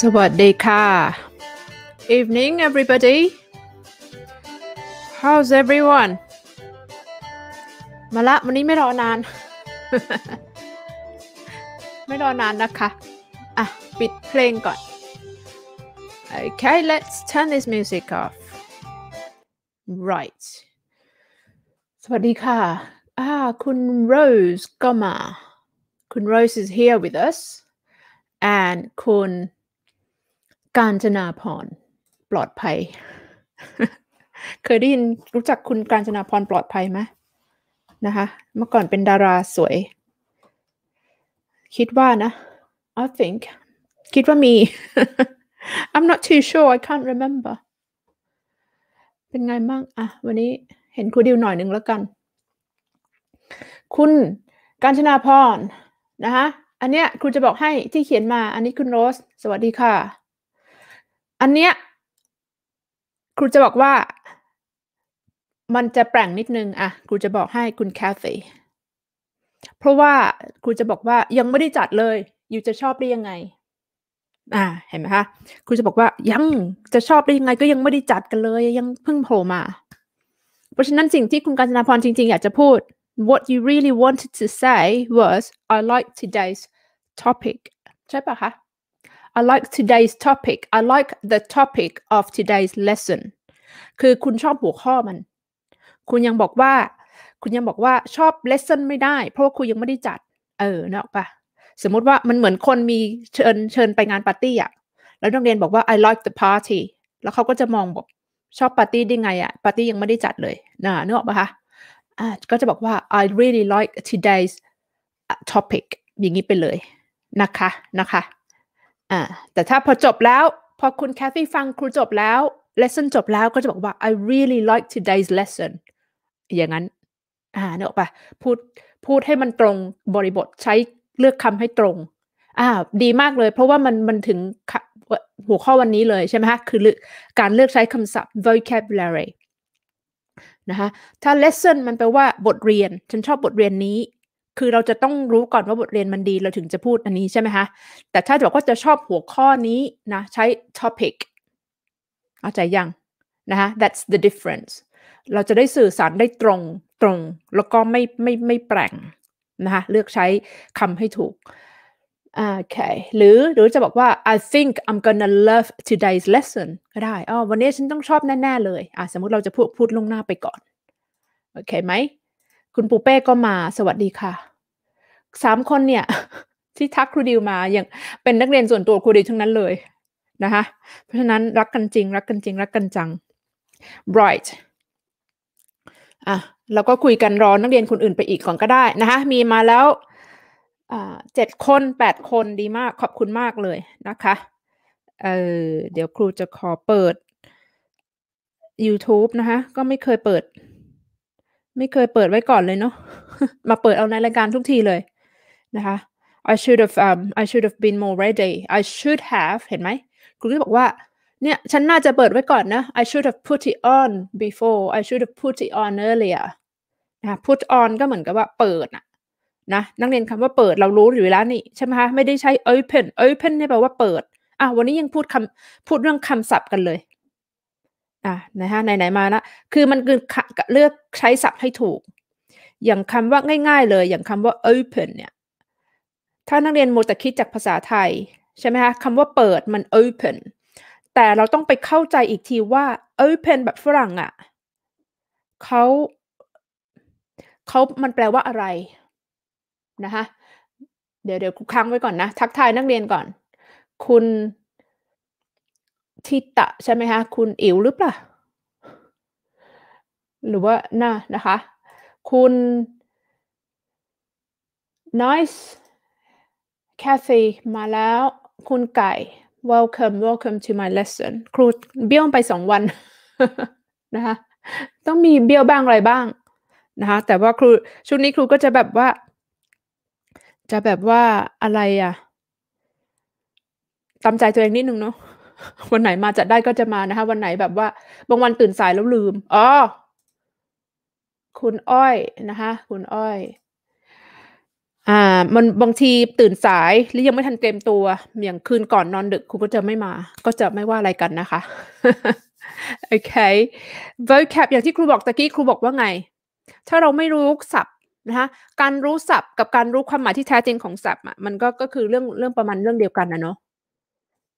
สวัสดีค่ะ Evening everybody How's everyone มาละวันนี้ไม่รอนาน ไม่รอนานนะคะ อ่ะ Okay let's turn this music off Right สวัสดีค่ะ Ah, Kun Rose ก็มา Kun Rose is here with us and คุณการจนาพรปลอดภัย เคยได้ยินรู้จักคุณการจนาพรปลอดภัยไหมนะคะ เมื่อก่อนเป็นดาราสวย คิดว่านะ I think คิดว่ามี I'm not too sure I can't remember เป็นไงบ้างอ่ะ วันนี้เห็นครูดิวหน่อยหนึ่งแล้วกัน คุณการชนาพรนะคะ อันเนี้ยครูจะบอกให้ที่เขียนมา อันนี้คุณโรส สวัสดีค่ะอันเนี้ยครูจะบอกว่า มันจะแปลงนิดนึงอะครูจะบอกให้คุณแคทฟ่เพราะว่าครูจะบอกว่ายังไม่ได้จัดเลย อยู่จะชอบได้ยังไง อ่าเห็นไหมคะครูจะบอกว่ายังจะชอบได้ยังไง ก็ยังไม่ได้จัดกันเลย ยังเพิ่งโผล่มา เพราะฉะนั้นสิ่งที่คุณกาญจนาพรจริง ๆ อยากจะพูด what you really wanted to say was I like today's topic ใช่ปะคะ I like today's topic I like the topic of today's lesson คือคุณชอบหัวข้อมัน คุณยังบอกว่า คุณยังบอกว่าชอบ lesson ไม่ได้ เพราะว่าคุณยังไม่ได้จัด เออเนาะปะสมมติว่ามันเหมือนคนมีเชิญเชิญไปงานปาร์ตี้อะ แล้วนักเรียนบอกว่า I like the party แล้วเขาก็จะมองบอกชอบปาร์ตี้ได้ไงอะปาร์ตี้ยังไม่ได้จัดเลยนะนึกออกปะคะะก็จะบอกว่า I really like today's topic อย่างนี้ไปเลย นะคะนะคะ่าแต่ถ้าพอจบแล้ว พอคุณแคทฟี่ฟังครูจบแล้ว lesson จบแล้วก็จะบอกว่า I really like today's lesson อย่างนั้นอ่าเนอะปะพูดพูดให้มันตรงบริบทใช้เลือกคำให้ตรงอ่าดีมากเลย เพราะว่ามันมันถึงหัวข้อวันนี้เลยใช่ไหมคะคือการเลือกใช้คำศัพท์ vocabulary นะคะถ้า lesson มันแปลว่าบทเรียนฉันชอบบทเรียนนี้คือเราจะต้องรู้ก่อนว่าบทเรียนมันดีเราถึงจะพูดอันนี้ใช่ไหมคะแต่ถ้าบอกว่าจะชอบหัวข้อนี้นะ ใช้ topic เอาใจยังนะคะ that's the difference เราจะได้สื่อสารได้ตรงตรง แล้วก็ไม่ไม่ไม่แปลงนะคะเลือกใช้คำให้ถูกโอเคหรือหรือจะบอกว่า I think I'm gonna love today's lesson ก็ได้อ๋อวันนี้ฉันต้องชอบแน่ๆเลยอ่าสมมติเราจะพูดพูดลงหน้าไปก่อน โอเคไหมคุณปูเป้ก็มาสวัสดีค่ะสามคนเนี่ยที่ทักครูดิวมาอย่างเป็นนักเรียนส่วนตัวครูดิวทั้งนั้นเลยนะคะเพราะฉะนั้นรักกันจริงรักกันจริงรักกันจัง bright อ่ะแล้วก็คุยกันรอนักเรียนคนอื่นไปอีกก่อนก็ได้นะคะมีมาแล้วเจ็ดคนแปดคนดีมากขอบคุณมากเลยนะคะเออเดี๋ยวครูจะขอเปิด YouTube นะคะก็ไม่เคยเปิดไม่เคยเปิดไว้ก่อนเลยเนาะมาเปิดเอาในรายการทุกทีเลยนะคะ I should have um I should have been more ready I should have เห็นไหมคุณก็บอกว่า เนี่ยฉันน่าจะเปิดไว้ก่อนนะ I should have put it on before I should have put it on earlier นะ put on ก็เหมือนกับว่าเปิดนะนะ นักเรียนคำว่าเปิดเรารู้อยู่แล้วนี่ ใช่ไหมคะไม่ได้ใช้ open open เนี่ยแปลว่าเปิด อ่ะวันนี้ยังพูดคำพูดเรื่องคำศัพท์กันเลยอ่ะนะฮะไหนๆมาละคือมันคือเลือกใช้ศัพท์ให้ถูก อย่างคำว่าง่ายๆเลยอย่างคำว่า open เนี่ยถ้านักเรียนโมตะคิดจากภาษาไทย ใช่ไหมคะคำว่าเปิดมัน open แต่เราต้องไปเข้าใจอีกทีว่า open แบบฝรั่งอะ่ะเขาเขามันแปลว่าอะไรนะคะเดี๋ยวเดี๋ยวค้างไว้ก่อนนะ ทักทายนักเรียนก่อน คุณทิตะ ใช่ไหมคะ คุณ อิ๋วหรือเปล่าหรือว่าน่านะคะ คุณ nice Cathy มาแล้วคุณไก่ welcome welcome to my lesson ครูเบี้ยวไปสองวัน นะคะ ต้องมีเบี้ยวบ้างอะไรบ้าง นะคะ แต่ว่าครูชุดนี้ครูก็จะแบบว่า จะแบบว่าอะไรอะตามใจตัวเองนิดนึงเนาะวันไหนมาจัดได้ก็จะมานะคะ วันไหนแบบว่าบางวันตื่นสายแล้วลืมอ๋อคุณอ้อยนะคะ คุณอ้อย อ่า มันบางทีตื่นสายหรือยังไม่ทันเตรียมตัวอย่างคืนก่อนนอนดึกคุณก็จะไม่มา ก็จะไม่ว่าอะไรกันนะคะโอเค vocab อย่างที่ครูบอกตะกี้ครูบอกว่าไง ถ้าเราไม่รู้ศัพท์นะคะการรู้ศัพท์กับการรู้ความหมายที่แท้จริงของศัพท์มันก็ก็คือเรื่องเรื่องประมาณเรื่องเดียวกันนะเนาะ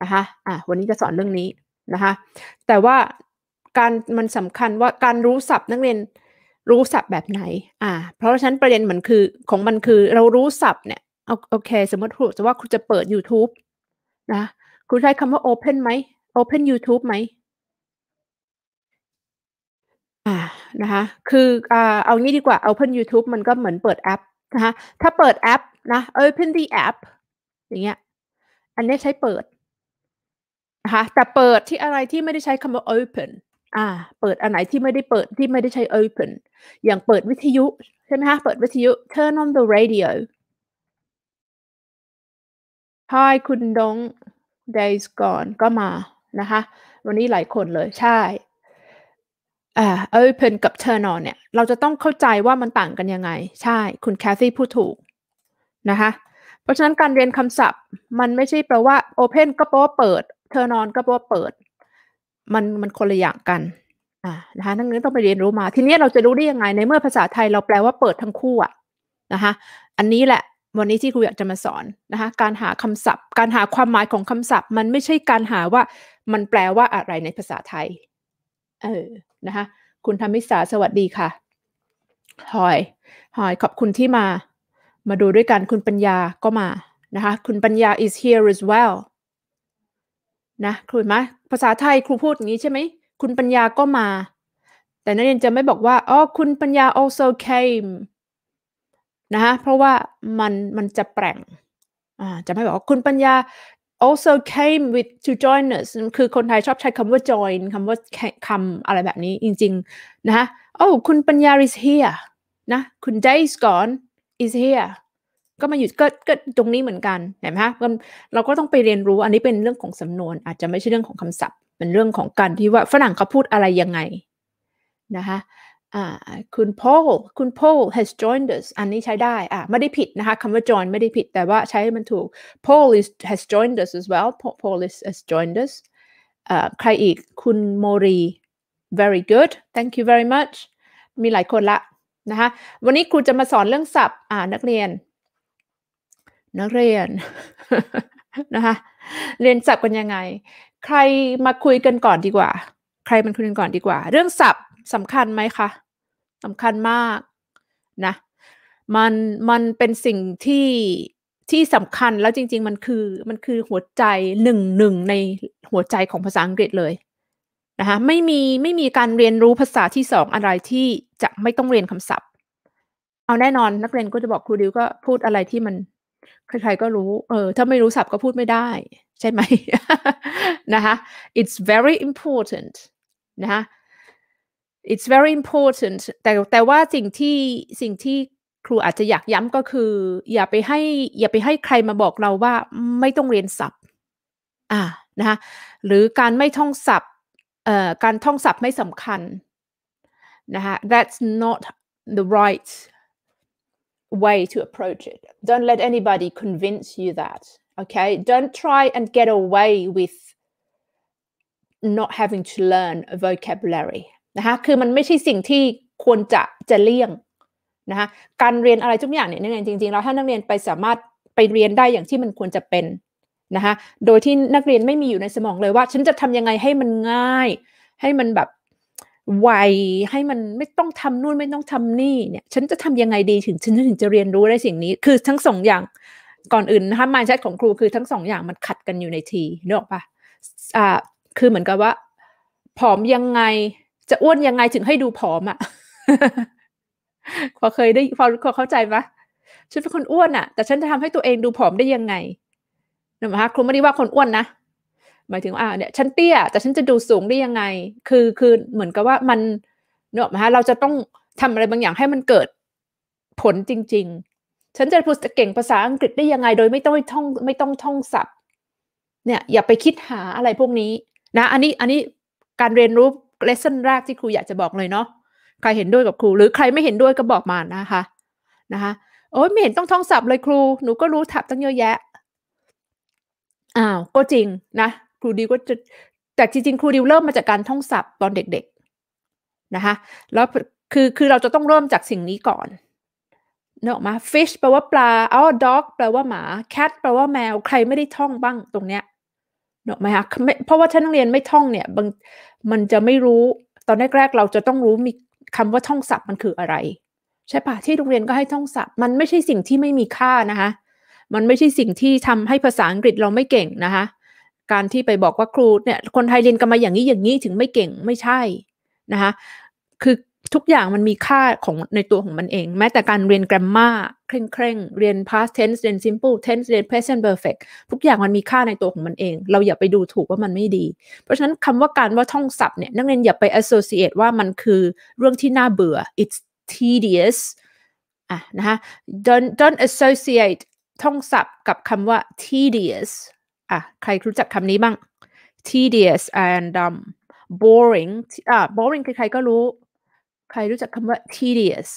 นะคะอ่ะ วันนี้จะสอนเรื่องนี้นะคะแต่ว่าการมันสำคัญว่าการรู้ศัพท์นักเรียนรู้ศัพท์แบบไหน อ่าเพราะฉะนั้นประเด็นเหมือนคือของมันคือเรารู้ศัพท์เนี่ยเอาโอเคสมมติครูจะว่าครูจะเปิด YouTube นะ ครูใช้คำว่า Open ไหม Open YouTube ไหมอ่านะคะ คืออ่าเอางี้ดีกว่า Open YouTube มันก็เหมือนเปิดแอปนะคะ ถ้าเปิดแอปนะ Open the app อย่างเงี้ยอันนี้ใช้เปิดนะคะแต่เปิดที่อะไรที่ไม่ได้ใช้คำว่า open อ่าเปิดอันไหนที่ไม่ได้เปิดที่ไม่ได้ใช้ open อย่างเปิดวิทยุ ใช่ไหมคะเปิดวิทยุ turn on the radio Hi คุณดง days gone ก็มา นะคะ วันนี้หลายคนเลย ใช่ อ่า open กับ turn on เนี่ย เราจะต้องเข้าใจว่ามันต่างกันยังไง ใช่คุณแคทซี่พูดถูก นะคะ เพราะฉะนั้นการเรียนคำศัพท์มันไม่ใช่แปลว่า open ก็แปลว่าเปิดเธอนอนก็แปลว่าเปิดมันมันคนละอย่างกันอ่านะคะทั้งนั้นต้องไปเรียนรู้มาทีนี้เราจะรู้ได้ยังไง ในเมื่อภาษาไทยเราแปลว่าเปิดทั้งคู่อะนะคะอันนี้แหละวันนี้ที่ครูอยากจะมาสอนนะคะการหาคำศัพท์การหาความหมายของคำศัพท์ มันไม่ใช่การหาว่า มันแปลว่าอะไรในภาษาไทยเออนะคะคุณธรรมิสาสวัสดีค่ะหอยหอยขอบคุณที่มา มาดูด้วยกันคุณปัญญาก็มานะคะคุณปัญญา is here as well นะครูนไหมภาษาไทยครูพูดอย่างนี้ใช่ไหม คุณปัญญาก็มา แต่นักเรียนจะไม่บอกว่าอ๋อคุณปัญญา also came นะฮะเพราะว่ามันมันจะแปลงอ่าจะไม่บอกว่า คุณปัญญา also came with to join us คือคนไทยชอบใช้คำว่า join คำว่าคำอะไรแบบนี้จริงๆนะฮะโอ้คุณปัญญา is here นะคุณ day is gone is here ก็มาอยู่ก็ก็ตรงนี้เหมือนกัน เห็นไหมคะเราก็ต้องไปเรียนรู้อันนี้เป็นเรื่องของสำนวน อาจจะไม่ใช่เรื่องของคำศัพท์เป็นเรื่องของการที่ว่าฝรั่งเขาพูดอะไรยังไงนะคะคุณพอลคุณพอล has joined us อันนี้ใช้ได้อ่าไม่ได้ผิดนะคะคำว่า join ไม่ได้ผิด แต่ว่าใช้มันถูก Paul is has joined us as well Paul is has joined us ใครอีก คุณโมรี very good thank you very much มีหลายคนละนะคะวันนี้ครูจะมาสอนเรื่องศัพท์อ่านักเรียนนักเรียนนะคะเรียนศัพท์กันยังไง ใครมาคุยกันก่อนดีกว่า ใครมันคุยกันก่อนดีกว่า เรื่องศัพท์สำคัญไหมคะสำคัญมากนะ มันมันเป็นสิ่งที่ที่สำคัญแล้วจริงๆ มันคือมันคือหัวใจหนึ่งหนึ่งในหัวใจของภาษาอังกฤษเลยนะคะไม่มีไม่มีการเรียนรู้ภาษาที่สองอะไรที่จะไม่ต้องเรียนคำศัพท์ เอาแน่นอน นักเรียนก็จะบอกครูดิวก็พูดอะไรที่มันใครๆก็รู้ เออ ถ้าไม่รู้ศัพท์ก็พูดไม่ได้ใช่ไหมนะคะ it's very important นะคะ it's very important แต่แต่ว่าสิ่งที่สิ่งที่ครูอาจจะอยากย้ำก็คือ อย่าไปให้อย่าไปให้ใครมาบอกเราว่าไม่ต้องเรียนศัพท์อ่านะคะหรือการไม่ท่องศัพท์เอ่อการท่องศัพท์ไม่สำคัญนะคะ that's not the right way to approach it. Don't let anybody convince you that. Okay. Don't try and get away with not having to learn vocabulary นะคะคือมันไม่ใช่สิ่งที่ควรจะจะเลี่ยงนะคะการเรียนอะไร ทุกอย่างเนี่ยนักเรียนจริงๆแล้วถ้านักเรียนไปสามารถไปเรียนได้อย่างที่มันควรจะเป็นนะคะโดยที่นักเรียนไม่มีอยู่ในสมองเลยว่าฉันจะทำยังไงให้มันง่ายให้มันแบบวัยให้มันไม่ต้องทำนู่นไม่ต้องทำนี่เนี่ย ฉันจะทำยังไงดีถึงฉันถึงจะเรียนรู้ได้สิ่งนี้ คือทั้งสองอย่างก่อนอื่นนะคะมายชัดของครูคือทั้งสองอย่างมันขัดกันอยู่ในทีนึกออกปะอ่า คือเหมือนกับว่าผอมยังไงจะอ้วนยังไงถึงให้ดูผอมอะ่ะพอเคยได้พอพอเข้าใจปะฉันเป็นคนอ้วนอะ่ะ แต่ฉันจะทำให้ตัวเองดูผอมได้ยังไงนะคะครูไม่ได้ว่าคนอ้วนนะหมายถึงว่าเนี่ยฉันเตี้ยแต่ฉันจะดูสูงได้ยังไง คือคือเหมือนกับว่ามันเนอะฮะเราจะต้องทำอะไรบางอย่างให้มันเกิด ผลจริง ๆ ฉันจะพูดเก่งภาษาอังกฤษได้ยังไง โดยไม่ต้องท่องไม่ต้องท่องศัพท์ เนี่ย อย่าไปคิดหาอะไรพวกนี้ นะ อันนี้อันนี้การเรียนรู้เลสเซ่นแรกที่ครูอยากจะบอกเลยเนาะใครเห็นด้วยกับครู หรือใครไม่เห็นด้วยก็บอกมานะคะ นะคะโอ้ยไม่เห็นต้องท่องศัพท์เลยครู หนูก็รู้ถับตั้งเยอะแยะอ้าวก็จริงนะครูดิวก็จะแต่จริงๆครูดิวเริ่มมาจากการท่องศัพท์ตอนเด็กๆนะคะแล้วคือคือเราจะต้องเริ่มจากสิ่งนี้ก่อนเนอะมา fish แปลว่าปลาอ๋อ dog แปลว่าหมา cat แปลว่าแมวใครไม่ได้ท่องบ้าง ตรงเนี้ยเนอะไหมคะเพราะว่าถ้านักเรียนไม่ท่องเนี่ยบางมันจะไม่รู้ ตอนแรกๆเราจะต้องรู้มีคำว่าท่องศัพท์มันคืออะไร ใช่ปะที่โรงเรียนก็ให้ท่องศัพท์มันไม่ใช่สิ่งที่ไม่มีค่านะคะมันไม่ใช่สิ่งที่ทำให้ภาษาอังกฤษเราไม่เก่งนะคะการที่ไปบอกว่าครูเนี่ยคนไทยเรียนกันมาอย่างนี้อย่างนี้ถึงไม่เก่งไม่ใช่นะคะคือทุกอย่างมันมีค่าของในตัวของมันเอง แม้แต่การเรียนแกรมมาเคร่งเคร่งเรียน past tense เรียน simple tense เรียน present perfect ทุกอย่างมันมีค่าในตัวของมันเอง เราอย่าไปดูถูกว่ามันไม่ดี เพราะฉะนั้นคำว่าการว่าท่องศัพท์เนี่ยนักเรียนอย่าไป associate ว่ามันคือเรื่องที่น่าเบื่อ it's tedious อ่ะนะคะ don't don't associate ท่องศัพท์กับคำว่า tedious อ่ะใครรู้จักคำนี้บ้าง tedious and um, boring อ่ะ boring ใครๆ ก็รู้ ใครรู้จักคำว่า tedious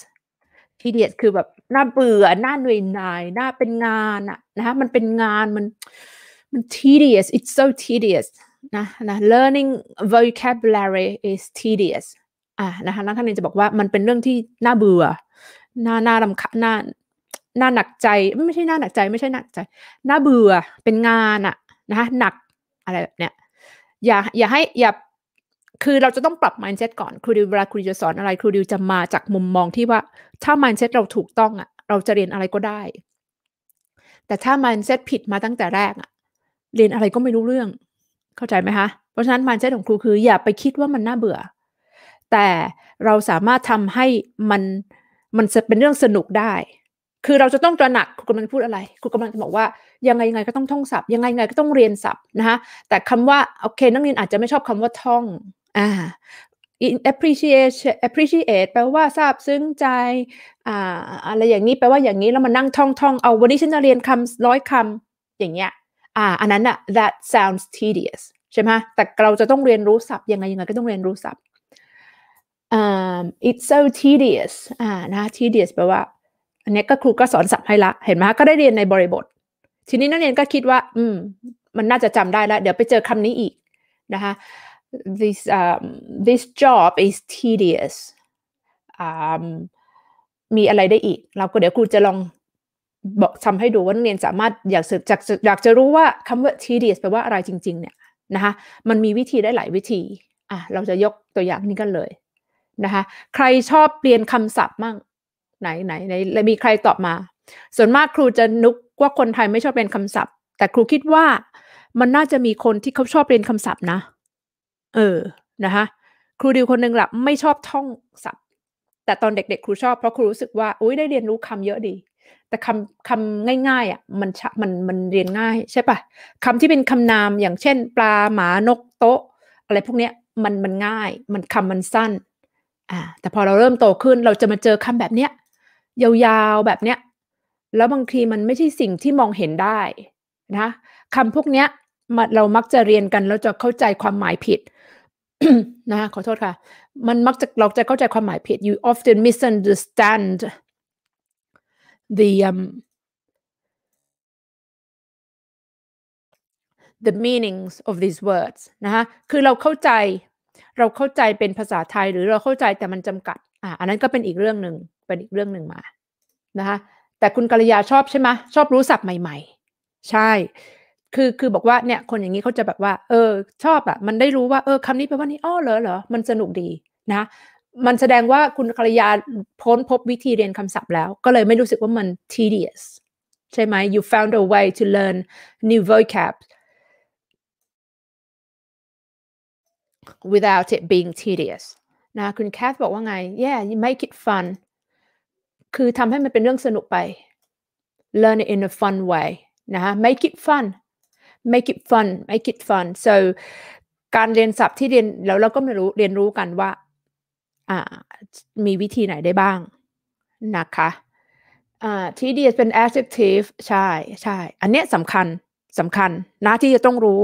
tedious คือแบบน่าเบื่อ น่าเหนื่อยหน่าย น่าเป็นงานอะนะฮะมันเป็นงานมันมัน tedious it's so tedious นะนะ learning vocabulary is tedious อ่ะนะคะนักเรียนจะบอกว่ามันเป็นเรื่องที่น่าเบื่อ น่า น่ารำคาญน่าน่าหนักใจไม่ใช่น่าหนักใจไม่ใช่หนักใจน่าเบื่อเป็นงานอะนะคะหนักอะไรแบบเนี้ยอย่าอย่าให้อย่าคือเราจะต้องปรับ mindset ก่อนครูดิวเวลาครูดิวจะสอนอะไรครูดิวจะมาจากมุมมองที่ว่าถ้า mindset เราถูกต้องอะเราจะเรียนอะไรก็ได้ แต่ถ้า mindset ผิดมาตั้งแต่แรกอะเรียนอะไรก็ไม่รู้เรื่องเข้าใจไหมคะเพราะฉะนั้น mindset ของครูคืออย่าไปคิดว่ามันน่าเบื่อ แต่เราสามารถทำให้มันมันจะเป็นเรื่องสนุกได้คือเราจะต้องตระหนัก คุณกำลังพูดอะไรคุณกำลังจะบอกว่ายังไงยังไงก็ต้องท่องศัพท์ยังไงยังไงก็ต้องเรียนศัพท์นะคะแต่คำว่าโอเคนักเรียนอาจจะไม่ชอบคำว่าท่องอ่า appreciate appreciate แปลว่าซาบซึ้งใจอ่าอะไรอย่างนี้แปลว่าอย่างนี้แล้วมานั่งท่องท่องเอาวันนี้ฉันจะเรียนคำร้อยคำอย่างเงี้ยอ่าอันนั้นอะ that sounds tedious ใช่ไหมแต่เราจะต้องเรียนรู้ศัพท์ยังไงยังไงก็ต้องเรียนรู้ศัพท์ um, it's so tedious อ่านะ tedious แปลว่าอันนี้ก็ครูก็สอนสับให้ละ เห็นไหมก็ได้เรียนในบริบท ทีนี้นักเรียนก็คิดว่า อืมมันน่าจะจำได้แล้วเดี๋ยวไปเจอคำนี้อีกนะคะ this um, this job is tedious um, มีอะไรได้อีกเราก็เดี๋ยวครูจะลองบอกทาให้ดูว่านักเรียนสามารถ อยากจะอยากจะรู้ว่าคำว่า tedious แปลว่าอะไรจริงๆเนี่ยนะคะมันมีวิธีได้หลายวิธีอ่ะเราจะยกตัวอย่างนี้กันเลยนะคะใครชอบเรียนคำศัพท์มั่งไหนไหนไหนและมีใครตอบมา ส่วนมากครูจะนึกว่าคนไทยไม่ชอบเรียนคำศัพท์ แต่ครูคิดว่า มันน่าจะมีคนที่เขาชอบเรียนคำศัพท์นะ เออ นะคะ ครูดิวคนหนึ่งหลับไม่ชอบท่องศัพท์ แต่ตอนเด็ก ๆ ครูชอบเพราะครูรู้สึกว่าอุ้ยได้เรียนรู้คำเยอะดี แต่คำคำง่ายๆอ่ะ มันมันมันเรียนง่าย ใช่ปะคำที่เป็นคำนามอย่างเช่น ปลาหมานกโต๊ะ อะไรพวกเนี้ยมันมันง่าย มันคำมันสั้น อ่า แต่พอเราเริ่มโตขึ้นเราจะมาเจอคำแบบเนี้ยยาวๆแบบเนี้ยแล้วบางทีมันไม่ใช่สิ่งที่มองเห็นได้ นะคำพวกเนี้ยเรามักจะเรียนกัน แล้วจะเข้าใจความหมายผิดนะขอโทษค่ะ มันมักจะเราจะเข้าใจความหมายผิด you often misunderstand the um, the meanings of these words นะคะคือเราเข้าใจเราเข้าใจเป็นภาษาไทยหรือเราเข้าใจแต่มันจำกัดอ่าอันนั้นก็เป็นอีกเรื่องหนึ่งเป็นอีกเรื่องหนึ่งมานะคะแต่คุณกัลยาชอบใช่ไหมชอบรู้ศัพท์ใหม่ๆ ใช่ คือคือบอกว่าเนี่ยคนอย่างนี้เขาจะแบบว่าเออชอบอะมันได้รู้ว่าเออคำนี้แปลว่านี่อ้อเหรอเหรอมันสนุกดีนะมันแสดงว่าคุณกัลยาพ้นพบวิธีเรียนคำศัพท์แล้วก็เลยไม่รู้สึกว่ามัน tedious ใช่ไหม you found a way to learn new vocab without it being tedious นะคุณแคทบอกว่าไง yeah you make it fun คือทำให้มันเป็นเรื่องสนุกไป learn it in a fun way นะ make it fun make it fun make it fun so การเรียนศัพท์ที่เรียนแล้วเราก็ไม่รู้เรียนรู้กันว่าอ่า มีวิธีไหนได้บ้างนะคะอ่าที่ดีเป็น adjective ใช่ใช่ อันเนี้ยสำคัญสำคัญนะที่จะต้องรู้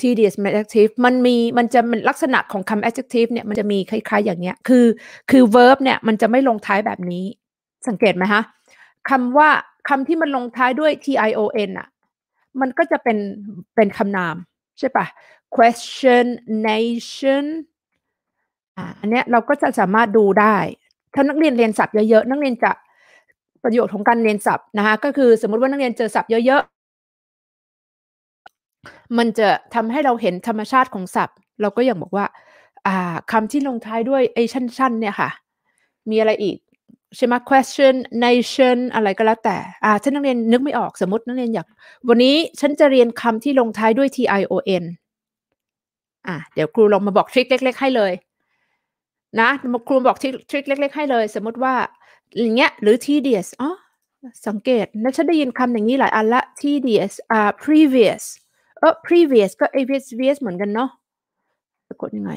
ที o u s adjective มันมีมันจะมันลักษณะของคำ adjective เนี่ยมันจะมีคล้ายๆอย่างเนี้ยคือคือ verb เนี่ยมันจะไม่ลงท้ายแบบนี้สังเกตไหมฮะคำว่าคำที่มันลงท้ายด้วย tion อ่ะมันก็จะเป็นเป็นคำนาม ใช่ปะ question nation อ่าอันเนี้ยเราก็จะสามารถดูได้ ถ้านักเรียนเรียนศัพท์เยอะๆ นักเรียนจะประโยชน์ของการเรียนศัพท์นะคะก็คือสมมติว่านักเรียนเจอศัพท์เยอะมันจะทำให้เราเห็นธรรมชาติของศัพท์ เราก็อย่างบอกว่าอ่า คำที่ลงท้ายด้วยไอ้ชั้นๆเนี่ยค่ะมีอะไรอีกใช่ไหม question nation อะไรก็แล้วแต่อ่าฉันนักเรียนนึกไม่ออกสมมตินักเรียนอยากวันนี้ฉันจะเรียนคำที่ลงท้ายด้วย tion อ่าเดี๋ยวครูลองมาบอกทริคเล็กๆให้เลยนะครูบอกทริคเล็กๆให้เลย สมมติว่าอย่างเงี้ยหรือ tedious อ๋อสังเกตนะฉันได้ยินคำอย่างนี้หลายอันละ tedious อ่า previous เออ previous ก็ previous เหมือนกันเนาะสะกดยังไง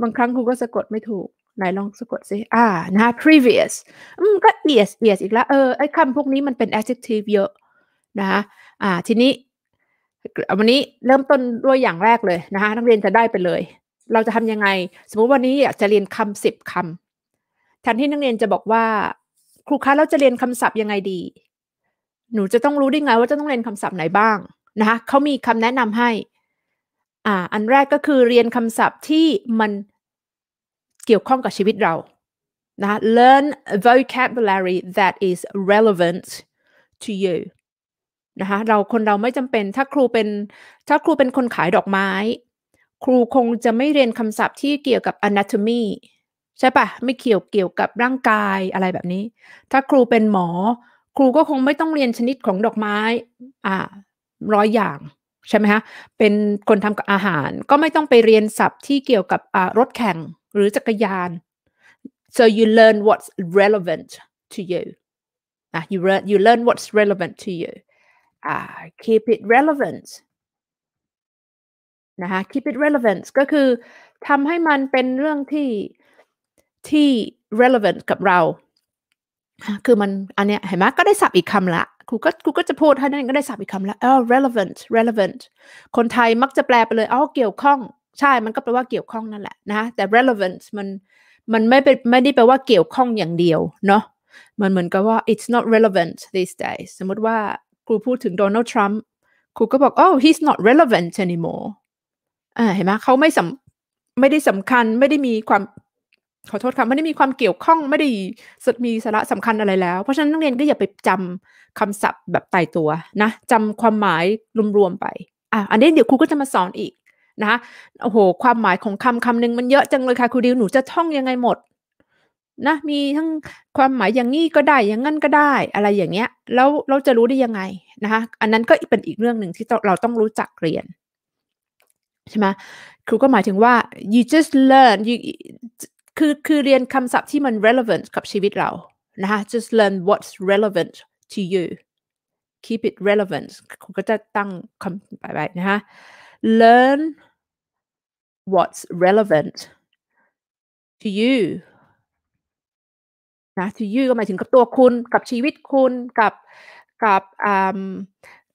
บางครั้งคุณก็สะกดไม่ถูก ไหนลองสะกดสิอ่านะ previous อืมก็ yes yes อีกแล้วเออไอ้คำพวกนี้มันเป็น adjective เยอะนะอ่า ทีนี้ วันนี้เริ่มต้นด้วยอย่างแรกเลยนะคะนักเรียนจะได้ไปเลย เราจะทำยังไง สมมติวันนี้อยากจะเรียนคำสิบคำแทนที่นักเรียนจะบอกว่า ครูคะเราจะเรียนคำศัพท์ยังไงดีหนูจะต้องรู้ได้ไงว่าจะต้องเรียนคำศัพท์ไหนบ้างนะคะเขามีคำแนะนำให้อ่าอันแรกก็คือเรียนคำศัพท์ที่มัน เกี่ยวข้องกับชีวิตเรานะ learn vocabulary that is relevant to you นะคะเราคนเราไม่จำเป็นถ้าครูเป็นถ้าครูเป็นคนขายดอกไม้ ครูคงจะไม่เรียนคำศัพท์ที่เกี่ยวกับ anatomy ใช่ปะไม่เกี่ยวเกี่ยวกับร่างกายอะไรแบบนี้ ถ้าครูเป็นหมอครูก็คงไม่ต้องเรียนชนิดของดอกไม้ อ่าร้อยอย่าง ใช่ไหมคะเป็นคนทำกับอาหารก็ไม่ต้องไปเรียนศัพท์ที่เกี่ยวกับรถแข่งหรือจักรยาน so you learn what's relevant to you นะ you learn you learn what's relevant to you อ่ keep it relevant นะคะ keep it relevant ก็คือทำให้มันเป็นเรื่องที่ที่ relevant กับเราคือมันอันเนี้ยเห็นไหมก็ได้สับอีกคำละ ครูก็ครูก็จะพูดให้นั่นก็ได้สับอีกคำละเออ relevant relevant คนไทยมักจะแปลไปเลย อ๋อ เกี่ยวข้อง ใช่มันก็แปลว่าเกี่ยวข้องนั่นแหละนะแต่ relevant มัน มันไม่เป็นไม่ได้แปลว่าเกี่ยวข้องอย่างเดียวเนาะ มันเหมือนกับว่า it's not relevant these days สมมติว่าครูพูดถึงโดนัลด์ทรัมป์ ครูก็บอก oh he's not relevant anymore อ่าเห็นไหมเขาไม่สำไม่ได้สำคัญไม่ได้มีความขอโทษค่ะไม่ได้มีความเกี่ยวข้องไม่ได้มีสาระสำคัญอะไรแล้วเพราะฉะนั้นนักเรียนก็อย่าไปจำคำศัพท์แบบตายตัวนะจำความหมายรวมๆไปอ่ะอันนี้เดี๋ยวครูก็จะมาสอนอีกนะคะโอ้โหความหมายของคำคำหนึ่งมันเยอะจังเลยค่ะครูดิวหนูจะท่องยังไงหมดนะมีทั้งความหมายอย่างนี้ก็ได้อย่างงั้นก็ได้ อะไรอย่างเงี้ยแล้วเราจะรู้ได้ยังไงนะคะอันนั้นก็เป็นอีกเรื่องหนึ่งที่เราต้องรู้จักเรียนใช่ไหมครูก็หมายถึงว่า you just learn you คือคือเรียนคำศัพท์ที่มัน relevant กับชีวิตเรานะคะ just learn what's relevant to you keep it relevant คุณก็จะตั้งคำไปนะคะ learn what's relevant to you นะ to you ก็หมายถึงกับตัวคุณกับชีวิตคุณกับกับ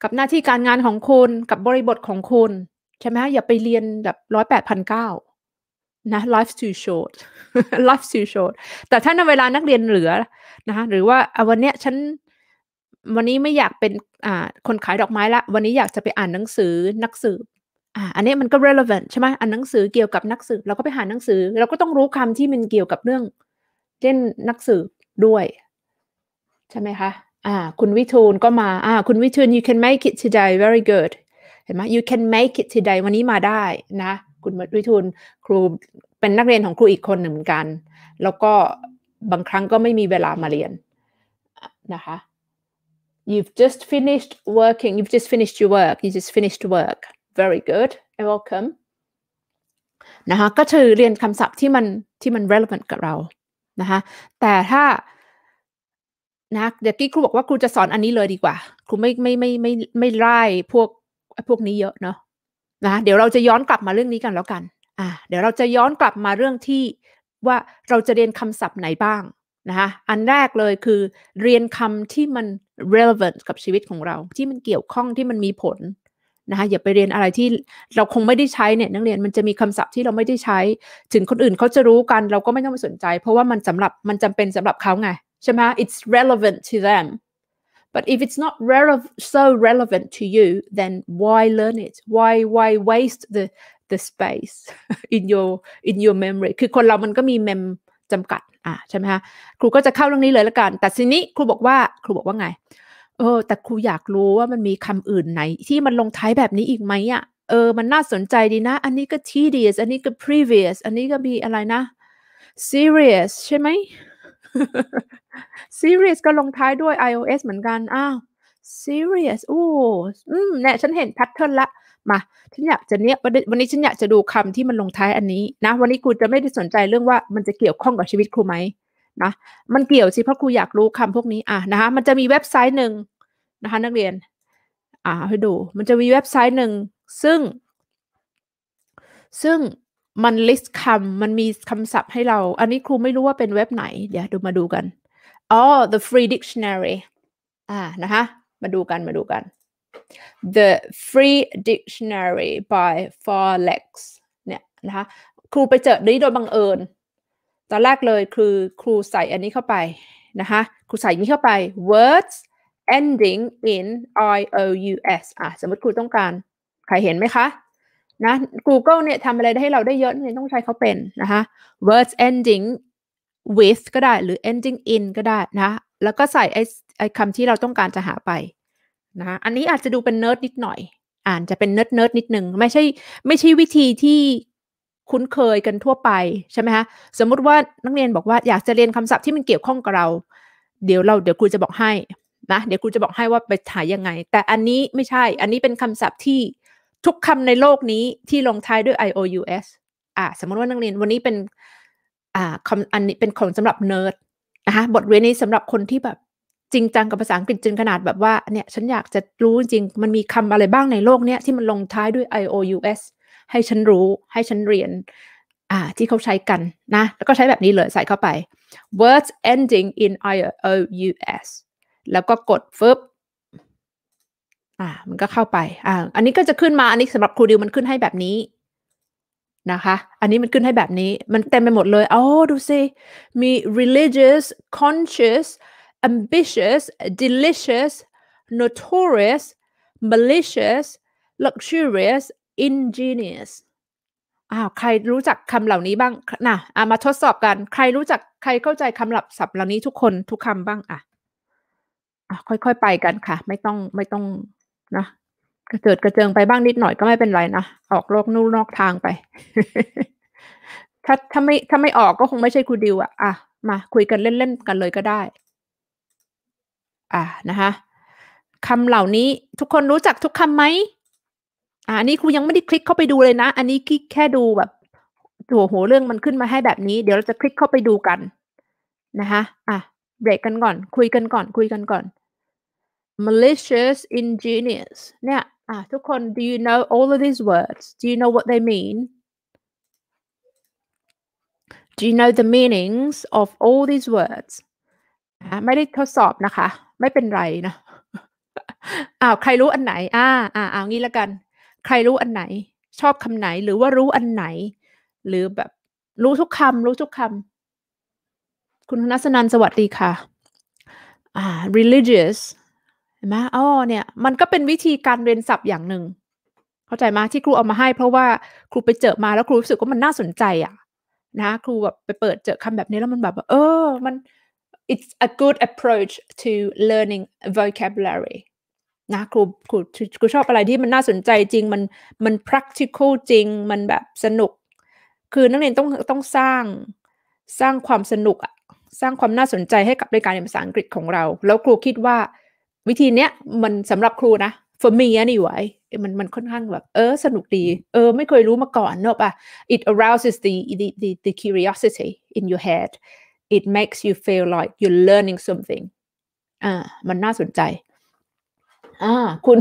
กับหน้าที่การงานของคุณ กับบริบทของคุณใช่ไหมอย่าไปเรียนแบบร้อยแปดพันเก้านะ life too short life too short แต่ถ้าในเวลานักเรียนเหลือนะคะหรือว่าวันเนี้ยฉันวันนี้ไม่อยากเป็นอ่าคนขายดอกไม้ละวันนี้อยากจะไปอ่านหนังสือนักสืบอ่าอันนี้มันก็ relevant ใช่ไหมอ่านหนังสือเกี่ยวกับนักสืบเราก็ไปหาหนังสือ เราก็ต้องรู้คำที่มันเกี่ยวกับเรื่องเช่นนักสืบด้วย ใช่ไหมคะอ่าคุณวิทูลก็มาอ่าคุณวิทูล you can make it today very good เห็นไหม you can make it today วันนี้มาได้นะคุณวิทูลครูเป็นนักเรียนของครูอีกคนหนึ่งเหมือนกัน แล้วก็บางครั้งก็ไม่มีเวลามาเรียนนะคะ you've just finished working you've just finished your work you just finished work very good and welcome นะคะก็คือเรียนคำศัพท์ที่มันที่มัน relevant กับเรานะคะแต่ถ้านะเดี๋ยวกี้ครูบอกว่าครูจะสอนอันนี้เลยดีกว่า ครูไม่ไม่ไม่ไม่ไม่ไล่พวกพวกนี้เยอะเนาะนะเดี๋ยวเราจะย้อนกลับมาเรื่องนี้กันแล้วกัน อ่าเดี๋ยวเราจะย้อนกลับมาเรื่องที่ว่าเราจะเรียนคำศัพท์ไหนบ้างนะคะอันแรกเลยคือ เรียนคำที่มัน relevant กับชีวิตของเรา ที่มันเกี่ยวข้องที่มันมีผลนะคะอย่าไปเรียนอะไรที่เราคงไม่ได้ใช้เนี่ยนักเรียนมันจะมีคำศัพท์ที่เราไม่ได้ใช้ ถึงคนอื่นเขาจะรู้กัน เราก็ไม่ต้องไปสนใจ เพราะว่ามันสำหรับมันจำเป็นสำหรับเขาไงใช่ไหม it's relevant to them But if it's not rele- so relevant to you, then why learn it? Why why waste the the space in your in your memory คือคนเรามันก็มีเมมจำกัด อ่ะใช่ไหมคะ ครูก็จะเข้าเรื่องนี้เลยละกัน แต่ทีนี้ครูบอกว่า ครูบอกว่าไง เออ แต่ครูอยากรู้ว่ามันมีคำอื่นไหน ที่มันลงท้ายแบบนี้อีกไหมอ่ะ เออ มันน่าสนใจดีนะ อันนี้ก็ tedious อันนี้ก็ previous อันนี้ก็มีอะไรนะ serious ใช่ไหม Series ก็ลงท้ายด้วย iOS เหมือนกัน อ้าว Series โอ้อืมเนี่ยฉันเห็นแพทเทิร์นละ มาฉันอยากจะเนี้ยวันนี้ฉันอยากจะดูคำที่มันลงท้ายอันนี้ นะ วันนี้กูจะไม่ได้สนใจเรื่องว่ามันจะเกี่ยวข้องกับชีวิตครูไหมนะมันเกี่ยวสิ เพราะครูอยากรู้คำพวกนี้อ่ะนะคะมันจะมีเว็บไซต์หนึ่งนะคะนักเรียน อ่าให้ดู มันจะมีเว็บไซต์หนึ่งซึ่ง ซึ่งมัน list คำ มันมีคำศัพท์ให้เรา อันนี้ครูไม่รู้ว่าเป็นเว็บไหน เดี๋ยวดูมาดูกัน อ๋อ the free dictionary อ่านะคะมาดูกัน มาดูกัน the free dictionary by forex l เนี่ยนะคะ ครูไปเจอนี้โดยบังเอิญ ตอนแรกเลยคือครูใส่อันนี้เข้าไปนะคะครูใส่นี้เข้าไป words ending in i o u s อ่ะสมมติครูต้องการ ใครเห็นไหมคะนะ Google เนี่ยทำอะไรได้ให้เราได้เยอะเนี่ยต้องใช้เขาเป็นนะคะ words ending with ก็ได้หรือ ending in ก็ได้นะแล้วก็ใส่ไอ้ไอ้คำที่เราต้องการจะหาไปนะอันนี้อาจจะดูเป็นเนิร์ดนิดหน่อย อ่านจะเป็นเนิร์ดเนิร์ดนิดหนึ่งไม่ใช่ไม่ใช่วิธีที่คุ้นเคยกันทั่วไปใช่ไหมคะสมมุติว่านักเรียนบอกว่าอยากจะเรียนคำศัพท์ที่มันเกี่ยวข้องกับเรา เดี๋ยวเราเดี๋ยวครูจะบอกให้นะเดี๋ยวครูจะบอกให้ว่าไปหายังไง แต่อันนี้ไม่ใช่ อันนี้เป็นคำศัพท์ที่ทุกคำในโลกนี้ที่ลงท้ายด้วย ious อ่าสมมติว่านักเรียนวันนี้เป็น อ่าคำอันนี้เป็นของสำหรับเนิร์ดนะคะบทเรียนนี้สำหรับคนที่แบบจริงจังกับภาษาอังกฤษจนขนาดแบบว่าเนี่ยฉันอยากจะรู้จริงมันมีคำอะไรบ้างในโลกเนี้ยที่มันลงท้ายด้วย ious ให้ฉันรู้ให้ฉันเรียน อ่าที่เขาใช้กันนะแล้วก็ใช้แบบนี้เลยใส่เข้าไป words ending in ious แล้วก็กดฟึบอ่ามันก็เข้าไปอ่าอันนี้ก็จะขึ้นมาอันนี้สำหรับครูดิวมันขึ้นให้แบบนี้นะคะ อันนี้มันขึ้นให้แบบนี้มันเต็มไปหมดเลยโอ้ดูสิ มี religious conscious ambitious delicious notorious malicious luxurious ingenious อ้าวใครรู้จักคำเหล่านี้บ้างนะอ่ะมาทดสอบกัน ใครรู้จักใครเข้าใจคำหลับศัพท์เหล่านี้ทุกคนทุกคำบ้างอ่ะอ่ะค่อยๆไปกันค่ะ ไม่ต้องไม่ต้องนะกระเจิดกระเจิงไปบ้างนิดหน่อยก็ไม่เป็นไรนะออกโลกนู่นนอกทางไป ถ้าถ้าไม่ถ้าไม่ออกก็คงไม่ใช่ครูดิวอะอ่ะมา คุยกันเล่นๆกันเลยก็ได้ อ่ะนะคะคำเหล่านี้ทุกคนรู้จักทุกคำไหมอ่านี่ครูยังไม่ได้คลิกเข้าไปดูเลยนะอันนี้แค่ดูแบบตัวหัวเรื่องมันขึ้นมาให้แบบนี้เดี๋ยวเราจะคลิกเข้าไปดูกันนะคะอ่ะเบรกกันก่อน คุยกันก่อนคุยกันก่อน malicious ingenious เนี่ยอ่ะทุกคน do you know all of these words do you know what they mean do you know the meanings of all these words ไม่ได้ทดสอบนะคะ ไม่เป็นไรนะอ้าวใครรู้อันไหน อ่าอ่าเอางี้ละกัน ใครรู้อันไหน ชอบคำไหนหรือว่ารู้อันไหน หรือแบบรู้ทุกคำรู้ทุกคำ คุณนัสนันสวัสดีค่ะอ่า religious เห็นไหมอ๋อ เนี่ย มันก็เป็นวิธีการเรียนศัพท์อย่างหนึ่ง เข้าใจไหมที่ครูเอามาให้เพราะว่า ครูไปเจอมาแล้วครูรู้สึกว่ามันน่าสนใจอ่ะ นะ ครูแบบไปเปิดเจอคำแบบนี้แล้วมันแบบเออ มัน it's a good approach to learning vocabulary นะครูครูครูชอบอะไรที่มันน่าสนใจจริง มันมัน practical จริง มันแบบสนุก คือนักเรียนต้องต้องสร้างสร้างความสนุกอะสร้างความน่าสนใจให้กับในการเรียนภาษาอังกฤษของเรา แล้วครูคิดว่าวิธีเนี้ยมันสำหรับครูนะ for me anyway มันมันค่อนข้างแบบ เออ สนุกดี เออ ไม่เคยรู้มาก่อน เนอะปะ it arouses the the the, the curiosity in your head it makes you feel like you're learning something อ่า มันน่าสนใจ อ่า คุณ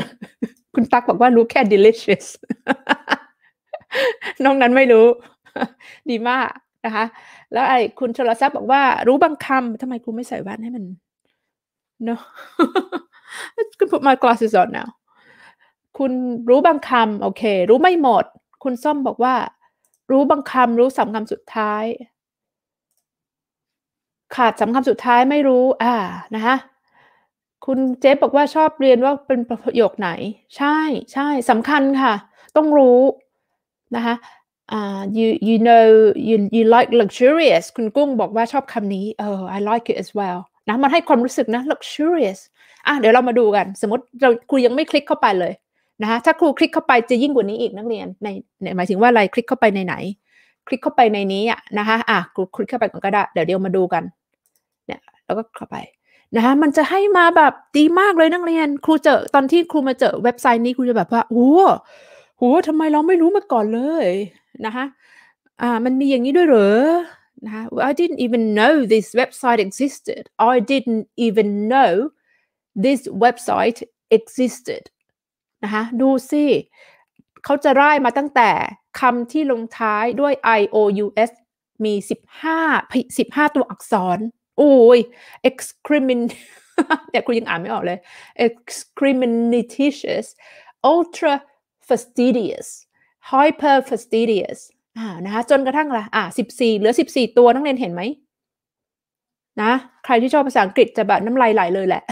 คุณตักบอกว่ารู้แค่ delicious น้องนั้นไม่รู้ ดีมากนะคะ แล้วไอ้คุณชลศัพท์บอกว่า รู้บางคำ ทำไมครูไม่ใส่แว่นให้มันเนาะคุณ put my glasses on now คุณรู้บางคำโอเครู้ไม่หมด คุณส้มบอกว่า รู้บางคำรู้สำคำสุดท้าย ขาดสำคำสุดท้ายไม่รู้อ่านะคะคุณเจ๊บอกว่าชอบเรียนว่าเป็นประโยคไหน ใช่ใช่สำคัญค่ะ ต้องรู้นะคะ uh, you you know you you like luxurious คุณกุ้งบอกว่าชอบคำนี้เออ I like it as well นะมันให้ความรู้สึกนะ luxurious อ่ะเดี๋ยวเรามาดูกัน สมมติเราครูยังไม่คลิกเข้าไปเลยนะคะถ้าครูคลิกเข้าไปจะยิ่งกว่านี้อีกนักเรียนในหมายถึงว่าอะไรคลิกเข้าไปในไหน คลิกเข้าไปในนี้อ่ะนะคะอ่ะครูคลิกเข้าไปก่อนก็ได้เดี๋ยวเดี๋ยวมาดูกันเนี่ยแล้วก็เข้าไปนะคะมันจะให้มาแบบดีมากเลยนักเรียนครูเจอตอนที่ครูมาเจอเว็บไซต์นี้ครูจะแบบว่าโอ้โหทำไมเราไม่รู้มาก่อนเลยนะคะอ่ามันมีอย่างนี้ด้วยเหรอนะคะ I didn't even know this website existed I didn't even know this website existed นะคะดูสิเขาจะไล่มาตั้งแต่คำที่ลงท้ายด้วย ious มี 15 15 ตัวอักษรอุ้ย e x c r e m i n แต่คุณยังอ่านไม่ออกเลย e x c r e m e n t i t i o u s ultra fastidious hyper fastidious อ่านะคะจนกระทั่งละอ่า14เหลือ 14 ตัวนักเรียนเห็นไหมนะใครที่ชอบภาษาอังกฤษจะแบบน้ำลายไหลเลยแหละ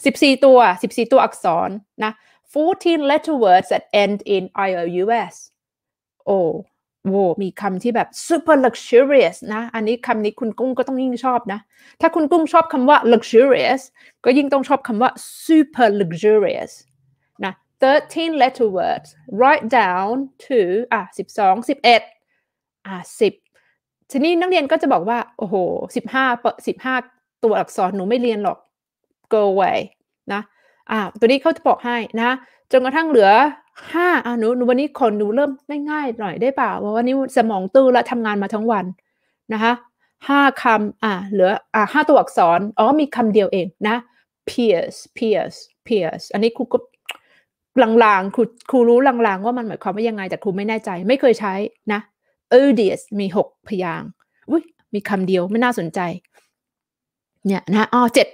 14 ตัว 14 ตัวอักษร นะ14 letter words that end in ious โอ้โวมีคำที่แบบ super luxurious นะ อันนี้คำนี้คุณกุ้งก็ต้องยิ่งชอบนะ ถ้าคุณกุ้งชอบคำว่า luxurious ก็ยิ่งต้องชอบคำว่า super luxurious นะ13 letter words write down to อ่ะ12 11อ่ะ10ทีนี้นักเรียนก็จะบอกว่า โอ้โห15 15 ตัวอักษร หนูไม่เรียนหรอก go away นะ อ่า ตัวนี้เขาจะบอกให้นะ จนกระทั่งเหลือห้าอ่าหนูหนูวันนี้คนหนูเริ่มง่ายๆ หน่อยได้เปล่าวว่าวันนี้สมองตื้อและทำงานมาทั้งวันนะคะห้าคำอ่าเหลือ อ่าห้าตัวอักษร อ๋อมีคำเดียวเองนะ pierce pierce pierce อันนี้ครูก็ลางๆ ครู ครูรู้ลางๆ ว่ามันหมายความว่ายังไง แต่ครูไม่แน่ใจ ไม่เคยใช้นะ odious มีหกพยางอุ้ย มีคำเดียวไม่น่าสนใจ เนี่ยนะอ๋อเจ็ด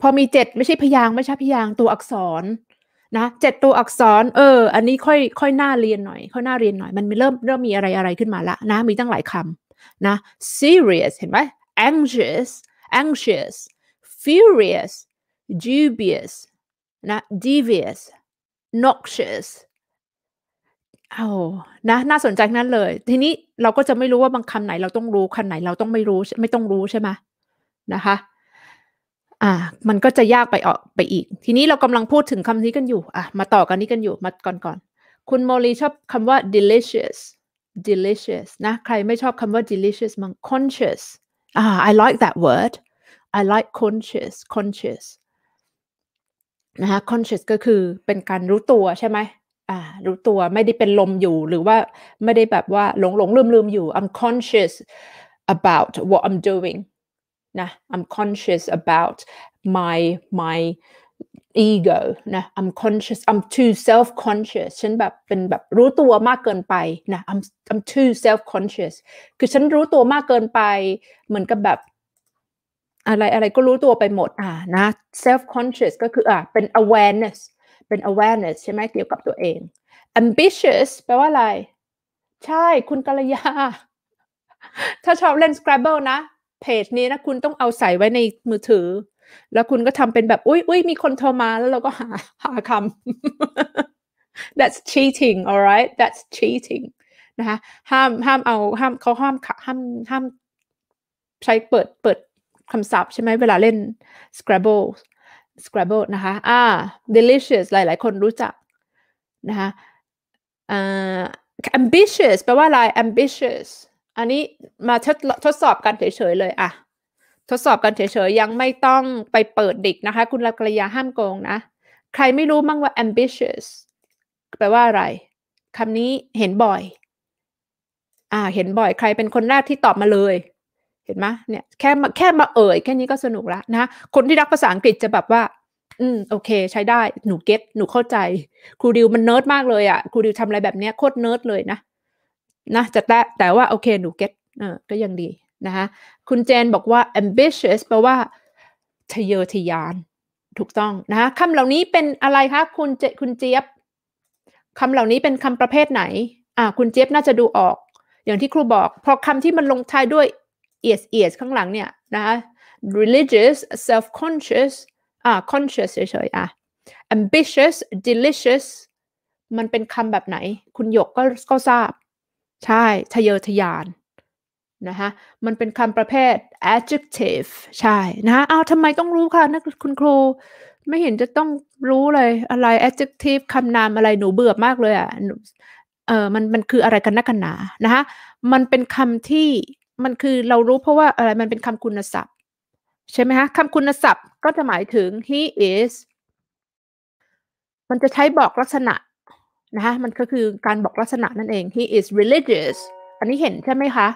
พอมีเจ็ดไม่ใช่พยางไม่ใช่พยางตัวอักษร นะเจ็ดตัวอักษร เออ อันนี้ค่อยค่อยน่าเรียนหน่อย ค่อยน่าเรียนหน่อย มันเริ่มเริ่มมีอะไรอะไรขึ้นมาละนะมีตั้งหลายคำนะ serious เห็นไหม anxious anxious furious dubious นะ devious noxious เอานะ น่าสนใจนั้นเลย ทีนี้เราก็จะไม่รู้ว่าบางคำไหน เราต้องรู้คำไหนเราต้องไม่รู้ ไม่ต้องรู้ใช่ไหมนะคะ่ะมันก็จะยากไปออกไปอีก ทีนี้เรากำลังพูดถึงคำนี้กันอยู่ อ่ะ มาต่อกันนี้กันอยู่ มาก่อนก่อน คุณโมลีชอบคำว่า delicious delicious นะ ใครไม่ชอบคำว่า delicious มั้ง conscious อ่า I like that word I like conscious conscious นะคะ conscious ก็คือเป็นการรู้ตัวใช่ไหมอ่ารู้ตัวไม่ได้เป็นลมอยู่หรือว่าไม่ได้แบบว่าหลงหลงลืมลืมอยู่ I'm conscious about what I'm doing นะ I'm conscious about my my ego นะ I'm conscious I'm too self conscious ฉันแบบเป็นแบบรู้ตัวมากเกินไปนะ I'm I'm too self conscious คือฉันรู้ตัวมากเกินไป เหมือนกับแบบ อะไรอะไรก็รู้ตัวไปหมด อ่านะ self conscious ก็คืออ่าเป็น awareness เป็น awareness ใช่ไหมเกี่ยวกับตัวเอง ambitious แปลว่าอะไร ใช่คุณกัลยา ถ้าชอบเล่น Scrabble นะเพจนี้นะคุณต้องเอาใส่ไว้ในมือถือ แล้วคุณก็ทำเป็นแบบอุ้ยอุ้ยมีคนโทรมาแล้วเราก็หาหาคำ that's cheating alright that's cheating นะคะห้ามห้ามเอาห้ามเขาห้ามห้ามห้ามใช้เปิดเปิดคำศัพท์ใช่ไหมเวลาเล่น Scrabble Scrabble นะคะอ่า delicious หลาย ๆ คนรู้จักนะคะอ่า ambitious แปลว่าอะไร ambitious อันนี้มาทดทดสอบกันเฉยๆ เลยอะทดสอบกันเฉยๆ ยังไม่ต้องไปเปิดดิกนะคะ คุณลักระยาห้ามโกงนะ ใครไม่รู้มั่งว่า ambitious แปลว่าอะไรคำนี้เห็นบ่อย อ่า เห็นบ่อย ใครเป็นคนแรกที่ตอบมาเลย เห็นไหมเนี่ย แค่แค่มาเอ่ยแค่นี้ก็สนุกแล้ะนะ คนที่รักภาษาอังกฤษจะแบบว่า อืม โอเคใช้ได้ หนูเก็ตหนูเข้าใจ ครูดิวมันเนิร์ดมากเลยอะ่ะ ครูดิวทำอะไรแบบเนี้ยโคตรเนิร์ดเลยนะนะจะแต่แต่ว่า โอเค หนูเก็ตเออก็ยังดีนะคะคุณเจนบอกว่า ambitious แปลว่าทะเยอทะยาน ถูกต้องนะคะคำเหล่านี้เป็นอะไรคะคุณเจคุณเจี๊ยบคำเหล่านี้เป็นคำประเภทไหนอ่าคุณเจี๊ยบน่าจะดูออก อย่างที่ครูบอกพอคำที่มันลงท้ายด้วย es es ข้างหลังเนี่ยนะคะ religious self conscious อ่า conscious เฉยๆอ่ะ ambitious delicious มันเป็นคำแบบไหน คุณหยกก็ก็ทราบใช่ทะเยอทะยานนะคะมันเป็นคำประเภท adjective ใช่นะะเอาทำไมต้องรู้คะนะคุณครูไม่เห็นจะต้องรู้เลยอะไร adjective คำนามอะไรหนูเบื่อมากเลยอะ่ะเออมันมันคืออะไรกันนักกันหนานะคะมันเป็นคำที่มันคือเรารู้เพราะว่าอะไร มันเป็นคำคุณศัพท์ ใช่ไหมคะคำคุณศัพท์ก็จะหมายถึง he is มันจะใช้บอกลักษณะนะคะมันก็คือการบอกลักษณะนั่นเอง he is religious อันนี้เห็นใช่ไหมคะ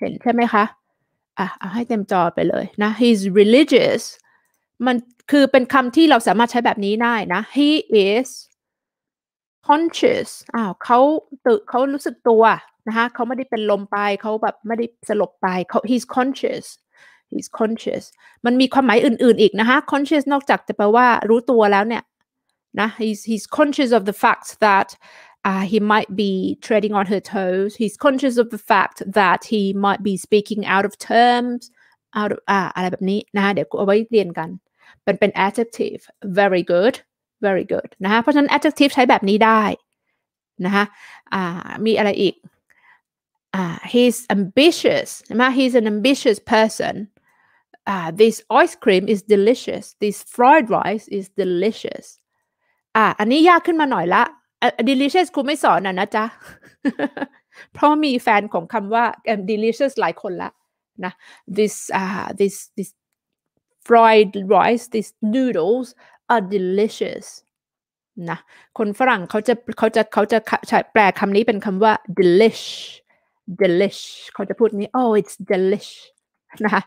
เห็นใช่ไหมคะอ่ะเอาให้เต็มจอไปเลยนะ he is religious มันคือเป็นคำที่เราสามารถใช้แบบนี้ได้นะ he is conscious อ้าวเขาตื่นเขารู้สึกตัวนะคะเขาไม่ได้เป็นลมไปเขาแบบไม่ได้สลบไปเขา he's conscious he's conscious มันมีความหมายอื่นๆอีกนะคะ conscious นอกจากจะแปลว่ารู้ตัวแล้วเนี่ย Nah, he's he's conscious of the fact that uh, he might be treading on her toes. He's conscious of the fact that he might be speaking out of terms. out of อ่าอะไรแบบนี้นะคะเดี๋ยวเอาไว้เรียนกันเป็นเป็น uh, adjective very good very good นะคะเพราะฉะนั้น adjective ใช้แบบนี้ได้นะคะอ่ามีอะไรอีกอ่า uh, uh, he's ambitious ใช่ไหม he's an ambitious person uh, this ice cream is delicious this fried rice is delicious อ่ะอันนี้ยากขึ้นมาหน่อยละ delicious ครูไม่สอนอ่ะนะจ๊ะเพราะมีแฟนของคำว่า delicious หลายคนละนะ this uh, this this fried rice these noodles are delicious นะคนฝรั่งเขาจะเขาจะเขาจะแปลคำนี้เป็นคำว่า delish delish เขาจะพูดนี้ oh it's delish นะคะ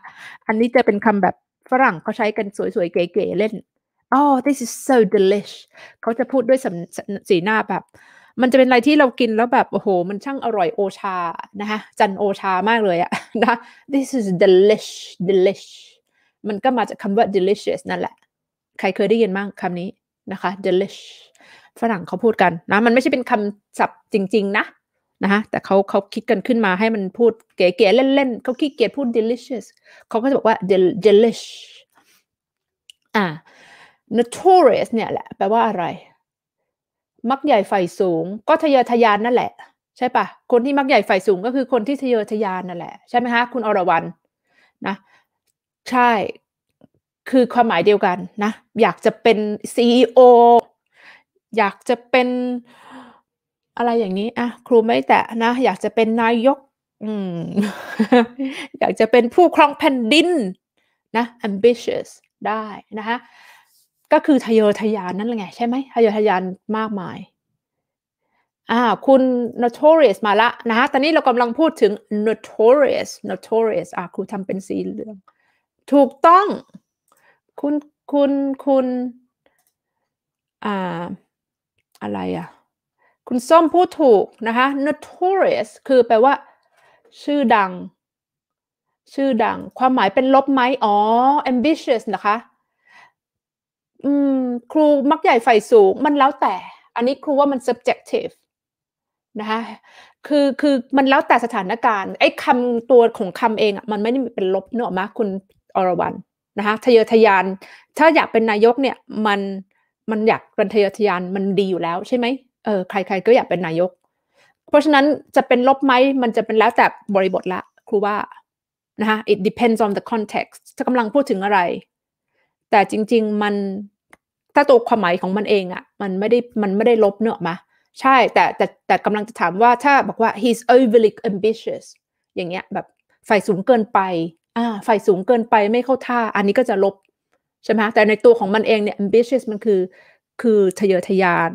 อันนี้จะเป็นคำแบบฝรั่งเขาใช้กันสวยๆ เก๋ๆเล่น oh this is so delish เขาจะพูดด้วยสีหน้าแบบ มันจะเป็นอะไรที่เรากินแล้วแบบโอ้โห มันช่างอร่อยโอชา นะคะจันโอชามากเลยอะนะ this is delish delish มันก็มาจากคำว่า delicious นั่นแหละ ใครเคยได้ยินบ้างคำนี้นะคะ delish ฝรั่งเขาพูดกันนะมันไม่ใช่เป็นคำศัพท์จริง ๆ นะ นะฮะแต่เขาเขาคิดกันขึ้นมาให้มันพูดเก๋ๆเล่นๆเขาขี้เกียจพูด delicious เขาก็จะบอกว่า delish อ่า notorious เนี่ยแหละ แปลว่าอะไร มักใหญ่ไฟสูง ก็ทะเยอทะยานนั่นแหละ ใช่ปะ คนที่มักใหญ่ไฟสูงก็คือคนที่ทะเยอทะยานนั่นแหละใช่ไหมคะคุณอรวรันนะ ใช่ คือความหมายเดียวกัน นะอยากจะเป็น CEO อยากจะเป็น อะไรอย่างนี้ อ่ะ ครูไม่แตะนะอยากจะเป็นนายกอืมอยากจะเป็นผู้ครองแผ่นดิน นะ ambitious ได้นะคะก็คือทะเยอทะยานนั่นแหละไงใช่ไหมทะเยอทะยานมากมายอ่าคุณ notorious มาละนะตอนนี้เรากำลังพูดถึง notorious notorious อ่าครูทำเป็นสีเหลือง ถูกต้อง คุณคุณคุณอ่าอะไรอ่ะคุณส้มพูดถูกนะคะ notorious คือแปลว่า ชื่อดัง ชื่อดังความหมายเป็นลบไหมอ๋อ ambitious นะคะอืมครูมักใหญ่ไฟสูงมันแล้วแต่อันนี้ครูว่ามัน subjective นะคะคือคือมันแล้วแต่สถานการณ์ไอ้คำตัวของคำเองอ่ะมันไม่ได้เป็นลบเนอะมาคุณอรวรันนะคะทะเยอทะยาน ถ้าอยากเป็นนายกเนี่ย มันมันอยากเป็นทะเยอทะยานมันดีอยู่แล้วใช่ไหมเออใคร ๆ ก็อยากเป็นนายก เพราะฉะนั้นจะเป็นลบไหม มันจะเป็นแล้วแต่บริบทละครูว่านะคะ it depends on the context จะกำลังพูดถึงอะไรแต่จริงๆ มันถ้าตัวความหมายของมันเองอะ่ะมันไม่ได้มันไม่ได้ลบเนื้อมาใช่แต่แต่แต่กำลังจะถามว่าถ้าบอกว่า he's overly ambitious อย่างเงี้ยแบบฝ่ายสูงเกินไปอ่าฝ่ายสูงเกินไปไม่เข้าท่า อันนี้ก็จะลบใช่ไหมแต่ในตัวของมันเองเนี่ย ambitious มันคือคือทะเยอทะยาน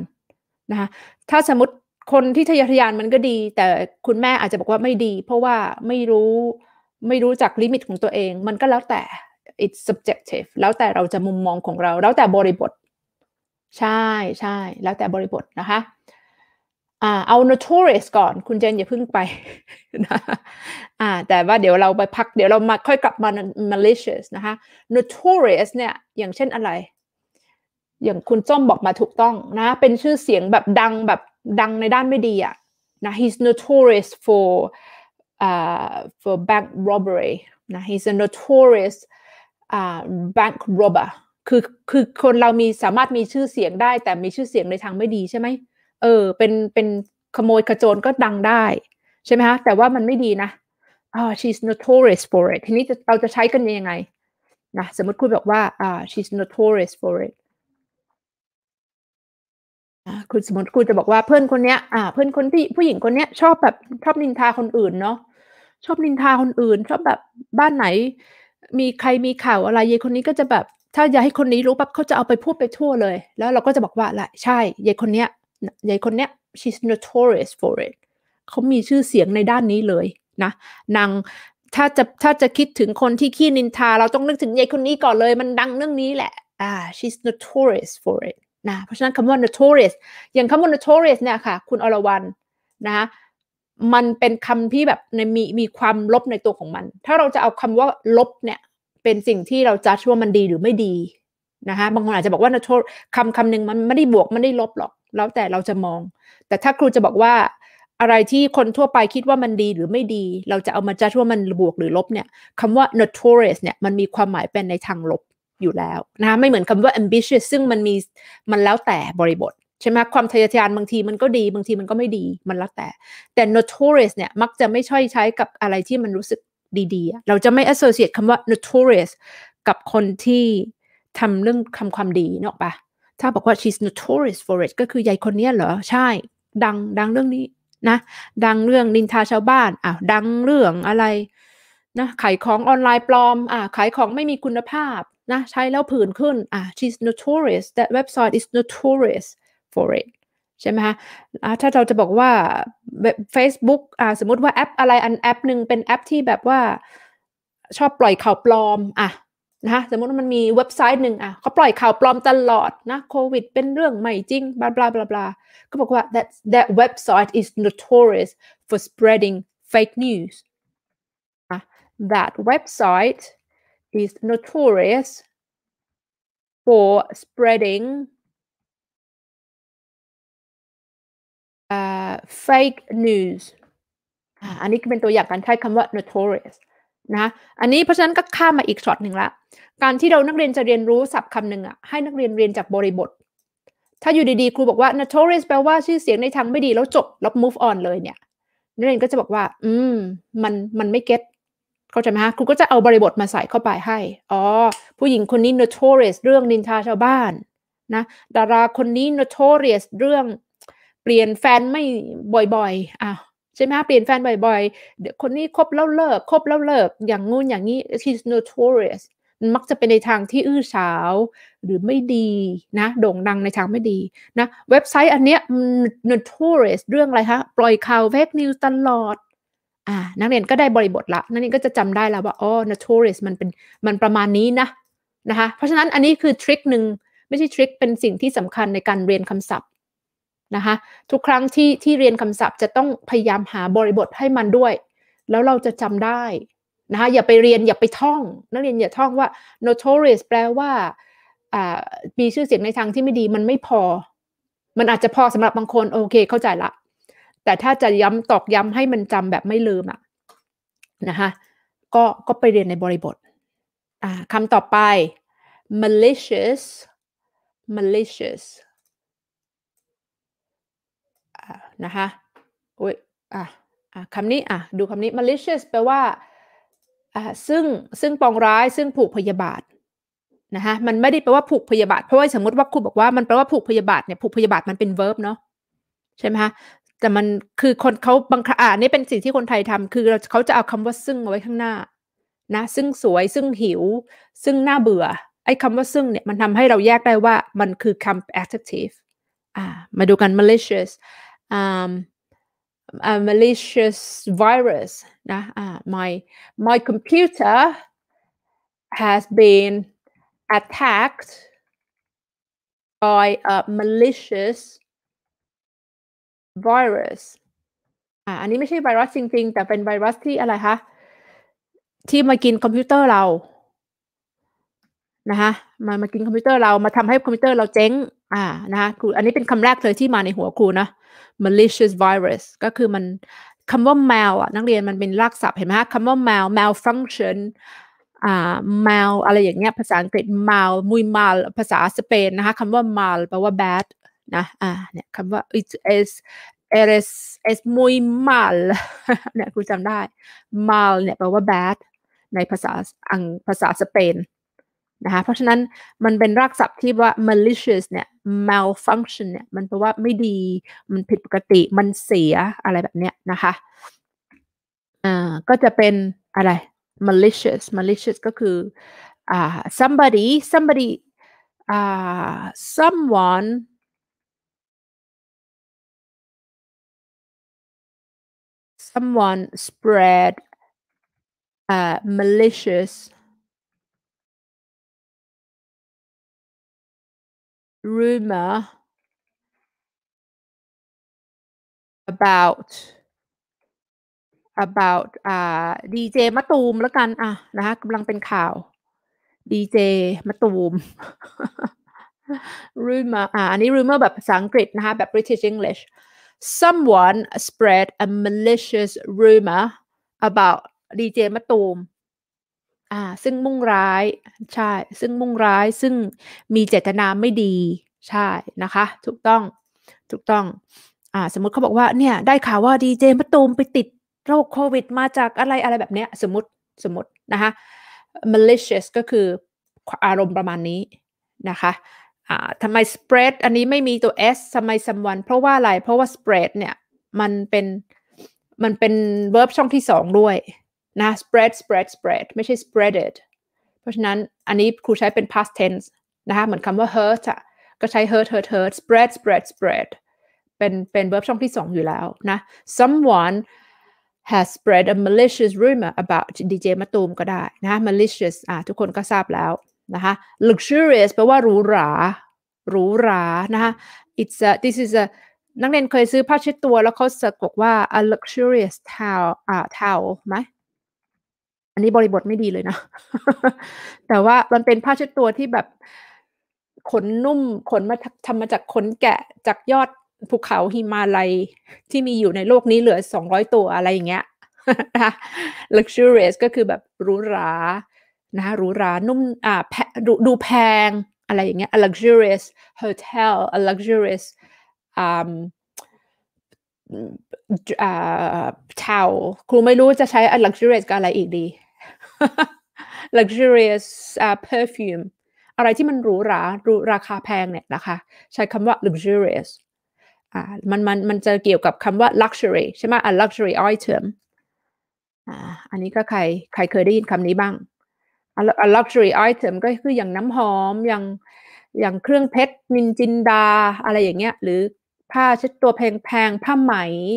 นะคะถ้าสมมติคนที่ทะเยอทะยานมันก็ดี แต่คุณแม่อาจจะบอกว่าไม่ดี เพราะว่าไม่รู้ไม่รู้จักลิมิตของตัวเองมันก็แล้วแต่ it's subjective แล้วแต่เราจะมุมมองของเรา แล้วแต่บริบท ใช่ใช่แล้วแต่บริบทนะคะอ่าเอา notorious ก่อน คุณเจนอย่าพึ่งไปนะอ่าแต่ว่าเดี๋ยวเราไปพัก เดี๋ยวเรามาค่อยกลับมา malicious นะคะ notorious เนี่ย อย่างเช่นอะไร อย่างคุณส้มบอกมาถูกต้องนะ เป็นชื่อเสียงแบบดัง แบบดังในด้านไม่ดีอะนะ he's notorious for uh, for bank robbery นะ he's a notorious uh, bank robber คือคือคนเรามีสามารถมีชื่อเสียงได้ แต่มีชื่อเสียงในทางไม่ดีใช่ไหม เออ เป็นเป็นขโมยขโจรก็ดังได้ ใช่ไหมคะแต่ว่ามันไม่ดีนะอ่า she's notorious for it ทีนี้เราจะใช้กันยังไงนะสมมติคุณบอกว่าอ่า she's notorious for it คุณสมมติคุณจะบอกว่าเพื่อนคนเนี้ย อ่า เพื่อนคนที่ผู้หญิงคนเนี้ยชอบแบบชอบนินทาคนอื่นเนาะ ชอบนินทาคนอื่นชอบแบบบ้านไหนมีใครมีข่าวอะไรยายคนนี้ก็จะแบบ ถ้าอยากให้คนนี้รู้ปั๊บเขาจะเอาไปพูดไปทั่วเลย แล้วเราก็จะบอกว่าละใช่ยายคนเนี้ยยายคนเนี้ย she's notorious for it เขามีชื่อเสียงในด้านนี้เลยนะ นางถ้าจะถ้าจะคิดถึงคนที่ขี้นินทา เราต้องนึกถึงยายคนนี้ก่อนเลยมันดังเรื่องนี้แหละ อ่า she's notorious for it นะ เพราะฉะนั้นคำว่า notorious อย่างคำว่า notorious เนี่ยค่ะคุณอรวรณนนะมันเป็นคำที่แบบในมีมีความลบในตัวของมัน ถ้าเราจะเอาคำว่าลบเนี่ยเป็นสิ่งที่เราจัดว่ามันดีหรือไม่ดีนะคะบางคนอาจจะบอกว่านะโทษคำคำหนึ่งมันไม่ได้บวกไม่ได้ลบหรอก แล้วแต่เราจะมอง แต่ถ้าครูจะบอกว่า อะไรที่คนทั่วไปคิดว่ามันดีหรือไม่ดี เราจะเอามาจัดว่ามันบวกหรือลบเนี่ยคำว่า notorious เนี่ยมันมีความหมายเป็นในทางลบอยู่แล้วนะคะไม่เหมือนคำว่า ambitious ซึ่งมันมีมันแล้วแต่บริบทใช่ไหมความทะเยอทะยานบางทีมันก็ดี บางทีมันก็ไม่ดี มันแล้วแต่ แต่ notorious เนี่ยมักจะไม่ช่อยใช้กับอะไรที่มันรู้สึกดี ๆ เราจะไม่ associate คำว่า notorious กับคนที่ทำเรื่องทำความดีเนาะปะถ้าบอกว่า she's notorious for it ก็คือยายคนนี้เหรอ ใช่ดังดังเรื่องนี้นะดังเรื่องนินทาชาวบ้านอ่าดังเรื่องอะไรนะขายของออนไลน์ปลอมอ่าขายของไม่มีคุณภาพนะใช้แล้วผื่นขึ้นอ่า she's notorious that website is notorious for it ใช่ไหมคะถ้าเราจะบอกว่า Facebook สมมติว่าแอปอะไรอันแอปหนึ่งเป็นแอปที่แบบว่าชอบปล่อยข่าวปลอมอ่ะนะคะสมมติว่ามันมีเว็บไซต์หนึ่งอ่ะเขาปล่อยข่าวปลอมตลอดนะโควิดเป็นเรื่องใหม่จริง บลาบลาบลาบลาก็บอกว่า that that website is notorious for spreading fake news that website is notorious for spreading uh, fake news อันนี้เป็นตัวอย่างการใช้คำว่า notorious นะอันนี้เพราะฉะนั้นก็ข้ามมาอีกช็อตหนึ่งละ การที่เรานักเรียนจะเรียนรู้ศัพท์คำหนึ่งอ่ะ ให้นักเรียนเรียนจากบริบท ถ้าอยู่ดีๆครูบอกว่า notorious แปลว่าชื่อเสียงในทางไม่ดีแล้วจบ แล้ว move on เลยเนี่ย นักเรียนก็จะบอกว่า อืมมันมันไม่ get เข้าใจไหมฮะครูก็จะเอาบริบทมาใส่เข้าไปให้ อ๋อผู้หญิงคนนี้ notorious เรื่องนินทาชาวบ้านนะดาราคนนี้ notorious เรื่องเปลี่ยนแฟนไม่บ่อย ๆอ่ะใช่ไหมเปลี่ยนแฟนบ่อยๆเดี๋ยวคนนี้คบแล้วเลิก คบแล้วเลิก อย่างงู้นอย่างนี้ h e s notorious มักจะเป็นในทางที่อื้อฉาว หรือไม่ดีนะโด่งดังในทางไม่ดีนะ เว็บไซต์อันเนี้ย notorious เรื่องอะไรคะปล่อยข่าวเฟกนิวตลอดอ่า นักเรียนก็ได้บริบทละนักเรียนก็จะจำได้แล้วว่าอ๋อ notorious มันเป็นมันประมาณนี้นะ นะคะเพราะฉะนั้นอันนี้คือทริคหนึ่งไม่ใช่ทริคเป็นสิ่งที่สำคัญในการเรียนคำศัพท์นะคะทุกครั้งที่ที่เรียนคำศัพท์จะต้องพยายามหาบริบทให้มันด้วย แล้วเราจะจำได้นะคะอย่าไปเรียนอย่าไปท่อง นักเรียนอย่าท่องว่า notorious แปลว่ามีชื่อเสียงในทางที่ไม่ดี มันไม่พอ มันอาจจะพอสำหรับบางคน โอเค เข้าใจละแต่ถ้าจะย้ำตอกย้ำให้มันจำแบบไม่ลืมอะนะคะก็ก็ไปเรียนในบริบทคำต่อไป malicious malicious นะคะอุ้ยอ่ะอะคำนี้ อ่ะ ดูคำนี้ malicious แปลว่า อ่ะซึ่ง ซึ่งปองร้าย ซึ่งผูกพยาบาท นะคะมันไม่ได้แปลว่าผูกพยาบาท เพราะว่าสมมติว่าครูบอกว่ามันแปลว่าผูกพยาบาทเนี่ย ผูกพยาบาทมันเป็น verb เนาะใช่ไหมคะแต่มัน คือคนเขาบางคัอ่านนี่เป็นสิ่งที่คนไทยทำคือเราเขาจะเอาคำว่าซึ่งมาไว้ข้างหน้า นะ ซึ่งสวย ซึ่งหิว ซึ่งน่าเบื่อ ไอ้คำว่าซึ่งเนี่ยมันทำให้เราแยกได้ว่ามันคือคำ adjective อ่า มาดูกัน malicious um, a malicious virus. Uh, my my computer has been attacked by a malicious virus อ่าอันนี้ไม่ใช่ไวรัสจริงๆแต่เป็นไวรัสที่อะไรคะที่มากินคอมพิวเตอร์เรานะคะมามากินคอมพิวเตอร์เรามาทำให้คอมพิวเตอร์เราเจ๊งอ่านะคะครูอันนี้เป็นคำแรกเลยที่มาในหัวครูนะ malicious virus ก็คือมันคำว่า mal อ่ะนักเรียนมันเป็นรากศัพท์เห็นไหมคะคำว่า mal malfunction อ่า mal อะไรอย่างเงี้ยภาษาอังกฤษ mal มุย mal ภาษาสเปนนะคะคำว่า mal แปลว่า bad นะอ่าเนี่ยคำว่า it is eres es muy mal เนี่ยครูจำได้ mal เนี่ยแปลว่า bad ในภาษาอังภาษาสเปนนะคะเพราะฉะนั้นมันเป็นรากศัพท์ที่ว่า malicious เนี่ย malfunction เนี่ยมันแปลว่าไม่ดีมันผิดปกติมันเสียอะไรแบบเนี้ยนะคะอ่าก็จะเป็นอะไร malicious malicious ก็คืออ่า somebody somebody อ่า someone someone spread uh, malicious rumor about about อ่าดีเจมะตูมแล้วกันอ่ะนะคะกำลังเป็นข่าวดีเจมะตูม rumor อ่าอันนี้ rumor แบบภาษาอังกฤษนะคะ แบบ British English someone spread a malicious rumor about ดีเจมะตูมอ่าซึ่งมุ่งร้าย ใช่ ซึ่งมุ่งร้ายซึ่งมีเจตนาไม่ดีใช่นะคะ ถูกต้องถูกต้องอ่าสมมติเขาบอกว่าเนี่ยได้ข่าวว่าดีเจมะตูมไปติดโรคโควิดมาจากอะไรอะไรแบบเนี้ยสมมติสมมตินะคะ malicious ก็คืออารมณ์ประมาณนี้นะคะทำไม spread อันนี้ไม่มีตัว s ทำไม someone เพราะว่าอะไรเพราะว่า spread เนี่ยมันเป็นมันเป็น verb ช่องที่สองด้วยนะ spread spread spread ไม่ใช่ spreaded เพราะฉะนั้น อันนี้ครูใช้เป็น past tense นะคะเหมือนคำว่า hurt อะก็ใช้ hurt hurt hurt spread spread spread เป็นเป็น verb ช่องที่สองอยู่แล้วนะ someone has spread a malicious rumor about DJ มาตูมก็ได้นะ malicious อ่ะทุกคนก็ทราบแล้วนะคะ luxurious แปลว่าหรูหราหรูหรานะคะ it's a this is a นักเรียนเคยซื้อผ้าเช็ดตัว แล้วเขาสะกบอกว่า a luxurious towel อ่า towel ไหมอันนี้บริบทไม่ดีเลยนะ แต่ว่ามันเป็นผ้าเช็ดตัวที่แบบขนนุ่มขนมาทำมาจากขนแกะจากยอดภูเขาหิมาลัย ที่มีอยู่ในโลกนี้เหลือสองร้อยตัวอะไรอย่างเงี้ยนะ luxurious ก็คือแบบหรูหรา นะหรูหรา นุ่ม อ่าแพดูแพงอะไรอย่างเงี้ย luxurious hotel a luxurious um, ชาวครูไม่รู้จะใช้ luxurious กับอะไรอีกดี luxurious uh, perfume อะไรที่มันหรูหรารูราคาแพงเนี่ยนะคะ ใช้คำว่า luxurious อ่ามันมันมันจะเกี่ยวกับคำว่า luxury ใช่ไหม a luxury item อ่าอันนี้ก็ใครใครเคยได้ยินคำนี้บ้าง a luxury item ก็คืออย่างน้ำหอม อย่างอย่างเครื่องเพชรนินจินดา อะไรอย่างเงี้ยหรือผ้าเช็ดตัวแพงๆผ้าไหม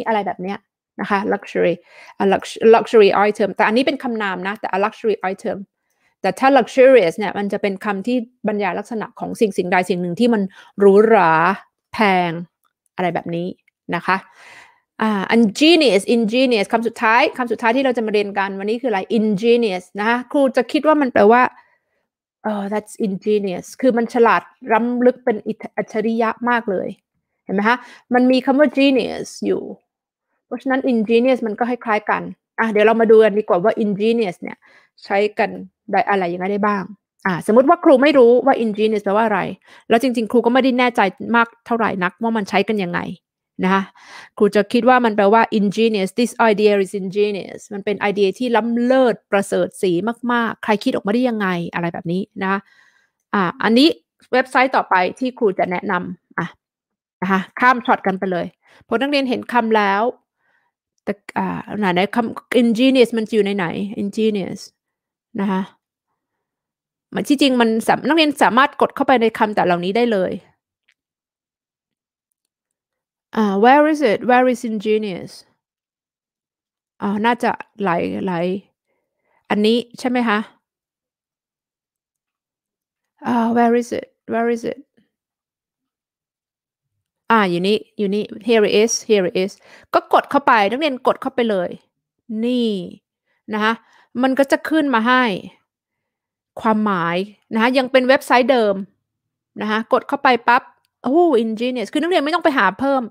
อะไรแบบเนี้ยนะคะ luxury a luxury item แต่อันนี้เป็นคำนามนะ แต่ a luxury item แต่ถ้า luxurious เนี่ย มันจะเป็นคำที่บรรยายลักษณะของสิ่งสิ่งใดสิ่งหนึ่งที่มันหรูหราแพงอะไรแบบนี้นะคะอ่า ingenious ingenious คำสุดท้ายคำสุดท้ายที่เราจะมาเรียนกันวันนี้คืออะไร ingenious นะคะครูจะคิดว่ามันแปลว่า oh that's ingenious คือมันฉลาดล้ำลึกเป็นอัจฉริยะมากเลยเห็นไหมคะมันมีคำว่า genius อยู่ เพราะฉะนั้น ingenious มันก็คล้ายๆกัน อ่ะ เดี๋ยวเรามาดูกันดีกว่าว่า ingenious เนี่ยใช้กันได้อะไรยังไงได้บ้าง อ่าสมมติว่าครูไม่รู้ว่า ingenious แปลว่าอะไร แล้วจริงๆ ครูก็ไม่ได้แน่ใจมากเท่าไหร่นักว่ามันใช้กันยังไงนะคะครูจะคิดว่ามันแปลว่า ingenious this idea is ingenious มันเป็นไอเดียที่ล้ำเลิศประเสริฐสีมากๆ ใครคิดออกมาได้ยังไงอะไรแบบนี้นะ อ่าอันนี้เว็บไซต์ต่อไปที่ครูจะแนะนำนะคะข้ามช็อตกันไปเลยพอนักเรียนเห็นคำแล้ว แต่อ่าไหนไหนคำ ingenious มันอยู่ไหนไหน ingenious นะคะมันที่จริงมันนักเรียนสามารถกดเข้าไปในคำแต่เหล่านี้ได้เลยอ่า where is it where is ingenious อ่าน่าจะ ไหลไหล อันนี้ใช่ไหมคะอ่า where is it where is it อ่าอยู่นี่ อยู่นี่ here it is here it is ก็กดเข้าไป นักเรียนกดเข้าไปเลย นี่ นะคะมันก็จะขึ้นมาให้ความหมายนะคะยังเป็นเว็บไซต์เดิม นะคะกดเข้าไปปับ๊บโอ้ ingenious คือนักเรียนไม่ต้องไปหาเพิ่ม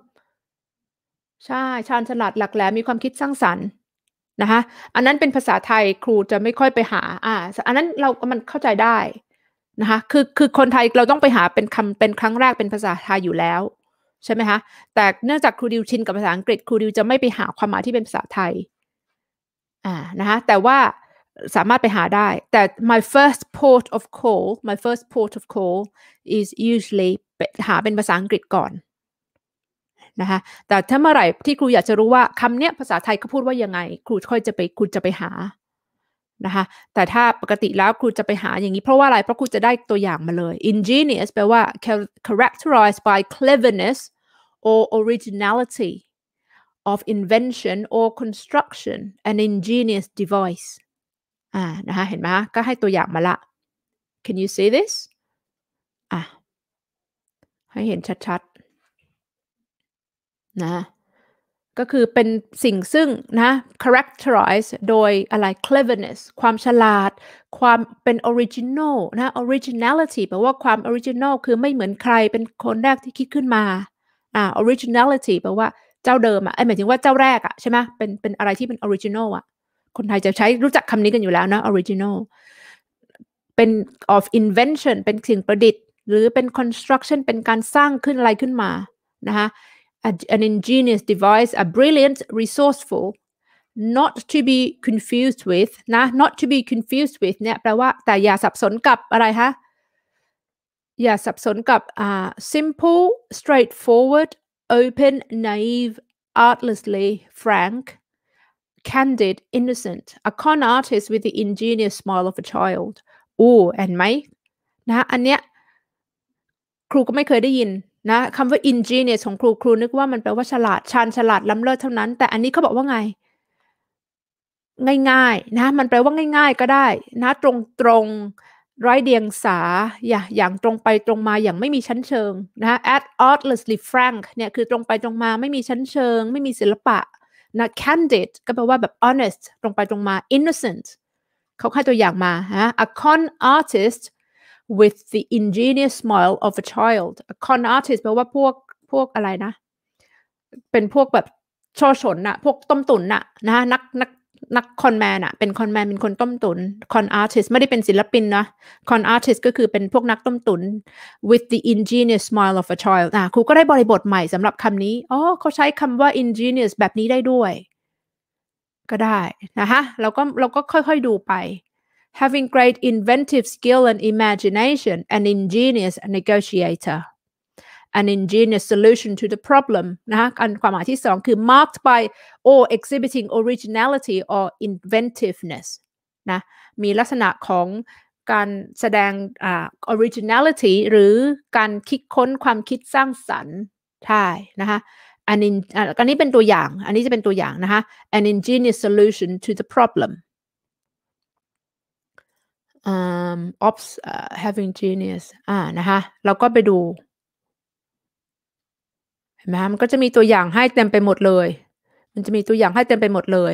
ใช่ชาญฉลาดหลักแหลมมีความคิดสร้างสรรค์นะคะอันนั้นเป็นภาษาไทยครูจะไม่ค่อยไปหาอ่าอันนั้นเรามันเข้าใจได้นะคะคือคือคนไทยเราต้องไปหาเป็นคำเป็นครั้งแรกเป็นภาษาไทยอยู่แล้วใช่ไหมคะ แต่เนื่องจากครูดิวชินกับภาษาอังกฤษ ครูดิวจะไม่ไปหาความหมายที่เป็นภาษาไทยอ่านะคะแต่ว่าสามารถไปหาได้ แต่ my first port of call my first port of call is usually หาเป็นภาษาอังกฤษก่อนนะคะแต่ถ้าเมื่อไหร่ที่ครูอยากจะรู้ว่าคำเนี้ยภาษาไทยเขาพูดว่ายังไงครูค่อยจะไปครูจะไปหานะคะแต่ถ้าปกติแล้วครูจะไปหาอย่างนี้เพราะว่าอะไร เพราะครูจะได้ตัวอย่างมาเลย ingenious แปลว่า characterized by cleverness or originality of invention or construction an ingenious device อ่านะคะเห็นไหมก็ให้ตัวอย่างมาละ can you see this อ่ะ ให้เห็นชัดๆนะก็คือเป็นสิ่งซึ่ง นะ characterize โดยอะไร cleverness ความฉลาด ความเป็น original นะ originality แปลว่าความ original คือไม่เหมือนใครเป็นคนแรกที่คิดขึ้นมาอ่า originality แปลว่าเจ้าเดิมอ่ะอหมายถึงว่าเจ้าแรกอ่ะใช่ไหมเป็นเป็นอะไรที่เป็น original อ่ะ คนไทยจะใช้รู้จักคำนี้กันอยู่แล้วนะ original เป็น of invention เป็นสิ่งประดิษฐ์ หรือเป็น construction เป็นการสร้างขึ้นอะไรขึ้นมา นะคะ a, an ingenious device, a brilliant, resourceful, not to be confused with na, not to be confused with เนี่ยแปลว่าแต่อย่าสับสนกับอะไรคะอย่าสับสนกับอ่า uh, simple straightforward open naive artlessly frank candid innocent a con artist with the ingenious smile of a child โอ้ and ไหมนะอันเนี้ยครูก็ไม่เคยได้ยินนะคำว่า ingenious ของครูครูนึกว่ามันแปลว่าฉลาดชาญฉลาดล้ำเลิศเท่านั้น แต่อันนี้เขาบอกว่าไงง่ายๆนะมันแปลว่าง่ายๆ ก็ได้นะตรงตรงไร้เดียงสาอย่าอย่างตรงไปตรงมาอย่างไม่มีชั้นเชิงนะ at odlessly frank เนี่ยคือตรงไปตรงมาไม่มีชั้นเชิง ไม่มีศิลปะนะ candid ก็แปลว่าแบบ honest ตรงไปตรงมา innocent เขาให้ตัวอย่างมาฮะ a con artist with the ingenious smile of a child con artist แปลว่าพวกพวกอะไรนะ เป็นพวกแบบช่อชนนะพวกต้มตุนนะนะ นักนักนักคอนแมนอะเป็นคอนแมน เป็นคนต้มตุนคอนอาร์ติสไม่ได้เป็นศิลปินนะคอนอาร์ติสก็คือเป็นพวกนักต้มตุน with the ingenious smile of a child อ่ะครูก็ได้บริบทใหม่สำหรับคำนี้อ๋อเขาใช้คำว่า ingenious แบบนี้ได้ด้วย ก็ได้นะคะเราก็เราก็ค่อยๆดูไป having great inventive skill and imagination, an ingenious negotiator. An ingenious solution to the problem นะคะอันความหมายที่สองคือ marked by or exhibiting originality or inventiveness นะมีลักษณะของการแสดงอ่า originality หรือการคิดค้นความคิดสร้างสรรค์ใช่นะคะอันนี้อันนี้เป็นตัวอย่างอันนี้จะเป็นตัวอย่างนะคะ an ingenious solution to the problem ops having genius อ่า นะคะเราก็ไปดูเห็นไหมมันก็จะมีตัวอย่างให้เต็มไปหมดเลย มันจะมีตัวอย่างให้เต็มไปหมดเลย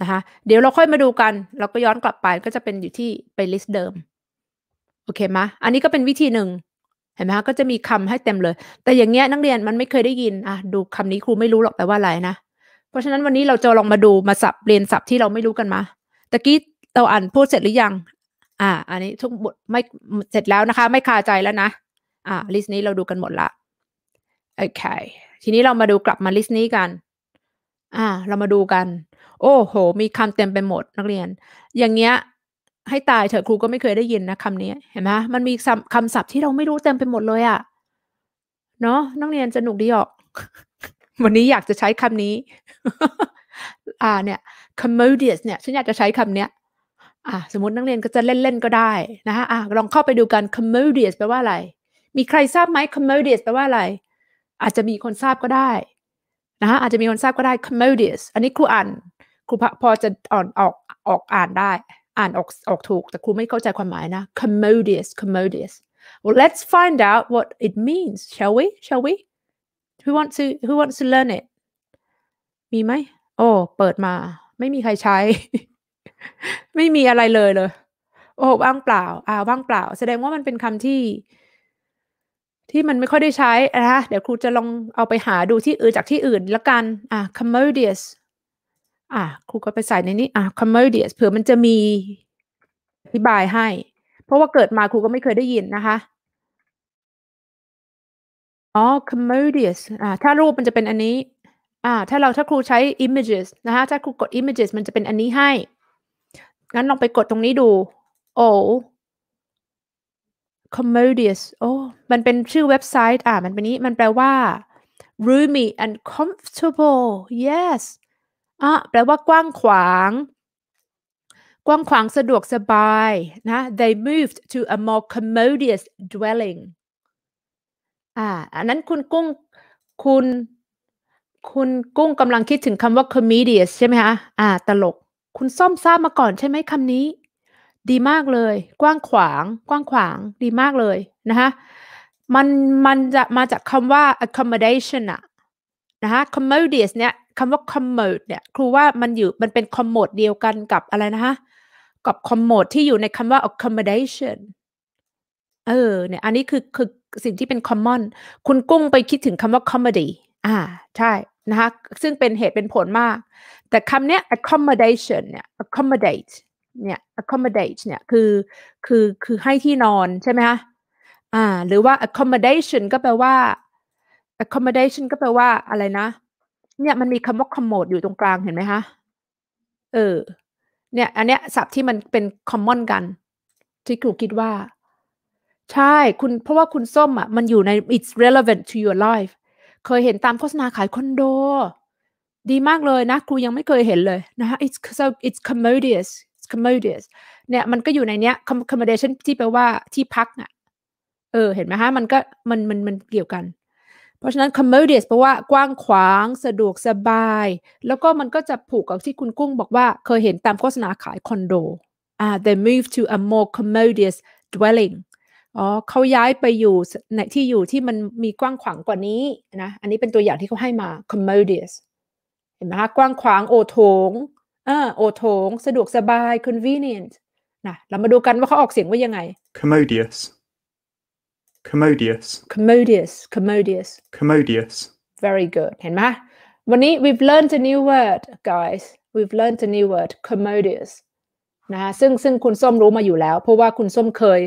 นะคะเดี๋ยวเราค่อยมาดูกัน เราก็ย้อนกลับไป ก็จะเป็นอยู่ที่ไปลิสต์เดิม โอเคไหมอันนี้ก็เป็นวิธีหนึ่งเห็นไหมคะก็จะมีคำให้เต็มเลย แต่อย่างเงี้ยนักเรียนมันไม่เคยได้ยิน อ่ะ ดูคำนี้ครูไม่รู้หรอกแปลว่าอะไรนะ เพราะฉะนั้นวันนี้เราจะลองมาดูมาสับเรียนสับที่เราไม่รู้กันมาตะกี้ตอ่ันพูดเสร็จหรือยัง อ่า อันนี้ ทุกบทไม่เสร็จแล้วนะคะ ไม่คาใจแล้วนะ อ่า ลิสต์นี้เราดูกันหมดละโอเค ทีนี้เรามาดูกลับมาลิสต์นี้กัน อ่า เรามาดูกัน โอ้โห มีคำเต็มไปหมด นักเรียน อย่างเงี้ย ให้ตายเถอะครูก็ไม่เคยได้ยินนะคำนี้เห็นไหมมันมีคำศัพท์ที่เราไม่รู้เต็มไปหมดเลยอะ่ะเนาะนักเรียนสนุกดีออก วันนี้อยากจะใช้คำนี้ อ่า เนี่ย commodious เนี่ย ฉันอยากจะใช้คำเนี้ยอ่ะสมมตินักเรียนก็จะเล่นเล่นก็ได้นะฮะอ่ะลองเข้าไปดูกัน commodious แปลว่าอะไร มีใครทราบไหม commodious แปลว่าอะไร อาจจะมีคนทราบก็ได้ นะฮะอาจจะมีคนทราบก็ได้ commodious อันนี้ครูอ่านครูพอจะอ่อนออกออกอ่านได้ อ่านออกออกถูก แต่ครูไม่เข้าใจความหมายนะ commodious commodious well let's find out what it means shall we shall we who wants to who wants to learn it มีไหมโอ้เปิดมา ไม่มีใครใช้ไม่มีอะไรเลยเลย โอ้ว่างเปล่าอ้าว่างเปล่าแสดงว่ามันเป็นคำที่ ที่มันไม่ค่อยได้ใช้นะเดี๋ยวครูจะลองเอาไปหาดูที่อื่นจากที่อื่นละกันอ่า commodious อ่าครูก็ไปใส่ในนี้อ่า commodious เผื่อมันจะมีอธิบายให้ เพราะว่าเกิดมาครูก็ไม่เคยได้ยินนะคะอ๋อ commodious อ่า ถ้ารูปมันจะเป็นอันนี้ อ่า ถ้าเราถ้าครูใช้ images นะคะถ้าครูกด images มันจะเป็นอันนี้ให้งั้นลองไปกดตรงนี้ดูโอ้ commodious โอ้มันเป็นชื่อเว็บไซต์อ่ามันเป็นนี้มันแปลว่า roomy and comfortable yes อ่ะแปลว่ากว้างขวาง กว้างขวางสะดวกสบายนะ they moved to a more commodious dwelling อ่าอันนั้นคุณกุ้งคุณคุณกุ้งกำลังคิดถึงคำว่า commodious ใช่ไหมคะ อ่าตลกคุณซ่อมทราบมาก่อนใช่ไหมคำนี้ ดีมากเลย กว้างขวางกว้างขวาง ดีมากเลยนะคะมันมันจะมาจากคำว่า accommodation อะนะคะ commodious เนี่ยคำว่า commode เนี่ยครูว่ามันอยู่มันเป็น commode เดียวกันกับอะไรนะคะกับ commode ที่อยู่ในคำว่า accommodation เออเนี่ยอันนี้คือคือสิ่งที่เป็น common คุณกุ้งไปคิดถึงคำว่า comedy อ่าใช่นะคะซึ่งเป็นเหตุเป็นผลมาก แต่คำนี้ accommodation เนี่ย accommodate เนี่ย accommodate เนี่ย คือ คือ คือให้ที่นอนใช่ไหมคะอ่า หรือว่า accommodation ก็แปลว่า accommodation ก็แปลว่าอะไรนะ เนี่ยมันมีคำว่า commode อยู่ตรงกลางเห็นไหมคะ เออ เนี่ย อันเนี้ยศัพท์ที่มันเป็น common กัน ที่ครูคิดว่า ใช่ คุณ เพราะว่าคุณส้มอ่ะ มันอยู่ใน it's relevant to your life เคยเห็นตามโฆษณาขายคอนโด ดีมากเลยนะ ครูยังไม่เคยเห็นเลยนะคะ it's so it's commodious it's commodious เนี่ยมันก็อยู่ในเนี้ย accommodation ที่แปลว่าที่พักอะ่ะเออเห็นไหมฮะ มันก็มันมันมันเกี่ยวกัน เพราะฉะนั้น commodious แปลว่า กว้างขวาง สะดวกสบาย แล้วก็มันก็จะผูกกับที่คุณกุ้งบอกว่าเคยเห็นตามโฆษณาขายคอนโดอ่า they move to a more commodious dwelling อ๋อเขาย้ายไปอยู่ ในที่อยู่ที่มันมีกว้างขวางกว่านี้นะอันนี้เป็นตัวอย่างที่เขาให้มา commodious เห็นไหมคะกว้างขวางโอโถงอ่าโอโถงสะดวกสบาย convenient นะเรามาดูกันว่าเขาออกเสียงว่ายังไง commodious commodious commodious commodious commodious very good เห็นไหมวันนี้ we've learned a new word guys we've learned a new word commodious นะซึ่งซึ่งคุณส้มรู้มาอยู่แล้ว เพราะว่าคุณส้มเคย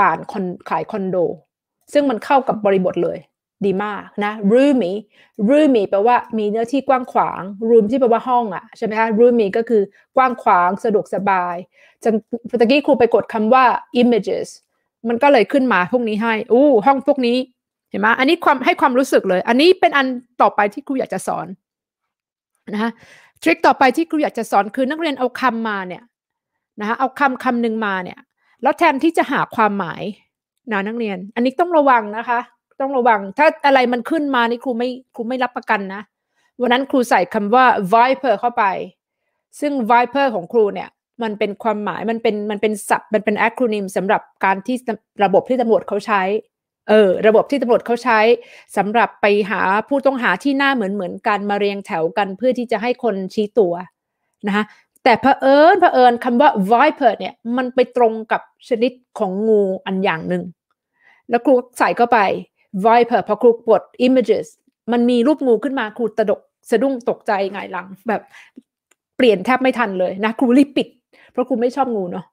อ่านคนขายคอนโด ซึ่งมันเข้ากับบริบทเลยดีมากนะ roomy roomy แปลว่ามีเนื้อที่กว้างขวาง room ที่แปลว่าห้องอะ่ะใช่ไหมคะ roomy ก็คือ กว้างขวางสะดวกสบายจังตะกี้ครูไปกดคำว่า images มันก็เลยขึ้นมาพวกนี้ให้ อู้ ห้องพวกนี้ เห็นไหมอันนี้ความให้ความรู้สึกเลย อันนี้เป็นอันต่อไปที่ครูอยากจะสอนนะคะทริคต่อไปที่ครูอยากจะสอนคือนักเรียนเอาคำมาเนี่ยนะคะเอาคำคำหนึ่งมาเนี่ยแล้วแทนที่จะหาความหมายนะนักเรียน อันนี้ต้องระวังนะคะ ต้องระวังถ้าอะไรมันขึ้นมานี่ครูไม่ครูไม่รับประกันนะวันนั้นครูใส่คำว่า viper เข้าไป ซึ่ง viper ของครูเนี่ย มันเป็นความหมายมันเป็นมันเป็นศัพท์มันเป็น acronym สำหรับการที่ระบบที่ตำรวจเขาใช้ เออ ระบบที่ตำรวจเขาใช้สำหรับไปหาผู้ต้องหาที่หน้าเหมือนเหมือนกัน มาเรียงแถวกันเพื่อที่จะให้คนชี้ตัวนะคะแต่เผอิญเผอิญคำว่า viper เนี่ย มันไปตรงกับชนิดของงูอันอย่างหนึ่ง แล้วครูใส่เข้าไป viper พอครูกด images มันมีรูปงูขึ้นมาครูตะดก สะดุ้งตกใจไงหลัง แบบเปลี่ยนแทบไม่ทันเลยนะ ครูรีบปิด เพราะครูไม่ชอบงูเนาะ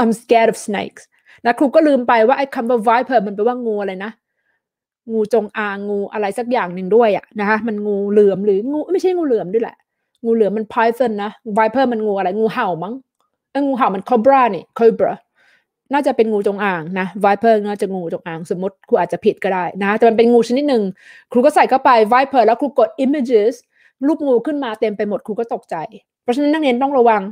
I'm scared of snakes นะครูก็ลืมไปว่าไอ้คำว่า viper มันแปลว่างูอะไรนะ งูจงอางงูอะไรสักอย่างหนึ่งด้วยอะนะคะมันงูเหลือมหรืองูไม่ใช่งูเหลือมด้วยแหละงูเหลือมมัน python นะไวเปอร์มันงูอะไร งูเห่ามั้งเอองูเห่ามัน cobra นี่ cobra น่าจะเป็นงูจงอางนะไวเปอร์น่าจะงูจงอาง สมมติครูอาจจะผิดก็ได้นะ แต่มันเป็นงูชนิดหนึ่ง ครูก็ใส่เข้าไปไวเปอร์แล้วครูกด images รูปงูขึ้นมาเต็มไปหมดครูก็ตกใจ เพราะฉะนั้น นักเรียนต้องระวัง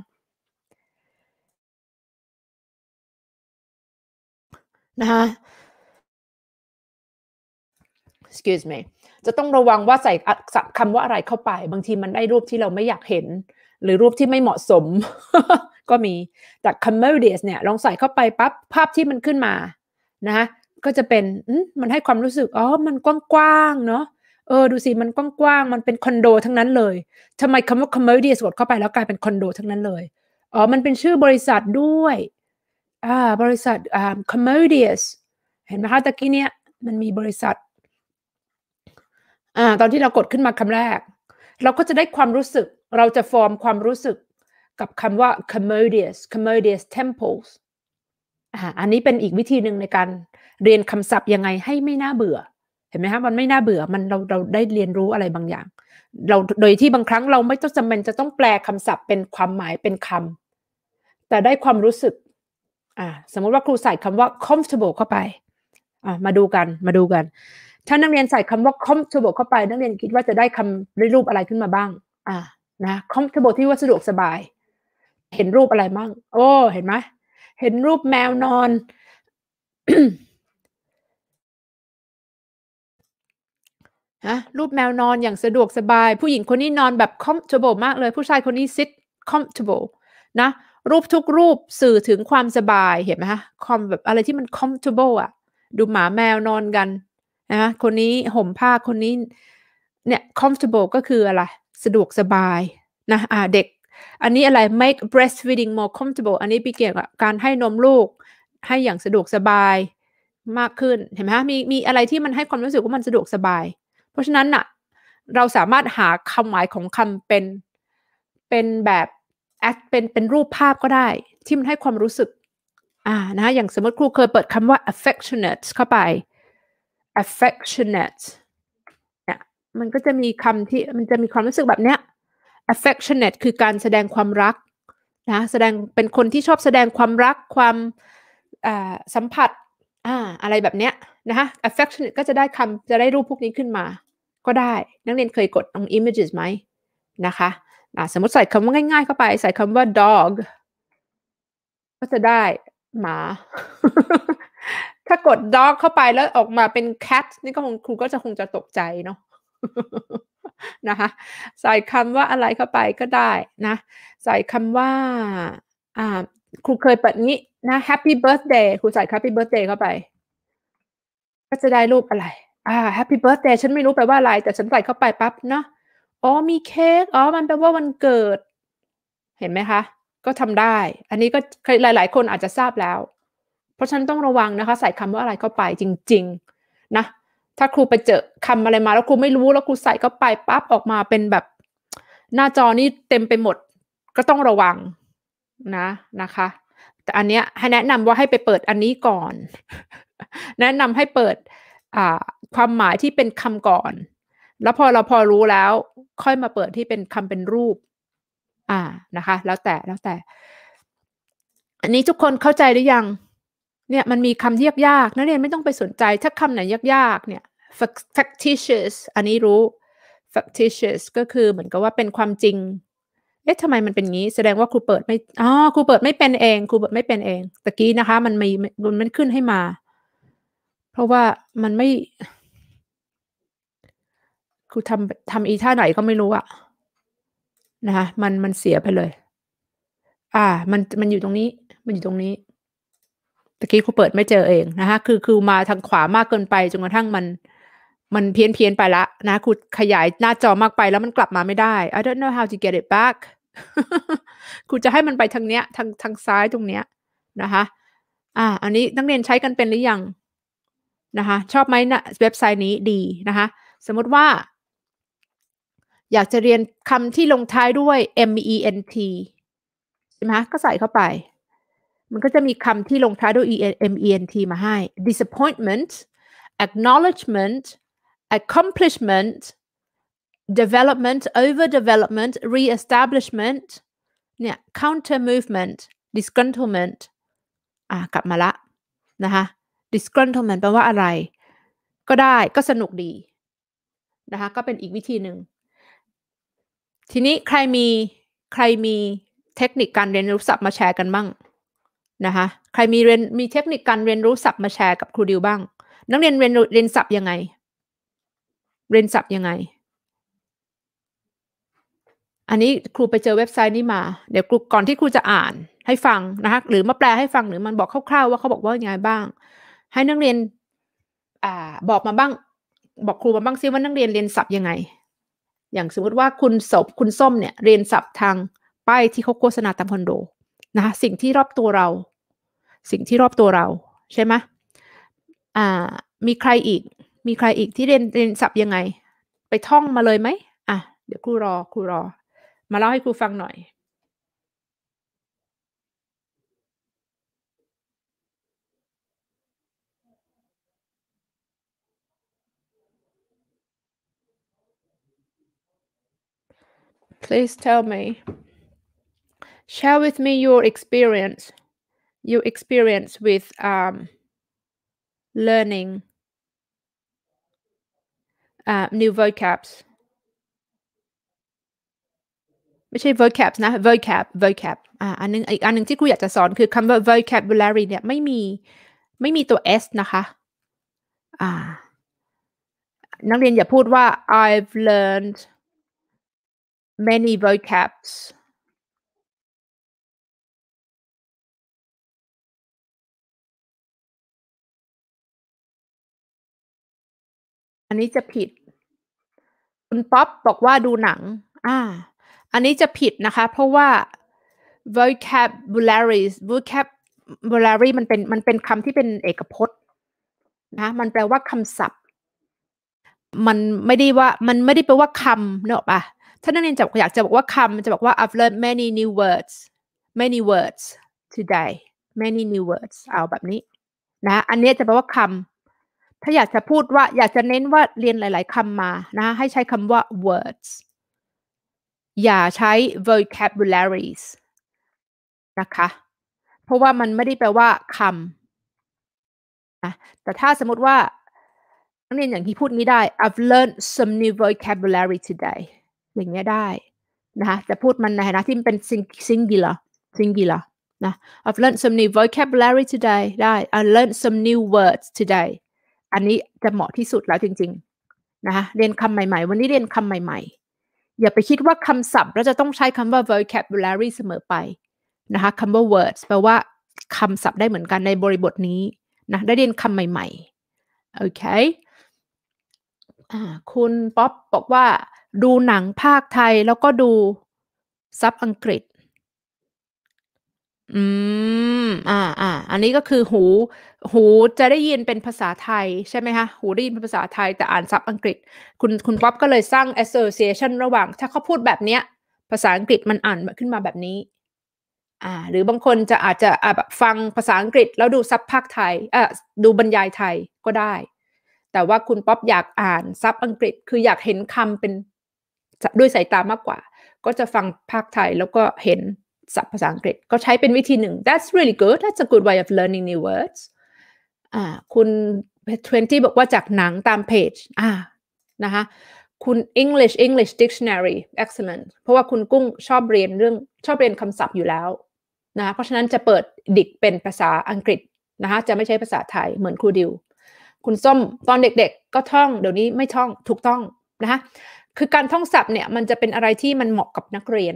นะคะ excuse me จะต้องระวังว่าใส่คำว่าอะไรเข้าไปบางทีมันได้รูปที่เราไม่อยากเห็น หรือรูปที่ไม่เหมาะสม ก็มีแต่ commodious เนี่ย ลองใส่เข้าไปปั๊บภาพที่มันขึ้นมานะ ก็จะเป็นมันให้ความรู้สึก อ๋อมันกว้างๆเนาะเออดูสิ มันกว้างๆมันเป็นคอนโด ทั้งนั้นเลยทำไมคำว่า commodious กดเข้าไปแล้วกลายเป็นคอนโดทั้งนั้นเลย อ๋อมันเป็นชื่อบริษัทด้วย อ่า บริษัทอ่า commodious เห็นไหมคะตะกี้เนี่ยมันมีบริษัทอ่าตอนที่เรากดขึ้นมาคำแรก เราก็จะได้ความรู้สึกเราจะฟอร์มความรู้สึกกับคำว่า commodious commodious temples อ่าอันนี้เป็นอีกวิธีหนึ่งในการเรียนคำศัพท์ยังไงให้ไม่น่าเบื่อเห็นไหมฮะมันไม่น่าเบื่อมันเราเราได้เรียนรู้อะไรบางอย่าง เราโดยที่บางครั้งเราไม่ต้องจำเป็นจะต้องแปลคำศัพท์ เป็นความหมายเป็นคำแต่ได้ความรู้สึกอ่าสมมติว่าครูใส่คำว่า comfortable เข้าไปอ่ามาดูกันมาดูกันถ้านักเรียนใส่คำว่า comfortable เข้าไปนักเรียนคิดว่าจะได้คำรูปอะไรขึ้นมาบ้าง อ่า นะ comfortable ที่ว่าสะดวกสบาย เห็นรูปอะไรบ้าง โอ้ เห็นไหม เห็นรูปแมวนอน ฮะ รูปแมวนอนอย่างสะดวกสบาย ผู้หญิงคนนี้นอนแบบ comfortable มากเลย ผู้ชายคนนี้ sit comfortable นะ รูปทุกรูปสื่อถึงความสบาย เห็นไหมฮะคอมแบบอะไรที่มัน comfortable อะดูหมาแมวนอนกันนะคะคนนี้ห่มผ้าคนนี้เนี่ย comfortable ก็คืออะไร สะดวกสบายนะอ่าเด็ก อันนี้อะไร make breastfeeding more comfortable อันนี้ปีเกี่ยวกับการให้นมลูกให้อย่างสะดวกสบายมากขึ้น เห็นไหมมีมีอะไรที่มันให้ความรู้สึกว่ามันสะดวกสบาย เพราะฉะนั้นน่ะเราสามารถหาคำหมายของคำเป็น เป็นแบบเป็นเป็นรูปภาพก็ได้ที่มันให้ความรู้สึกอ่านะ อย่างสมมติครูเคยเปิดคำว่า affectionate เข้าไป affectionate เนี่ยมันก็จะมีคำที่มันจะมีความรู้สึกแบบเนี้ย affectionate คือการแสดงความรักนะแสดงเป็นคนที่ชอบแสดงความรักความสัมผัสอ่าอะไรแบบเนี้ยนะคะ affectionate ก็จะได้คำจะได้รูปพวกนี้ขึ้นมา ก็ได้นักเรียนเคยกดตรง images ไหมนะคะะสมมติใส่คำว่าง่ายๆเข้าไป ใส่คำว่า dog ก็จะได้หมาถ้ากดด็อกเข้าไปแล้วออกมาเป็นแคทนี่ก็คงครูก็จะคงจะตกใจเนาะนะคะใส่คำว่าอะไรเข้าไปก็ได้นะ ใส่คำว่าอ่าครูเคยเปิดนี้นะ Happy Birthday ครูใส่ Happy Birthday เข้าไป ก็จะได้รูปอะไร อ่า Happy Birthday ฉันไม่รู้แปลว่าอะไร แต่ฉันใส่เข้าไปปั๊บเนาะอ๋อมีเค้กอ๋อมันแปลว่าวันเกิด เห็นไหมคะ ก็ทำได้ อันนี้ก็หลาย ๆ คนอาจจะทราบแล้วราะฉะนั้นต้องระวังนะคะ ใส่คำว่าอะไรเข้าไปจริง ๆนะ ถ้าครูไปเจอคำอะไรมา แล้วครูไม่รู้แล้วครูใส่เข้าไปปั๊บออกมาเป็นแบบ หน้าจอนี่เต็มไปหมด ก็ต้องระวังนะนะคะ แต่อันเนี้ยให้แนะนำว่าให้ไปเปิดอันนี้ก่อน แนะนำให้เปิดความหมายที่เป็นคำก่อน แล้วพอเราพอรู้แล้ว ค่อยมาเปิดที่เป็นคำเป็นรูป อ่านะคะ แล้วแต่แล้วแต่ อันนี้ทุกคนเข้าใจหรือยังเนี่ยมันมีคำยากๆนักเรียนไม่ต้องไปสนใจ ถ้าคำไหนยากๆเนี่ย factitious อันนี้รู้ factitious ก็คือเหมือนกับว่าเป็นความจริง เอ๊ะทำไมมันเป็นงี้ แสดงว่าครูเปิด ไม่ อ๋อครูเปิด ไม่เป็นเองครูเปิดไม่เป็นเองตะกี้นะคะ มันมีมันมันขึ้นให้มา เพราะว่ามันไม่ ครูทำทำอีท่าไหนก็ไม่รู้อะนะคะมันมันเสียไปเลย อ่า มันมันอยู่ตรงนี้ มันอยู่ตรงนี้ตะกี้เขาเปิดไม่เจอเองนะคะ คือ คือมาทางขวามากเกินไปจนกระทั่งมัน มันเพี้ยนเพี้ยนไปละนะคุณขยายหน้าจอมากไป แล้วมันกลับมา ไม่ได้ I don't know how to get it back คุณ จะให้มันไปทางเนี้ย ทางทางซ้ายตรงเนี้ยนะคะ อ่าอันนี้นักเรียนใช้กันเป็นหรือยังนะคะ ชอบไหมนะเว็บไซต์นี้ดีนะคะ สมมติว่า อยากจะเรียนคำที่ลงท้ายด้วย M E N T ใช่ไหมก็ใส่เข้าไปมันก็จะมีคำที่ลงท้ายด้วย em ent มาให้ disappointment acknowledgement accomplishment development over development reestablishment เนี่ย counter movement disgruntlement อ่ะกลับมาละนะคะ disgruntlement แปลว่าอะไร ก็ได้ก็สนุกดีนะคะก็เป็นอีกวิธีหนึ่งทีนี้ใครมีใครมีเทคนิคการเรียนรู้ศัพท์มาแชร์กันบ้างนะคะใครมีเรียนมีเทคนิคการเรียนรู้ศัพท์มาแชร์กับครูดิวบ้างนักเรียนเรียนเรียนศัพท์ยังไงเรียนศัพท์ยังไง อันนี้ครูไปเจอเว็บไซต์นี้มาเดี๋ยวครูก่อนที่ครูจะอ่านให้ฟังนะคะหรือมาแปลให้ฟังหรือมันบอกคร่าวๆว่าเขาบอกว่ายังไงบ้าง ให้นักเรียนอ่าบอกมาบ้างบอกครูมาบ้างซิว่านักเรียนเรียนศัพท์ยังไง อย่างสมมติว่าคุณศพคุณส้มเนี่ยเรียนศัพท์ทางป้ายที่เขาโฆษณาตามคอนโดนะคะสิ่งที่รอบตัวเราสิ่งที่รอบตัวเราใช่ไหมอ่า มีใครอีก มีใครอีกที่เรียนเรียนศัพท์ยังไง ไปท่องมาเลยไหมอ่ะ เดี๋ยวครูรอครูรอ มาเล่าให้ครูฟังหน่อย please tell me share with me your experience Your experience with um, learning uh, new vocabs. ไม่ใช่ vocab นะ vocab vocab อ่าอันนึงอีกอันนึงที่ครูอยากจะสอนคือคำว่า vocabulary เนี่ยไม่มีไม่มีตัว s นะคะอ่านักเรียนอย่าพูดว่า ah. I've learned many vocabs อันนี้จะผิดคุณป๊อปบอกว่าดูหนังอ่าอันนี้จะผิดนะคะ เพราะว่า vocabulary vocabulary มันเป็นมันเป็นคำที่เป็นเอกพจน์นะมันแปลว่าคำศัพท์ มันไม่ได้ว่ามันไม่ได้แปลว่าคำเนอะปะถ้านักเรียนจะอยากจะบอกว่าคำจะบอกว่า I've learned many new words many words today many new words เอาแบบนี้นะอันนี้จะแปลว่าคำถ้าอยากจะพูดว่าอยากจะเน้นว่าเรียนหลาย ๆ คำมานะ ให้ใช้คำว่า words อย่าใช้ vocabularies นะคะ เพราะว่ามันไม่ได้แปลว่าคำนะแต่ถ้าสมมติว่าเรียนอย่างที่พูดนี้ได้ I've learned some new vocabulary today อย่างเงี้ยได้นะคะจะพูดมันในฐานะที่มันเป็น singular singular นะ I've learned some new vocabulary today ได้ I learned some new words today อันนี้จะเหมาะที่สุดแล้วจริงๆนะคะเรียนคำใหม่ๆ วันนี้เรียนคำใหม่ๆ อย่าไปคิดว่าคำศัพท์เราจะต้องใช้คำว่า vocabulary เสมอไปนะคะคำว่า words แปลว่าคำศัพท์ได้เหมือนกันในบริบทนี้นะได้เรียนคำใหม่ๆโอเคคุณป๊อปบอกว่า ดูหนังภาคไทย แล้วก็ดูซับอังกฤษอืม อ่า อ่า อันนี้ก็คือหู หูจะได้ยินเป็นภาษาไทยใช่ไหมคะ หูได้ยินเป็นภาษาไทย แต่อ่านซับอังกฤษ คุณ คุณป๊อปก็เลยสร้าง association ระหว่าง ถ้าเขาพูดแบบเนี้ยภาษาอังกฤษมันอ่านขึ้นมาแบบนี้ อ่า หรือบางคนจะอาจจะแบบฟังภาษาอังกฤษแล้วดูซับภาคไทย เอ่อดูบรรยายไทยก็ได้ แต่ว่าคุณป๊อปอยากอ่านซับอังกฤษ คืออยากเห็นคำเป็นด้วยสายตามากกว่า ก็จะฟังภาคไทยแล้วก็เห็นศัพท์ภาษาอังกฤษก็ใช้เป็นวิธีหนึ่ง that's really good that's a good way of learning new words อ่าคุณ20บอกว่าจากหนังตามเพจอ่านะคะ คุณ English English Dictionary excellent เพราะว่าคุณกุ้งชอบเรียนเรื่องชอบเรียนคำศัพท์อยู่แล้วนะะเพราะฉะนั้นจะเปิดดิกเป็นภาษาอังกฤษนะคะจะไม่ใช้ภาษาไทย เหมือนครูดิว คุณส้มตอนเด็กๆก็ท่อง เดี๋ยวนี้ไม่ท่องถูกต้องนะคะ คือการท่องศัพท์เนี่ยมันจะเป็นอะไรที่มันเหมาะกับนักเรียน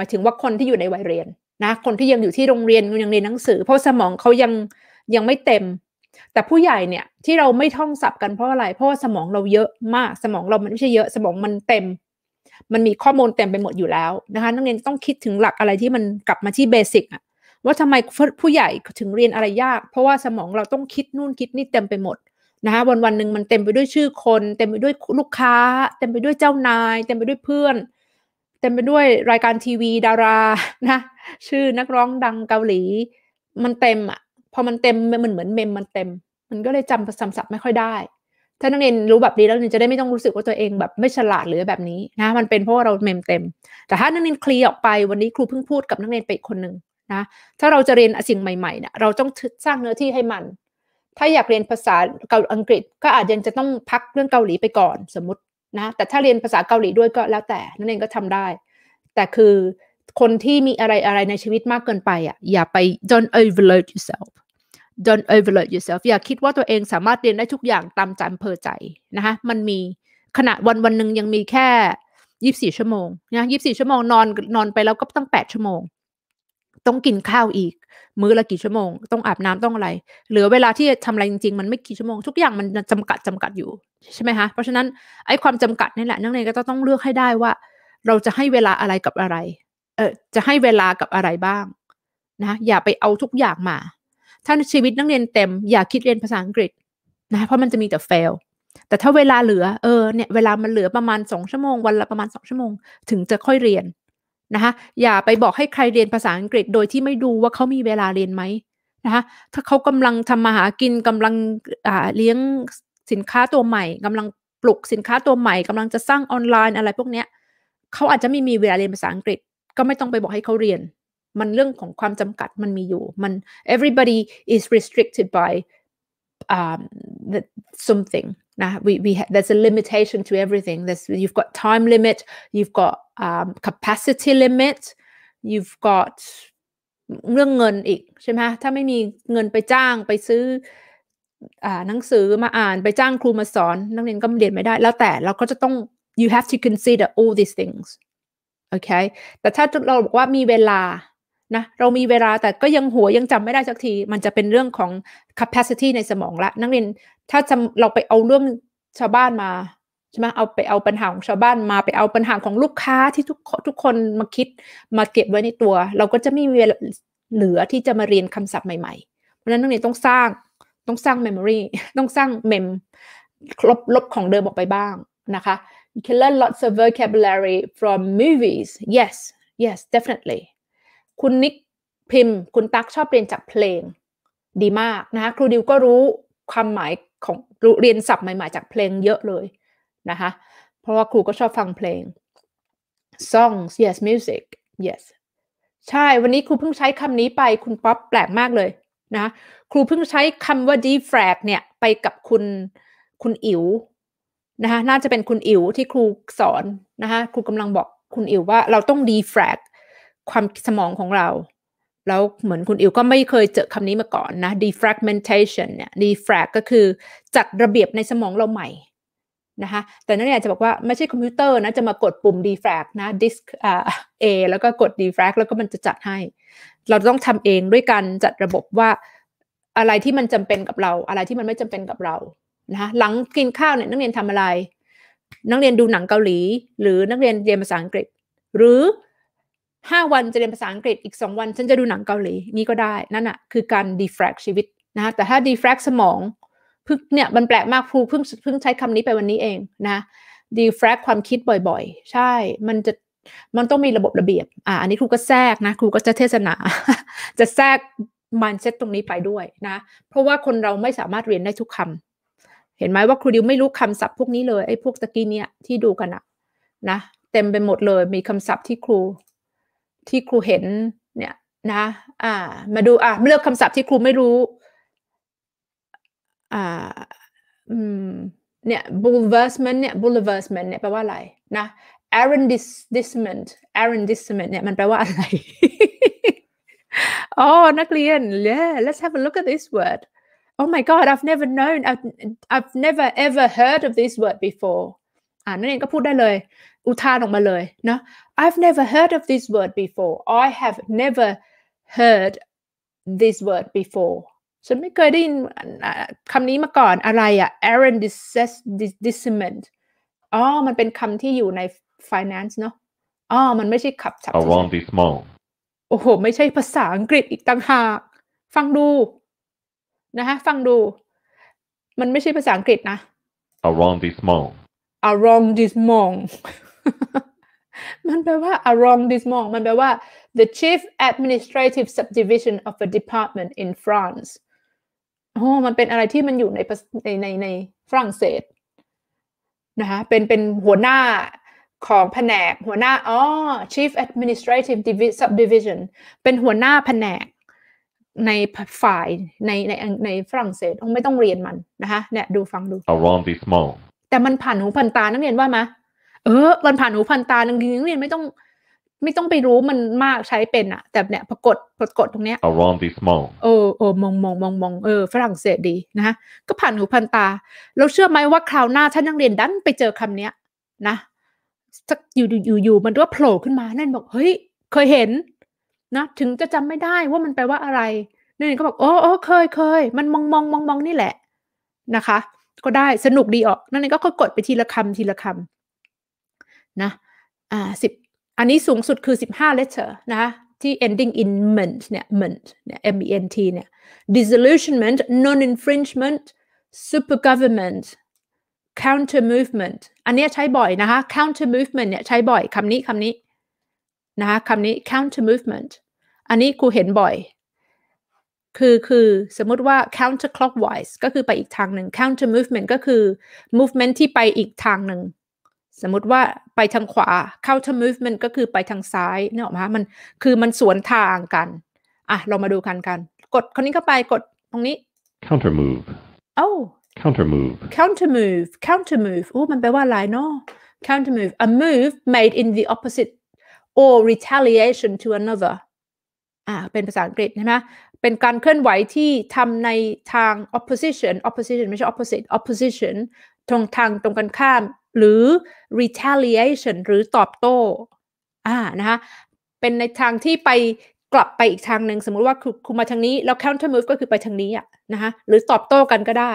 มายถึงว่าคนที่อยู่ในวัยเรียนนะคนที่ยังอยู่ที่โรงเรียนยังเรียนหนังสือเพราะสมองเขายังยังไม่เต็ม แต่ผู้ใหญ่เนี่ยที่เราไม่ท่องศัพท์กันเพราะอะไร เพราะาสมองเราเยอะมากสมองเรามันไม่ใช่เยอะสมองมันเต็ม มันมีข้อมูลเต็มไปหมดอยู่แล้วนะคะ นักเรียนต้องคิดถึงหลักอะไรที่มันกลับมาที่เบสิกอะว่าทำไม ผู้ใหญ่ถึงเรียนอะไรยาก เพราะว่าสมองเราต้องคิดนู่นคิดนี่เต็มไปหมดนะคะวันวันหนึ่งมันเต็มไปด้วยชื่อคน เต็มไปด้วยลูกค้า เต็มไปด้วยเจ้านาย เต็มไปด้วยเพื่อนเต็มไปด้วยรายการทีวีดารา นะ ชื่อนักร้องดังเกาหลี มันเต็มอ่ะ พอมันเต็มมันเหมือนเหมมมันเต็ม มันก็เลยจำสำศัพท์ไม่ค่อยได้ ถ้านักเรียนรู้แบบนี้แล้วนักเรียนจะได้ไม่ต้องรู้สึกว่าตัวเองแบบไม่ฉลาดหรือแบบนี้นะ มันเป็นเพราะว่าเราเมมเต็ม แต่ถ้านักเรียนเคลียร์ออกไปวันนี้ครูเพิ่งพูดกับนักเรียนไปคนหนึ่งนะ ถ้าเราจะเรียนสิ่งใหม่ๆเนี่ยเราต้องสร้างเนื้อที่ให้มัน ถ้าอยากเรียนภาษาเกาอังกฤษก็อาจยังจะต้องพักเรื่องเกาหลีไปก่อนสมมตินะแต่ถ้าเรียนภาษาเกาหลีด้วยก็แล้วแต่นั่นเองก็ทำได้ แต่คือคนที่มีอะไรอะไรในชีวิตมากเกินไปอ่ะ อย่าไป don't overload yourself don't overload yourself อย่าคิดว่าตัวเองสามารถเรียนได้ทุกอย่างตามจำเพอใจนะคะมันมีขณะวันวันหนึ่งยังมีแค่ยี่สี่ชั่วโมงนะยี่สี่ชั่วโมงนอนนอนไปแล้วก็ตั้งแปดชั่วโมง ต้องกินข้าวอีกมื้อละกี่ชั่วโมงต้องอาบน้ำต้องอะไร เหลือเวลาที่ทำอะไรจริงๆมันไม่กี่ชั่วโมงทุกอย่างมันจำกัดจำกัดอยู่ ใช่ไหมคะเพราะฉะนั้นไอ้ความจำกัดนี่แหละ นักเรียนก็ต้องเลือกให้ได้ว่า เราจะให้เวลาอะไรกับอะไร เออจะให้เวลากับอะไรบ้างนะอย่าไปเอาทุกอย่างมา ถ้าชีวิตนักเรียนเต็มอย่าคิดเรียนภาษาอังกฤษนะเพราะมันจะมีแต่ fail แต่ถ้าเวลาเหลือเออเนี่ย เวลามันเหลือประมาณสองชั่วโมง วันละประมาณสองชั่วโมง ถึงจะค่อยเรียนนะคะอย่าไปบอกให้ใครเรียนภาษาอังกฤษโดยที่ไม่ดูว่าเขามีเวลาเรียนไหมนะคะถ้าเขากำลังทำมาหากินกำลังเลี้ยงสินค้าตัวใหม่ กำลังปลุกสินค้าตัวใหม่ กำลังจะสร้างออนไลน์อะไรพวกเนี้ยเขาอาจจะไม่มีเวลาเรียนภาษาอังกฤษก็ไม่ต้องไปบอกให้เขาเรียน มันเรื่องของความจำกัดมันมีอยู่มัน everybody is restricted by um, something Now we we ha- there's a limitation to everything. There's you've got time limit, you've got um, capacity limit, you've got เรื่องเงินอีก ใช่ไหมถ้าไม่มีเงินไปจ้างไปซื้ออ่าหนังสือมาอ่านไปจ้างครูมาสอน นักเรียนก็เรียนไม่ได้แล้วแต่เราก็จะต้อง you have to consider all these things โอเค แต่ถ้าเราบอกว่ามีเวลานะเรามีเวลาแต่ก็ยังหัวยังจำไม่ได้สักทีมันจะเป็นเรื่องของ capacity ในสมองละนักเรียนถ้าจะเราไปเอาเรื่องชาวบ้านมา ใช่ไหมเอาไปเอาปัญหาของชาวบ้านมาไปเอาปัญหาของลูกค้าที่ทุกทุกคนมาคิด มาเก็บไว้ในตัว เราก็จะไม่มีเหลือที่จะมาเรียนคำศัพท์ใหม่ๆ เพราะฉะนั้นตรงเรียนต้องสร้างต้องสร้างเมมโมรีต้องสร้างเมมลบลบของเดิมออกไปบ้างนะคะ you can learn lots of vocabulary from movies yes yes definitely คุณนิกพิมพ์ คุณตักชอบเรียนจากเพลงดีมากนะคะครูดิวก็รู้ความหมายของเรียนศัพท์ใหม่ๆ จากเพลงเยอะเลยนะคะ เพราะว่าครูก็ชอบฟังเพลง songs yes music yes ใช่ วันนี้ครูเพิ่งใช้คำนี้ไป คุณป๊อปแปลกมากเลยนะ ครูเพิ่งใช้คำว่า defrag เนี่ย ไปกับคุณคุณอิ๋วนะคะน่าจะเป็นคุณอิ๋วที่ครูสอนนะคะครูกำลังบอกคุณอิ๋วว่าเราต้อง defrag ความสมองของเราแล้วเหมือนคุณอิวก็ไม่เคยเจอคำนี้มาก่อนนะ defragmentation เนี่ย defrag ก็คือจัดระเบียบในสมองเราใหม่นะคะแต่นั่นเนี่ยจะบอกว่า ไม่ใช่คอมพิวเตอร์นะจะมากดปุ่ม defrag นะ disk อ่า A แล้วก็กด defrag แล้วก็มันจะจัดให้ เราต้องทำเองด้วยการจัดระบบว่าอะไรที่มันจำเป็นกับเรา อะไรที่มันไม่จำเป็นกับเรานะะหลังกินข้าวเนี่ยนักเรียนทำอะไร นักเรียนดูหนังเกาหลี หรือนักเรียนเรียนภาษาอังกฤษ หรือห้าวันจะเรียนภาษาอังกฤษอีกสองวัน ฉันจะดูหนังเกาหลี นี่ก็ได้ นั่นอะคือการ d e f r a t ชีวิตนะแต่ถ้า d e f r a t สมองเพิ่งเนี่ยมันแปลกมากครูเพิ่งเพิ่งใช้คำนี้ไปวันนี้เองนะ d e f r a t ความคิดบ่อยๆ ใช่ มันจะมันต้องมีระบบระเบียบ อ่าอันนี้ครูก็แทรกนะ ครูก็จะเทศนา จะแทรกมันเซตตรงนี้ไปด้วยนะ เพราะว่าคนเราไม่สามารถเรียนได้ทุกคำ เห็นไหมว่าครูดิวไม่รู้คำศัพท์พวกนี้เลยไอ้พวกตะกี้เนี่ยที่ดูกันอะนะเต็มไปหมดเลยมีคำศัพท์ที่ครูที่ครูเห็นเนี่ยนะอ่ามาดูอ่ะเลือกคำศัพท์ที่ครูไม่รู้อ่าอืมเนี่ย bulversment เนี่ย bulversment เนี่ยแปลว่าอะไรนะ a r r o n d i s s m e n t a r r o n d i s m e n t เนี่ยมันแปลว่าอะไรอ๋อนักเรียน yeah let's have a look at this word oh my god I've never known I've I've never ever heard of this word before อ่านนั่นเองก็พูดได้เลย อุทานออกมาเลยเนะ I've never heard of this word before I have never heard this word before ฉันไม่เคยได้ยินคำนี้มาก่อนอะไรอะ Aaron d i s c e s s m e n t อ๋อ มันเป็นคำที่อยู่ใน finance เนาะ อ๋อ มันไม่ใช่ขับฉับท์ o n t be s m a l l โอ้โห ไม่ใช่ภาษาอังกฤษอีกต่างหาก ฟังดู นะฮะฟังดู มันไม่ใช่ภาษาอังกฤษนะ a r o n d i s s m a l l around this m o n t h มันแปลว่า around this m o n t h มันแปลว่า the chief administrative subdivision of a department in France โอ้มันเป็นอะไรที่มันอยู่ในในในฝรั่งเศส นะคะเป็นเป็นหัวหน้าของแผนกหัวหน้าอ๋อ chief administrative subdivision เป็นหัวหน้าแผนกในฝ่ายในในในฝรั่งเศส ไม่ต้องเรียนมัน นะคะเนี่ยดูฟังดู around this m o n t h แต่มันผ่านหูผ่านตา นักเรียนว่ามเออมันผ่านหูผ่านตาักเรีนักเรียนไม่ต้อง ไม่ต้องไปรู้มันมากใช้เป็นอะแต่เนี่ยปรากฏปรากฏตรงเนี้ย around this m o n เออเออมองมองมองมอง เออ ฝรั่งเศสดีนะก็ผ่านหูผ่านตา เราเชื่อไหมว่าคราวหน้าท่านนักเรียนดันไปเจอคำเนี้ยนะสักอยู่อยู่อยู่มันก็โผล่ขึ้นมานั่นบอก เฮ้ย เคยเห็นนะ ถึงจะจำไม่ได้ว่ามันแปลว่าอะไรนั่นก็บอกโอ้โอเคยเคย มันมองมองมองมองนี่แหละนะคะก็ได้สนุกดีออก นั่นเองก็กดไปทีละคำทีละคำนะอ่าสิบอันนี้สูงสุดคือ 15 letter นะคะที่ ending in ment เนี่ย ment เนี่ย ment เนี่ย disillusionment non infringement super government counter movement อันนี้ใช้บ่อยนะคะ counter movement เนี่ยใช้บ่อยคำนี้คำนี้นะคะคำนี้ counter movement อันนี้ครูเห็นบ่อยคือ คือ สมมติว่า counter clockwise ก็คือไปอีกทางหนึ่ง counter movement ก็คือ movement ที่ไปอีกทางหนึ่ง สมมติว่าไปทางขวา counter movement ก็คือไปทางซ้ายเนี่ยหรอมะมันคือมันสวนทางกัน อ่ะเรามาดูกันกัน กดคนนี้เข้าไปกดตรงนี้ counter move โอ้ counter move counter move counter move โอ้มันแปลว่าอะไรเนาะ counter move a move made in the opposite or retaliation to another อ่าเป็นภาษาอังกฤษใช่ไหมเป็นการเคลื่อนไหวที่ทำในทาง opposition opposition ไม่ใช่ opposite opposition ตรงทางตรงกันข้าม หรือ retaliation หรือตอบโต้อ่านะคะเป็นในทางที่ไปกลับไปอีกทางหนึ่งสมมติว่าคุณมาทางนี้ แล้ว counter move ก็คือไปทางนี้อ่ะนะคะหรือตอบโต้กันก็ได้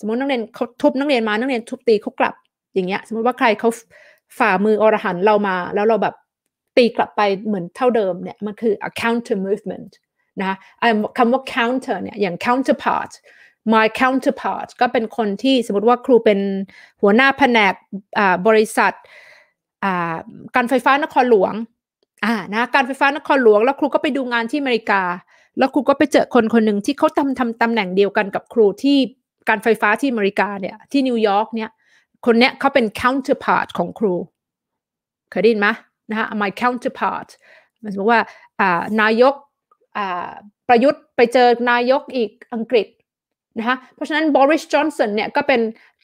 สมมตินักเรียนเขาทุบนักเรียนมานักเรียนทุบตีเขากลับอย่างเงี้ยสมมติว่าใครเขาฝ่ามืออรหันเรามา แล้วเราแบบตีกลับไปเหมือนเท่าเดิมเนี่ยมันคือ counter movement นะคะคำว่า counter เนี่ย อย่าง counterpart my counterpart ก็เป็นคนที่สมมติว่าครูเป็นหัวหน้าแผนกบริษัทการไฟฟ้านครหลวงอ่านะการไฟฟ้านครหลวง แล้วครูก็ไปดูงานที่อเมริกา แล้วครูก็ไปเจอคนคนหนึ่งที่เขาทำทำตำแหน่งเดียวกันกับครูที่การไฟฟ้าที่อเมริกาเนี่ยที่นิวยอร์กเนี่ย คนเนี้ยเขาเป็น counterpart ของครูเคยได้ยินไหมนะฮะ my counterpart มันบอกว่านายกประยุทธ์ไปเจอ นายกอีกอังกฤษนะคะเพราะฉะนั้นบริสจอนสันเนี่ยก็เป็น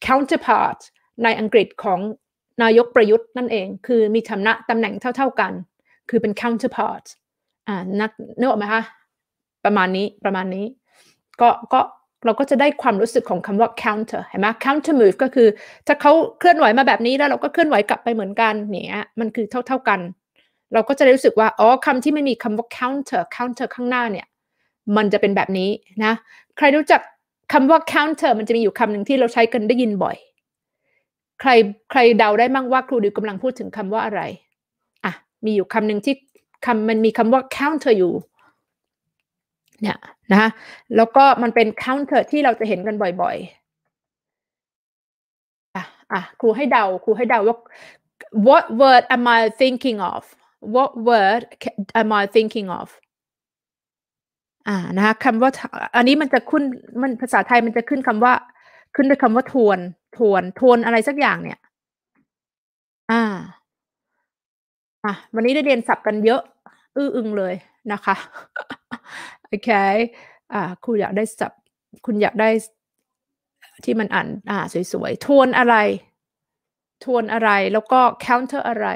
counterpart ในอังกฤษของนายกประยุทธ์นั่นเอง คือมีฐานะตำแหน่งเท่า ๆ กัน คือเป็น counterpart อ่านักนึกออกไหมคะประมาณนี้ประมาณนี้ก็ก็เราก็จะได้ความรู้สึกของคำว่า counter เห็นไหม counter move ก็คือถ้าเขาเคลื่อนไหวมาแบบนี้แล้วเราก็เคลื่อนไหวกลับไปเหมือนกันเนี่ยมันคือเท่า ๆกันเราก็จะได้รู้สึกว่าอ๋อคำที่ไม่มีคำว่า counter counter ข้างหน้าเนี่ย มันจะเป็นแบบนี้นะ ใครรู้จักคำว่า counter มันจะมีอยู่คำหนึ่งที่เราใช้กันได้ยินบ่อย ใครใครเดาได้มั่งว่าครูดิวกำลังพูดถึงคำว่าอะไรอ่ะมีอยู่คำหนึ่งที่คำมันมีคำว่า counter อยู่เนี่ยนะแล้วก็มันเป็น counter ที่เราจะเห็นกันบ่อยๆอ่ะอ่ะครูให้เดาครูให้เดาว่า what word am I thinking of what word am I thinking of อ่านะคะคำว่า อันนี้มันจะขึ้นมันภาษาไทยมันจะขึ้นคำว่า ขึ้นด้วยคำว่า ทวน ทวนทวนอะไรสักอย่าง เนี่ยอ่าอ่ะ วันนี้ได้เรียนสับกันเยอะ อื้ออึงเลยนะคะ โอเคอ่า คุณอยากได้สับ คุณอยากได้ที่มันอ่านอ่าสวย ๆ ทวนอะไร ทวนอะไร แล้วก็ counter อะไร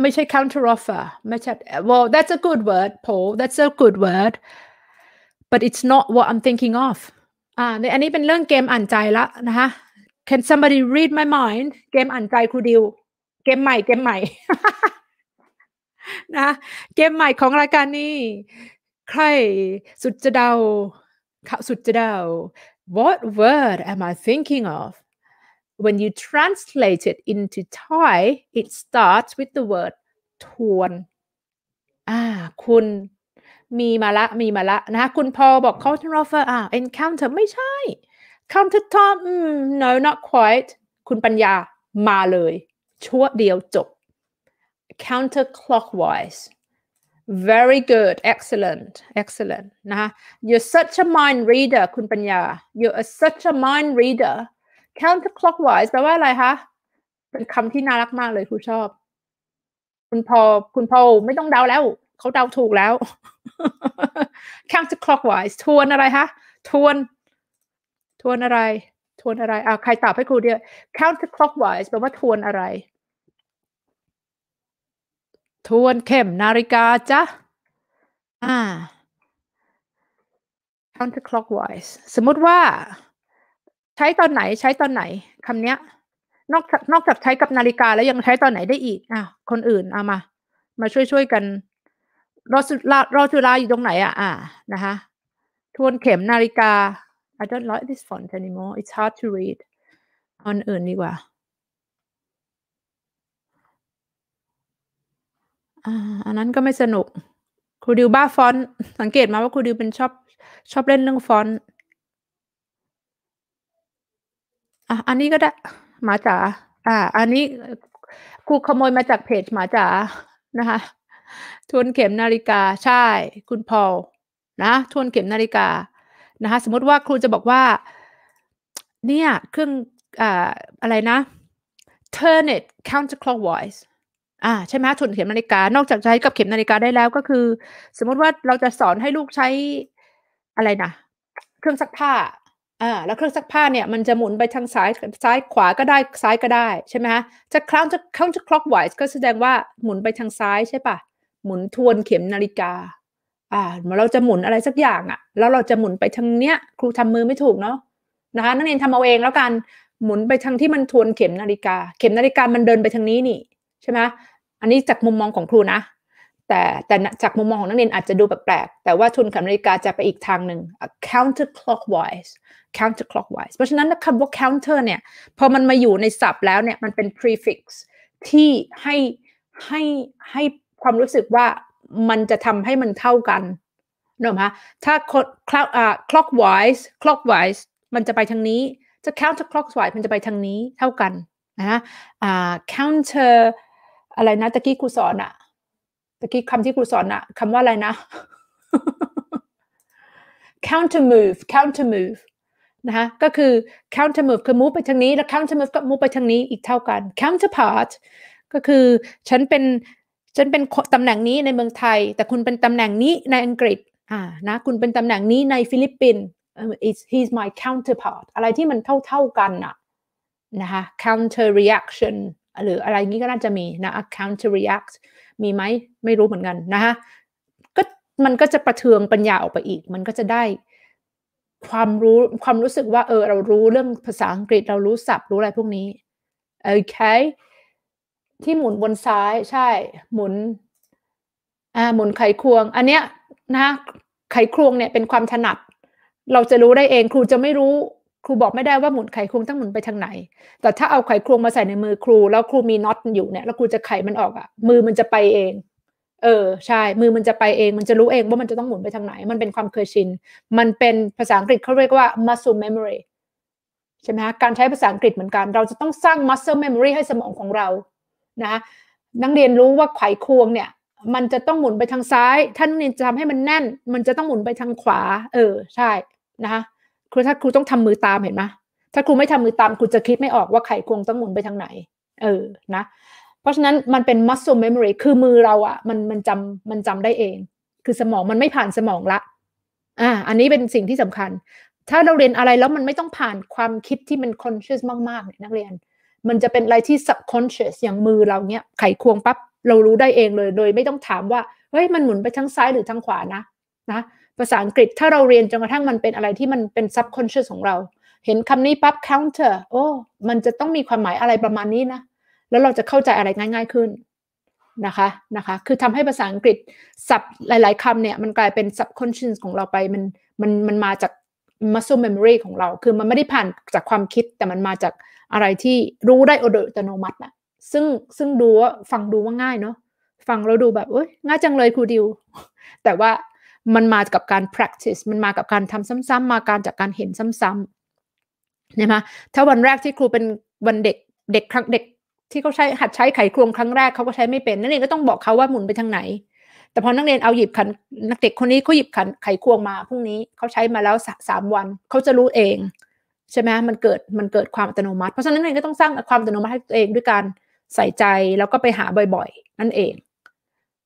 ไม่ใช่ counter offer ไม่ใช่ well that's a good word Paul that's a good word but it's not what I'm thinking of อ่าในอันนี้เป็นเรื่องเกมอ่านใจละนะคะ Can somebody read my mind เกมอ่านใจครูดิวเกมใหม่ เกมใหม่นะเกมใหม่ของรายการนี้ ใครสุดจะเดาสุดจะเดา What word am I thinking of When you translate it into Thai, it starts with the word ทวนอ่าคุณมีมาละมีมาละนะคะคุณพอบอก counter offer อ่า encounter ไม่ใช่ counter top mm, no not quite คุณปัญญามาเลยชั่วเดียวจบ.ชั่วเดียวจบ counter clockwise very good excellent excellent Nah, you're such a mind reader คุณปัญญา you're such a mind reader counterclockwise แปลว่าอะไรคะ เป็นคำที่น่ารักมากเลยครูชอบ คุณพอคุณพอไม่ต้องเดาแล้ว เขาเดาถูกแล้ว counterclockwise ทวนอะไรคะ ทวน ทวนอะไร ทวนอะไรอ่าใครตอบให้ครูเดียว counterclockwise แปลว่าทวนอะไร ทวนเข็มนาฬิกาจ้ะ อ่า counterclockwise สมมติว่าใช้ตอนไหนใช้ตอนไหนคำเนี้ย นอกนอกจากใช้กับนาฬิกาแล้วยังใช้ตอนไหนได้อีก อ่ะ คนอื่นเอามา มาช่วยช่วยกัน รอสุลารอสุลาอยู่ตรงไหนอ่ะอ่านะคะทวนเข็มนาฬิกา I don't like this font anymore it's hard to read อันอื่นดีกว่า อันนั้นก็ไม่สนุกครูดิวบ้าฟอนต์สังเกตมาว่าครูดิวเป็นชอบชอบเล่นเรื่องฟอนต์อ่ะอันนี้ก็ได้หมาจ๋าอ่า อันนี้ครูขโมยมาจากเพจหมาจ๋านะคะทวนเข็มนาฬิกาใช่ คุณพอลนะ ทวนเข็มนาฬิกานะคะสมมติว่าครูจะบอกว่า เนี่ยเครื่องอ่าอะไรนะ turn it counterclockwise อ่าใช่ไหมทวนเข็มนาฬิกา นอกจากใช้กับเข็มนาฬิกาได้แล้วก็คือ สมมติว่าเราจะสอนให้ลูกใช้อะไรนะเครื่องซักผ้าอ่าแล้วเครื่องซักผ้าเนี่ยมันจะหมุนไปทางซ้ายซ้ายขวาก็ได้ซ้ายก็ได้ใช่ไหมฮะจะคล้าวจะเข้าจะคล็อกไว s e ก็แสดงว่าหมุนไปทางซ้ายใช่ปะหมุนทวนเข็มนาฬิกาอ่าเราจะหมุนอะไรสักอย่างอะ่ะ แล้วเราจะหมุนไปทางเนี้ยครูทำมือไม่ถูกเนาะนะคะ นักเรียนทำเอาเองแล้วกัน หมุนไปทางที่มันทวนเข็มนาฬิกา เข็มนาฬิกามันเดินไปทางนี้นี่ใช่ไหมอันนี้จากมุมมองของครูนะ แต่แต่จากมุมมองของนักเรียนอาจจะดูแปลกแต่ว่าทุนเข็มนาฬิกาจะไปอีกทางหนึ่ง counterclockwise counterclockwise เพราะฉะนั้นคำว่า counter เนี่ยพอมันมาอยู่ในศัพท์แล้วเนี่ย มันเป็น prefix ที่ให้ให้ให้ความรู้สึกว่ามันจะทำให้มันเท่ากันนะคะถ้า clockwise clockwise มันจะไปทางนี้ จะ counterclockwise มันจะไปทางนี้เท่ากันนะะ่ counter อะไรนะตะกี้ครูสอนอะตะกี้คำที่ครูสอนอะคำว่าอะไรนะ counter move counter move นะคะก็คือ counter move คือ move ไปทางนี้แล้ว counter move ก็ move ไปทางนี้อีกเท่ากัน counterpart ก็คือฉันเป็นฉันเป็นตำแหน่งนี้ในเมืองไทย แต่คุณเป็นตำแหน่งนี้ในอังกฤษอ่านะคุณเป็นตำแหน่งนี้ในฟิลิปปินส์ it's he's my counterpart อะไรที่มันเท่าเท่ากันอะนะคะ counter reaction หรืออะไรงี้ก็น่าจะมีนะ counter react มีไหมไม่รู้เหมือนกันนะคะก็มันก็จะประเทืองปัญญาออกไปอีก มันก็จะได้ความรู้ความรู้สึกว่าเออเรารู้เรื่องภาษาอังกฤษเรารู้ศัพท์รู้อะไรพวกนี้โอเค ที่หมุนบนซ้ายใช่ หมุนอ่าหมุนไขควง อันเนี้ยนะไขควงเนี่ยเป็นความถนัด เราจะรู้ได้เองครูจะไม่รู้ ครูบอกไม่ได้ว่าหมุนไขควงต้องหมุนไปทางไหน แต่ถ้าเอาไขควงมาใส่ในมือครู แล้วครูมีน็อตอยู่เนี่ยแล้วครูจะไขมันออกอะ่ะ มือมันจะไปเองเออใช่ มือมันจะไปเอง มันจะรู้เองว่ามันจะต้องหมุนไปทางไหน มันเป็นความเคยชิน มันเป็นภาษาอังกฤษเขาเรียกว่า muscle memory ใช่ไหมคะการใช้ภาษาอังกฤษเหมือนกัน เราจะต้องสร้าง muscle memory ให้สมองของเรา นะ นักเรียนรู้ว่าไขควงเนี่ย มันจะต้องหมุนไปทางซ้าย ท่านเรียนจะทำให้มันแน่น มันจะต้องหมุนไปทางขวา เออใช่ นะคะครูถ้าครูต้องทำมือตามเห็นไหมถ้าครูไม่ทำมือตามครูจะคิดไม่ออกว่าไขควงต้องหมุนไปทางไหน เออ นะราะฉะนั้นมันเป็น muscle memory คือมือเราอะ่ะมันมันจำมันจำได้เอง คือสมองมันไม่ผ่านสมองละ อ่า อันนี้เป็นสิ่งที่สำคัญ ถ้าเราเรียนอะไรแล้วมันไม่ต้องผ่านความคิดที่มัน conscious มากๆ เนี่ยนักเรียน มันจะเป็นอะไรที่ subconscious อย่างมือเราเนี่ย ไขควงปับ๊บเรารู้ได้เองเลย โดยไม่ต้องถามว่าเฮ้ยมันหมุนไปทางซ้ายหรือทางขวานะนะภาษาอังกฤษถ้าเราเรียนจนกระทั่งมันเป็นอะไรที่มันเป็น subconscious ของเรา เห็นคำนี้ปั๊บ counter โอ้มันจะต้องมีความหมายอะไรประมาณนี้นะแล้วเราจะเข้าใจอะไรง่าย ๆขึ้นนะคะนะคะ คือทำให้ภาษาอังกฤษสับหลายๆคำเนี่ยมันกลายเป็น subconscious ของเราไปมันมันมันมาจาก muscle memory ของเรา คือมันไม่ได้ผ่านจากความคิด แต่มันมาจากอะไรที่รู้ได้โดยอัตโนมัตินะซึ่งซึ่งดูว่าฟังดูว่าง่ายเนาะฟังเราดูแบบเอ้ยง่ายจังเลยครูดิว แต่ว่ามันมากับการ practice มันมากับการทำซ้ำๆมาการจากการเห็นซ้ำๆเนี่ยมะถ้าวันแรกที่ครูเป็นวันเด็กเด็กครั้งเด็กที่เขาใช้หัดใช้ไขควงครั้งแรกเขาก็ใช้ไม่เป็น นักเรียนก็ต้องบอกเขาว่าหมุนไปทางไหน แต่พอนักเรียนเอาหยิบขันนักเด็กคนนี้เขาหยิบขันไขควงมาพรุ่งนี้เขาใช้มาแล้วสามวันเขาจะรู้เองใช่ไหมมันเกิดมันเกิดความอัตโนมัติ เพราะฉะนั้นนักเรียนก็ต้องสร้างความอัตโนมัติให้ตัวเองด้วยการใส่ใจแล้วก็ไปหาบ่อยๆ นั่นเอง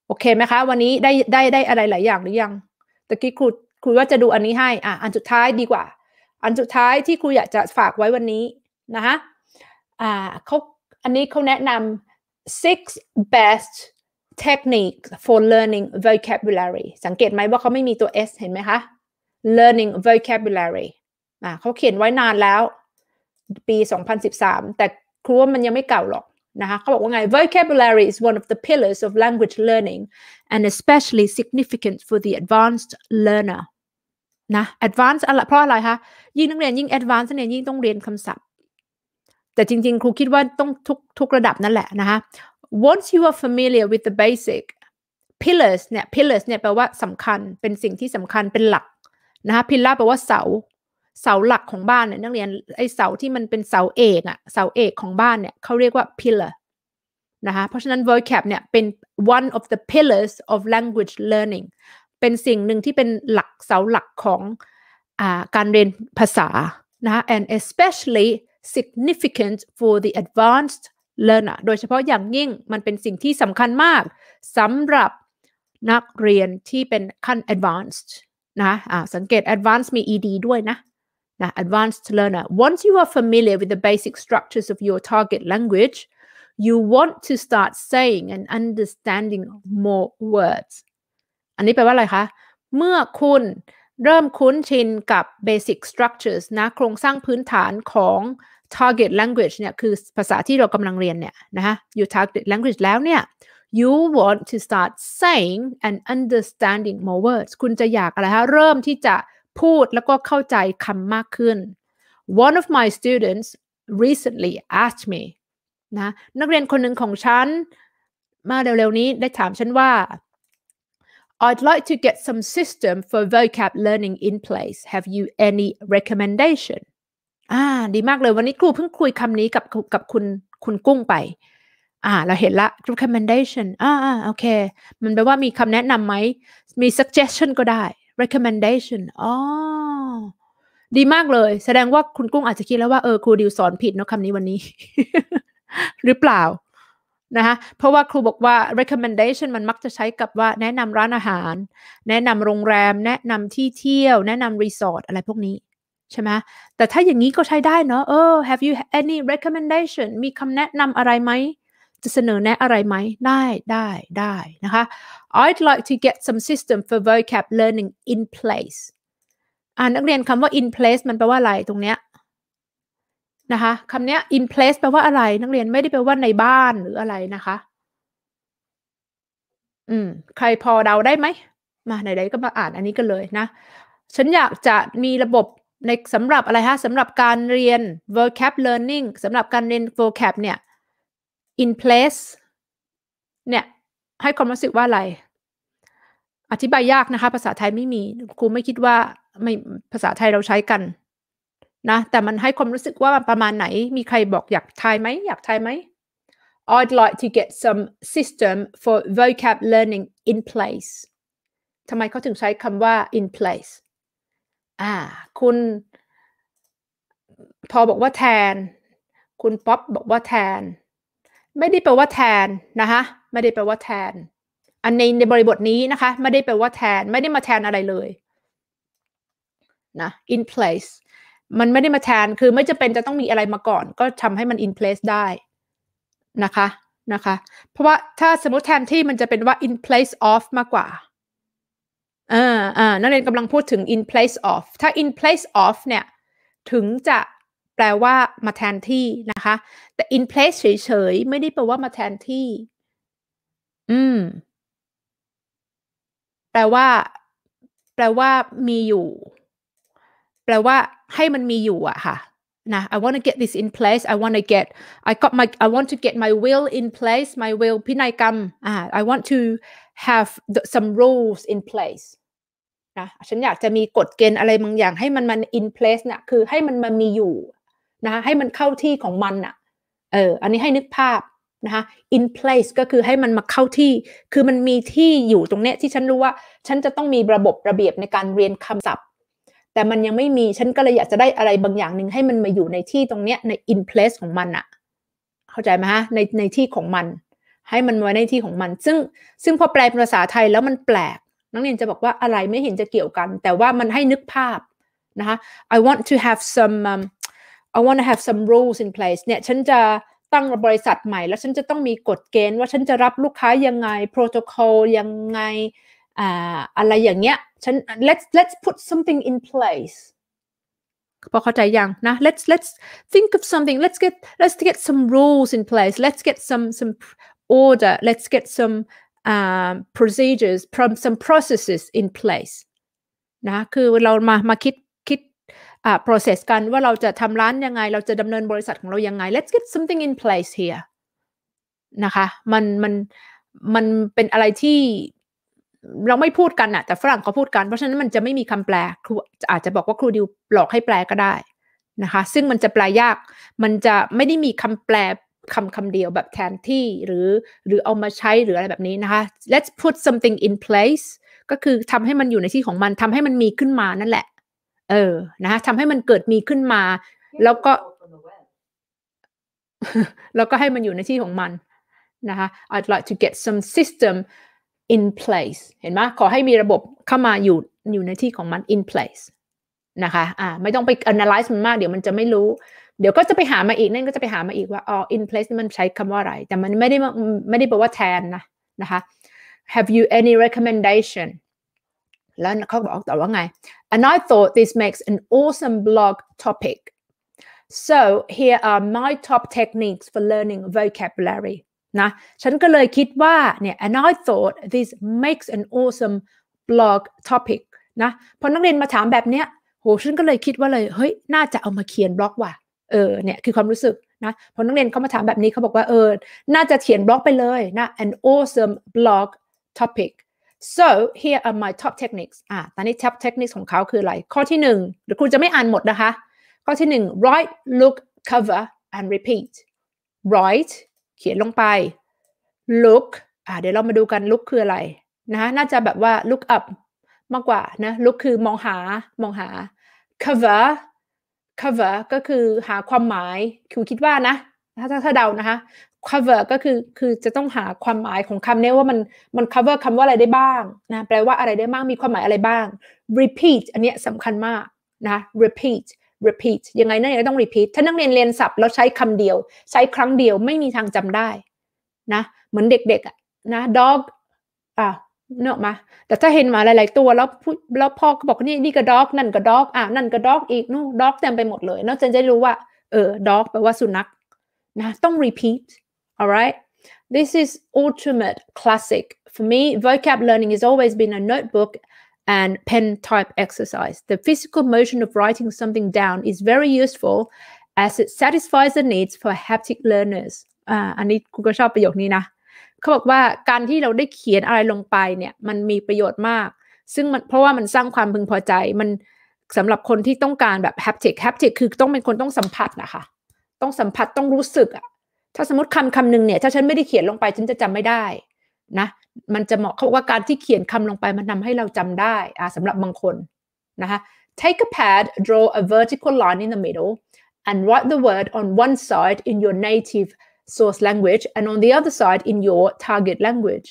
โอเคไหมคะ วันนี้ได้ได้ได้อะไรหลายอย่างหรือยังตะกี้ครูครูว่าจะดูอันนี้ให้อ่ะอันสุดท้ายดีกว่า อันสุดท้ายที่ครูอยากจะฝากไว้วันนี้นะคะอ่าเขาอันนี้เขาแนะนำ six best technique s for learning vocabulary สังเกตไหมว่าเขาไม่มีตัว s เห็นไหมคะ learning vocabulary อ่าเขาเขียนไว้นานแล้วปี 2013 แต่ครูว่ามันยังไม่เก่าหรอกนะคะเขาบอกว่าไง vocabulary is one of the pillars of language learning and especially significant for the advanced learner นะ advanced อะไรเพราะอะไรคะ ยิ่งนักเรียนยิ่ง advanced เนี่ยยิ่งต้องเรียนคำศัพท์แต่จริงๆครูคิดว่าต้องทุกทุกระดับนั่นแหละนะคะ once you are familiar with the basic pillars เนี่ย pillars เนี่ยแปลว่าสำคัญ เป็นสิ่งที่สำคัญ เป็นหลักนะคะ pillar แปลว่าเสา เสาหลักของบ้านเนี่ยนักเรียนไอเสาที่มันเป็นเสาเอกอะเสาเอกของบ้านเนี่ยเขาเรียกว่า pillar นะคะเพราะฉะนั้น vocab เนี่ยเป็น one of the pillars of language learning เป็นสิ่งหนึ่งที่เป็นหลักเสาหลักของอการเรียนภาษานะะ and especially significant for the advanced learner โดยเฉพาะอย่างยิ่งมันเป็นสิ่งที่สำคัญมากสำหรับนักเรียนที่เป็นขั้น advanced นะะสังเกต advanced มี ed ด้วยนะนะ advanced learner once you are familiar with the basic structures of your target language you want to start saying and understanding more words อันนี้แปลว่าอะไรคะ เมื่อคุณ เริ่มคุ้นชินกับ basic structures นะโครงสร้างพื้นฐานของ target language เนี่ยคือภาษาที่เรากำลังเรียนเนี่ยนะคะ you target language แล้วเนี่ย you want to start saying and understanding more words คุณจะอยากอะไรฮะเริ่มที่จะพูดแล้วก็เข้าใจคำมากขึ้น one of my students recently asked me นะนักเรียนคนหนึ่งของฉัน มาเร็วๆนี้ได้ถามฉันว่า I'd like to get some system for vocab learning in place. Have you any recommendation? อ่า ดีมากเลยวันนี้ครูเพิ่งคุยคำนี้กับกับคุณคุณกุ้งไป อ่า เราเห็นละ recommendation อ่าอ่าโอเค มันแปลว่ามีคำแนะนำไหม มี suggestion ก็ได้ recommendation อ๋อดีมากเลย แสดงว่าคุณกุ้งอาจจะคิดแล้วว่าเออครูดิวสอนผิดเนาะคำนี้วันนี้ หรือเปล่านะคะเพราะว่าครูบอกว่า recommendation มันมักจะใช้กับว่าแนะนำร้านอาหาร แนะนำโรงแรม แนะนำที่เที่ยว แนะนำรีสอร์ทอะไรพวกนี้ใช่ไหม แต่ถ้าอย่างนี้ก็ใช้ได้เนาะ เออ have you any recommendation มีคำแนะนำอะไรไหม จะเสนอแนะอะไรไหม ได้ ได้ ได้นะคะ I'd like to get some system for vocab learning in place อ่านักเรียนคำว่า in place มันแปลว่าอะไรตรงเนี้ยนะคะ คำเนี้ย in place แปลว่าอะไร นักเรียนไม่ได้แปลว่าในบ้านหรืออะไรนะคะ อืม ใครพอเดาได้ไหม มาไหนๆก็มาอ่านอันนี้กันเลยนะ ฉันอยากจะมีระบบในสำหรับอะไรฮะสำหรับการเรียน vocab learning สำหรับการเรียน vocab เนี่ย in place เนี่ยให้ความรู้สึกว่าอะไร อธิบายยากนะคะภาษาไทยไม่มีครูไม่คิดว่าไม่ภาษาไทยเราใช้กันนะแต่มันให้ความรู้สึกว่าประมาณไหนมีใครบอกอยากทายไหมอยากทายไหม I'd like to get some system for vocab learning in place ทำไมเขาถึงใช้คำว่า in place ่าคุณพอบอกว่าแทน คุณป๊อปบอกว่าแทน ไม่ได้แปลว่าแทนนะคะ ไม่ได้แปลว่าแทน อันในในบริบทนี้นะคะ ไม่ได้แปลว่าแทน ไม่ได้มาแทนอะไรเลยนะ in place มันไม่ได้มาแทน คือไม่จะเป็นจะต้องมีอะไรมาก่อน ก็ทำให้มัน in place ได้นะคะ นะคะ เพราะว่าถ้าสมมติแทนที่มันจะเป็นว่า in place of มากกว่าเออเอ่อนักเรียนกำลังพูดถึง in place of ถ้า in place of เนี่ย ถึงจะแปลว่ามาแทนที่นะคะ แต่ in place เฉยๆ ไม่ได้แปลว่ามาแทนที่ อืมแปลว่า แปลว่ามีอยู่ แปลว่าให้มันมีอยู่อะค่ะ nah i want to get this in place i want to get i got my i want to get my will in place my will พินัยกรรมอ่า i want to have the, some rules in place นะฉันอยากจะมีกฎเกณฑ์อะไรบางอย่าง ให้มันมัน in place เนะี่ยคือให้มันมันมีอยู่นะคะให้มันเข้าที่ของมันนะ่ะเอออันนี้ให้นึกภาพนะคะ in place ก็คือให้มันมาเข้าที่ คือมันมีที่อยู่ตรงเนี้ยที่ฉันรู้ว่า ฉันจะต้องมีระบบระเบียบในการเรียนคำศัพท์แต่มันยังไม่มี ฉันก็เลยอยากจะได้อะไรบางอย่างหนึ่งให้มันมาอยู่ในที่ตรงเนี้ยใน in place ของมันอะเข้าใจไหมฮะในในที่ของมัน ให้มันไว้ในที่ของมัน ซึ่งซึ่งพอแปลเป็นภาษาไทยแล้วมันแปลก นักเรียนจะบอกว่าอะไรไม่เห็นจะเกี่ยวกัน แต่ว่ามันให้นึกภาพนะคะ I want to have some um, I want to have some rules in place เนี่ยฉันจะตั้งบริษัทใหม่ แล้วฉันจะต้องมีกฎเกณฑ์ ว่าฉันจะรับลูกค้ายังไงโปรโตโคอลยังไงอะไรอย่างเงี้ยฉัน let's let's put something in place พอเข้าใจยังนะ let's let's think of something let's get let's get some rules in place let's get some some order let's get some um, procedures from some processes in place นะคือเรามา มาคิดคิดอ่า process กันว่าเราจะทำร้านยังไง เราจะดำเนินบริษัทของเรายังไง let's get something in place here นะคะ มันมันมันเป็นอะไรที่เราไม่พูดกันอะแต่ฝรั่งเขาพูดกันเพราะฉะนั้นมันจะไม่มีคำแปล ครูอาจจะบอกว่าครูดิว หลอกให้แปลก็ได้นะคะ ซึ่งมันจะแปลยาก มันจะไม่ได้มีคำแปลคำคำเดียวแบบแทนที่หรือ หรือเอามาใช้หรืออะไรแบบนี้นะคะ let's put something in place ก็คือทำให้มันอยู่ในที่ของมันทำให้มันมีขึ้นมานั่นแหละ เออนะคะทำให้มันเกิดมีขึ้นมา แล้วก็ แล้วก็ให้มันอยู่ในที่ของมันนะคะ I'd like to get some system in place เห็นไหมขอให้มีระบบเข้ามาอยู่อยู่ในที่ของมัน in place นะคะ อ่า ไม่ต้องไป analyze มันมาก เดี๋ยวมันจะไม่รู้ เดี๋ยวก็จะไปหามาอีก นั่นก็จะไปหามาอีกว่า อ๋อ in place มันใช้คำว่าอะไร แต่มันไม่ได้ไม่ได้แปลว่าแทนนะ นะคะ have you any recommendation แล้วเขาบอกแต่ว่าไง and I thought this makes an awesome blog topic so here are my top techniques for learning vocabulary นะฉันก็เลยคิดว่าเนี่ย and I thought this makes an awesome blog topic นะพอนักเรียนมาถามแบบเนี้ยโหฉันก็เลยคิดว่าเลยเฮ้ยน่าจะเอามาเขียนบล็อกว่ะเออเนี่ยคือความรู้สึกนะพอนักเรียนเขามาถามแบบนี้เขาบอกว่าเออน่าจะเขียนบล็อกไปเลยนะ an awesome blog topic so here are my top techniques อ่ะตอนนี้ top techniques ของเขาคืออะไร ข้อที่หนึ่งเดี๋ยวคุณจะไม่อ่านหมดนะคะ ข้อที่หนึ่ง write look cover and repeat write เขียนลงไป look อ่าเดี๋ยวเรามาดูกัน look คืออะไรนะคะน่าจะแบบว่า look up มากกว่านะ look คือมองหา มองหา cover cover ก็คือหาความหมายคือคิดว่านะถ้าถ้าเดา นะคะ cover ก็คือคือจะต้องหาความหมายของคำนี้ว่ามันมัน cover คำว่าอะไรได้บ้างนะ แปลว่าอะไรได้บ้าง มีความหมายอะไรบ้าง repeat อันเนี้ยสำคัญมากนะ repeat repeat ยังไงนั่นยังต้อง repeat ถ้านักเรียนเรียนศัพท์แล้วใช้คำเดียว ใช้ครั้งเดียวไม่มีทางจำได้ นะ เหมือนเด็กๆนะ dog อ่ะเนอะมาแต่ถ้าเห็นหมาหลายๆ ตัวแล้วพูดแล้วพ่อก็บอกนี่นี่ก็ด็อกนั่นก็ด็อกอ่ะนั่นก็ด็อกอีกนู่นด็อกเต็มไปหมดเลยนอกจากจะรู้ว่าเออด็อกแปลว่าสุนัขนะต้อง repeat alright this is ultimate classic for me vocab learning has always been a notebook and pen type exercise. The physical motion of writing something down is very useful as it satisfies the needs for haptic learners อ่าอันนี้กูก็ชอบประโยคนี้นะ เขาบอกว่าการที่เราได้เขียนอะไรลงไปเนี่ย มันมีประโยชน์มาก ซึ่งมันเพราะว่ามันสร้างความพึงพอใจ มันสำหรับคนที่ต้องการแบบ haptic haptic คือต้องเป็นคนต้องสัมผัสนะคะ ต้องสัมผัส ต้องรู้สึกอะถ้าสมมติคำคำหนึ่งเนี่ย ถ้าฉันไม่ได้เขียนลงไป ฉันจะจำไม่ได้นะมันจะเหมาะเขาว่าการที่เขียนคำลงไป มันทำให้เราจำได้สำหรับบางคนนะคะ take a pad draw a vertical line in the middle and write the word on one side in your native source language and on the other side in your target language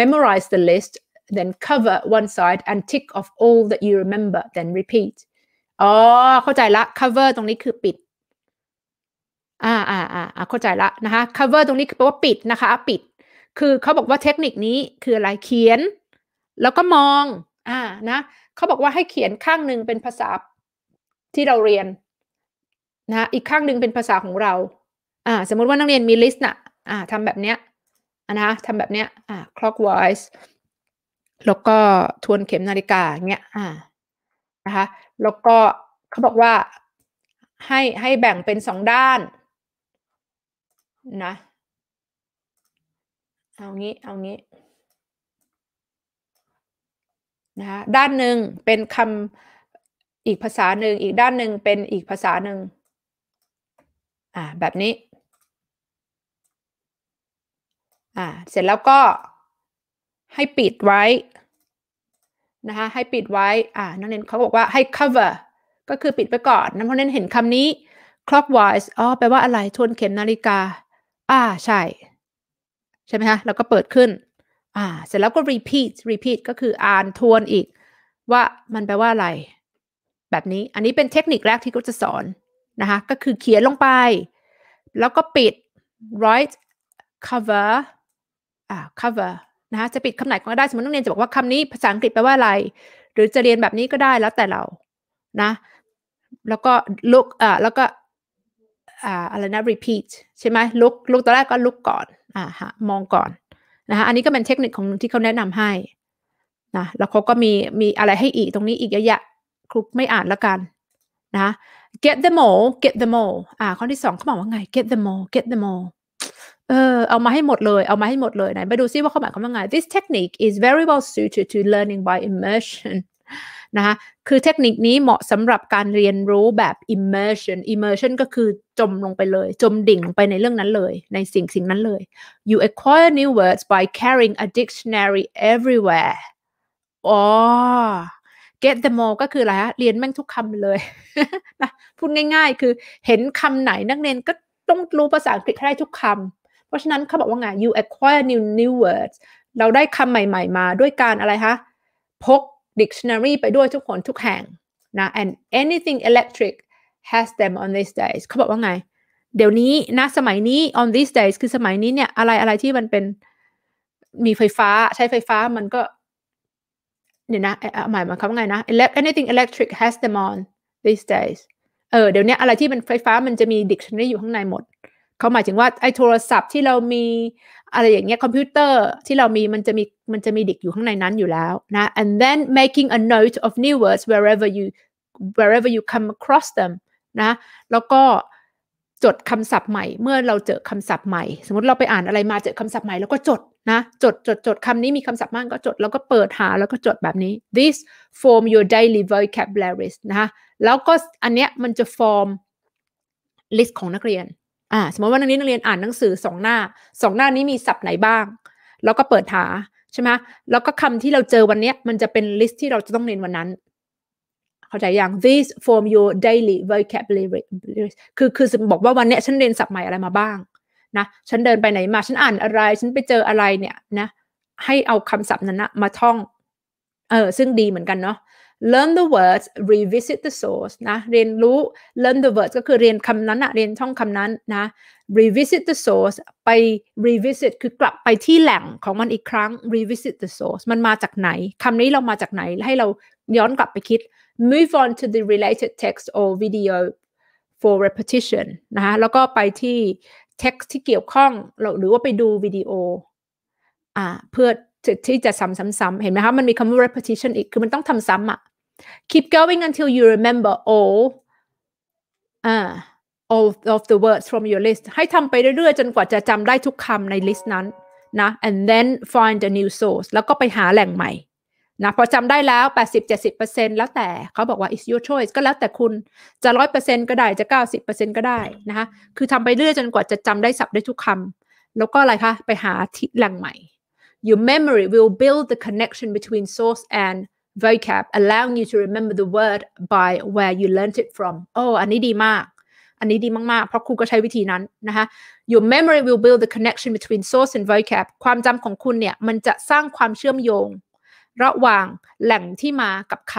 memorize the list then cover one side and tick off all that you remember then repeat อ๋อเข้าใจละ cover ตรงนี้คือปิด อ่าอ่าอ่าเข้าใจละนะคะ cover ตรงนี้คือแปลว่าปิดนะคะปิดคือเขาบอกว่าเทคนิคนี้คืออะไรเขียนแล้วก็มอง อ่า นะ เขาบอกว่าให้เขียนข้างหนึ่งเป็นภาษาที่เราเรียน นะ อีกข้างหนึ่งเป็นภาษาของเรา อ่า สมมติว่านักเรียนมีลิสต์นะอ่าทำแบบเนี้ยนะทำแบบเนี้ย อ่า clockwise แล้วก็ทวนเข็มนาฬิกา เงี้ย อ่า นะคะ แล้วก็เขาบอกว่าให้ให้แบ่งเป็นสองด้าน นะเอางี้ เอางี้นะคะด้านหนึ่งเป็นคำอีกภาษาหนึ่งอีกด้านหนึ่งเป็นอีกภาษาหนึ่งอ่าแบบนี้อ่าเสร็จแล้วก็ให้ปิดไว้นะคะให้ปิดไว้อ่านักเรียนเขาบอกว่าให้ cover ก็คือปิดไปก่อนนั่นเพราะนันเห็นคำนี้ clockwise อ๋อแปลว่าอะไรทวนเข็มนาฬิกา อ่า ใช่ใช่ไหมคะ แล้วก็เปิดขึ้นอ่าเสร็จแล้วก็ repeat repeat ก็คืออ่านทวนอีกว่ามันแปลว่าอะไร แบบนี้ อันนี้เป็นเทคนิคแรกที่ก็จะสอน นะคะ ก็คือเขียนลงไป แล้วก็ปิด write cover อ่า cover นะคะจะปิดคำไหนก็ได้ สมมตินักเรียนจะบอกว่าคำนี้ภาษาอังกฤษแปลว่าอะไร หรือจะเรียนแบบนี้ก็ได้แล้วแต่เรา นะ แล้วก็ look อ่าแล้วก็อะไรนะ repeat ใช่ไหมลุกลุกตอนแรกก็ลุกก่อนอ่าฮะมองก่อนนะคะอันนี้ก็เป็นเทคนิคของที่เขาแนะนำให้นะแล้วเขาก็มีมีอะไรให้อีก ตรงนี้อีกเยอะแยะครูไม่อ่านแล้วกันนะ get them all get them all อ่าข้อที่สองเขาบอกว่าไง get them all get them all เออเอามาให้หมดเลยเอามาให้หมดเลยไหนไปดูซิว่าเขาหมายความว่าไง this technique is very well suited to learning by immersion นะคะคือเทคนิคนี้เหมาะสำหรับการเรียนรู้แบบ immersion immersion ก็คือจมลงไปเลย จมดิ่งลงไปในเรื่องนั้นเลย ในสิ่งสิ่งนั้นเลย you acquire new words by carrying a dictionary everywhere oh get them all ก็คืออะไรฮะ เรียนแม่งทุกคำเลยนะพูดง่ายๆ คือเห็นคำไหนนักเรียนก็ต้องรู้ภาษาอังกฤษได้ทุกคำเพราะฉะนั้นเขาบอกว่าไง you acquire new new words เราได้คำใหม่ๆมาด้วยการอะไรฮะพก dictionary ไปด้วยทุกคนทุกแห่งนะ and anything electric has them on these days เขาบอกว่าไง เดี๋ยวนี้นะสมัยนี้ on these days คือสมัยนี้เนี่ยอะไรอะไรที่มันเป็นมีไฟฟ้าใช้ไฟฟ้ามันก็เนี่ยนะหมายมันคำว่าไงนะ anything electric has them on these days เออเดี๋ยวนี้ อะไรที่มันไฟฟ้ามันจะมี dictionary อยู่ข้างในหมดเขาหมายถึงว่า ไอ้โทรศัพท์ที่เรามี อะไรอย่างเงี้ยคอมพิวเตอร์ที่เรามีมันจะมี มันจะมีดิกอยู่ข้างในนั้นอยู่แล้วนะ and then making a note of new words wherever you wherever you come across them นะแล้วก็จดคำศัพท์ใหม่เมื่อเราเจอคำศัพท์ใหม่ สมมติเราไปอ่านอะไรมาเจอคำศัพท์ใหม่ แล้วก็จดนะจด จด จดคำนี้มีคำศัพท์มากก็จด แล้วก็เปิดหาแล้วก็จดแบบนี้ this form your daily v o c a b u l a r i นะแล้วก็อันเนี้ยมันจะ form list ของนักเรียนอ่าสมมติว่านักเรียนนักเรียนอ่านหนังสือสองหน้าสองหน้านี้มีศัพท์ไหนบ้าง แล้วก็เปิดหาใช่ไหมแล้วก็คำที่เราเจอวันนี้มันจะเป็นลิสต์ที่เราจะต้องเรียนวันนั้นเข้าใจยัง these form your daily vocabulary คือคือบอกว่าวันนี้ฉันเรียนศัพท์ใหม่อะไรมาบ้าง นะฉันเดินไปไหนมาฉันอ่านอะไร ฉันไปเจออะไรเนี่ยนะ ให้เอาคำศัพท์นั้นนะมาท่องเออซึ่งดีเหมือนกันเนาะ learn the words revisit the source นะเรียนรู้ learn the words ก็คือเรียนคำนั้นอะเรียนท่องคำนั้นนะ revisit the source ไป revisit คือกลับไปที่แหล่งของมันอีกครั้ง revisit the source มันมาจากไหน คำนี้เรามาจากไหน ให้เราย้อนกลับไปคิด move on to the related text or video for repetition นะฮะ แล้วก็ไปที่ text ที่เกี่ยวข้องหรือว่าไปดู วิดีโออ่าเพื่อที่จะซ้ำๆๆเห็นไหมคะ มันมีคำว่า repetition อีก คือมันต้องทำซ้ำอะ keep going until you remember all uh, all of the words from your list ให้ทำไปเรื่อยๆ จนกว่าจะจำได้ทุกคำในลิสต์นั้นนะ and then find a new source แล้วก็ไปหาแหล่งใหม่นะ พอจำได้แล้ว 80-70%แล้วแต่เขาบอกว่า it's your choice ก็แล้วแต่คุณจะ 100%ก็ได้ จะ 90%ก็ได้นะคะ คือทำไปเรื่อยจนกว่าจะจำได้สับได้ทุกคำแล้วก็อะไรคะ ไปหาที่แหล่งใหม่ Your memory will build the connection between source and vocab allowing you to remember the word by where you learned it from o ออันนี้ดีมาก อันนี้ดีมากๆ เพราะครูก็ใช้วิธีนั้นนะคะ your memory will build the connection between source and vocab ความจำของคุณเนี่ย มันจะสร้างความเชื่อมโยง ระหว่างแหล่งที่มากับค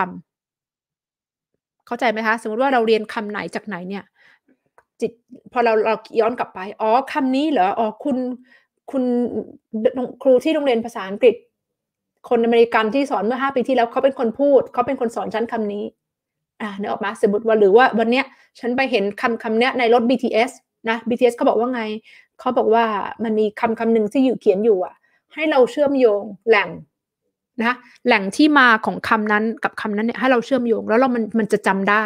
ำ เข้าใจไหมคะ สมมติว่าเราเรียนคำไหนจากไหนเนี่ยจิตพอเราเราย้อนกลับไป อ๋อคำนี้เหรอ อ๋อคุณคุณครูที่โรงเรียนภาษาอังกฤษ คนอเมริกันที่สอนเมื่อห้าปีที่แล้วเขาเป็นคนพูดเขาเป็นคนสอนฉันคำนี้ อ่าเนื้อออกมาสมมติว่าหรือว่าวันเนี้ยฉันไปเห็นคำคำเนี้ย ในรถ BTS นะ BTS เขาบอกว่าไง เขาบอกว่ามันมีคำคำหนึ่งที่อยู่เขียนอยู่อ่ะ ให้เราเชื่อมโยงแหล่งนะแหล่งที่มาของคำนั้น กับคำนั้นเนี่ยให้เราเชื่อมโยง แล้วเรามันมันจะจำได้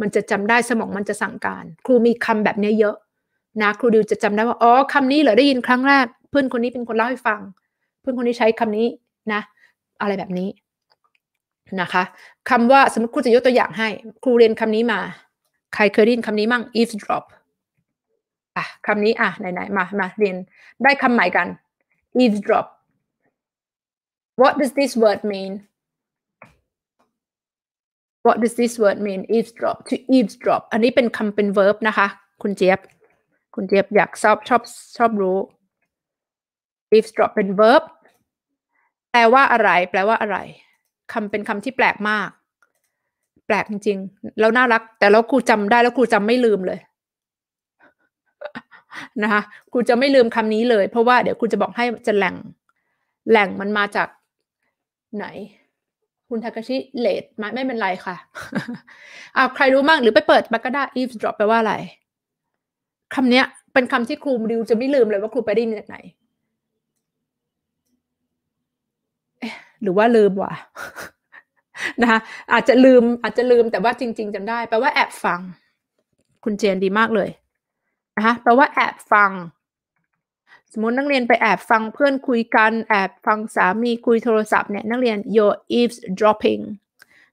มันจะจำได้สมองมันจะสั่งการ ครูมีคำแบบนี้เยอะนะครูดิวจะจำได้ว่า อ๋อคำนี้เหรอได้ยินครั้งแรก เพื่อนคนนี้เป็นคนเล่าให้ฟัง เพื่อนคนนี้ใช้คำนี้นะ อะไรแบบนี้ นะคะคำว่าสมมติครูจะยกตัวอย่างให้ ครูเรียนคำนี้มา ใครเคยได้ยินคำนี้มั่ง eavesdrop อ่ะคำนี้อ่ะไหนๆมามาเรียนได้คำใหม่กัน eavesdrop what does this word mean what does this word mean eavesdrop to eavesdrop อันนี้เป็นคำเป็น verb นะคะคุณเจี๊ยบคุณเจี๊ยบอยากชอบชอบชอบรู้ if drop เป็น verb แปลว่าอะไร แปลว่าอะไร คำเป็นคำที่แปลกมาก แปลกจริงๆ แล้วน่ารัก แต่แล้วครูจำได้แล้วครูจำไม่ลืมเลยนะคะครูจะไม่ลืมคำนี้เลย เพราะว่าเดี๋ยวครูจะบอกให้จะแหล่ง แหล่งมันมาจาก ไหน คุณทากาชิเลดมไม่เป็นไรค่ะอ้าวใครรู้มั่งหรือไปเปิดมาก็ได้ eavesdrop แปลว่าอะไรคำเนี้ย เป็นคำที่ครูริวจะไม่ลืมเลยว่าครูไปได้มานจากไหน หรือว่าลืมว่ะนะคะอาจจะลืมอาจจะลืมแต่ว่าจริง ๆจำได้แปลว่าแอบฟัง คุณเจนดีมากเลยนะคะแปลว่าแอบฟัง สมมตินักเรียนไปแอบฟังเพื่อนคุยกัน แอบฟังสามีคุยโทรศัพท์เนี่ย นักเรียน your eavesdropping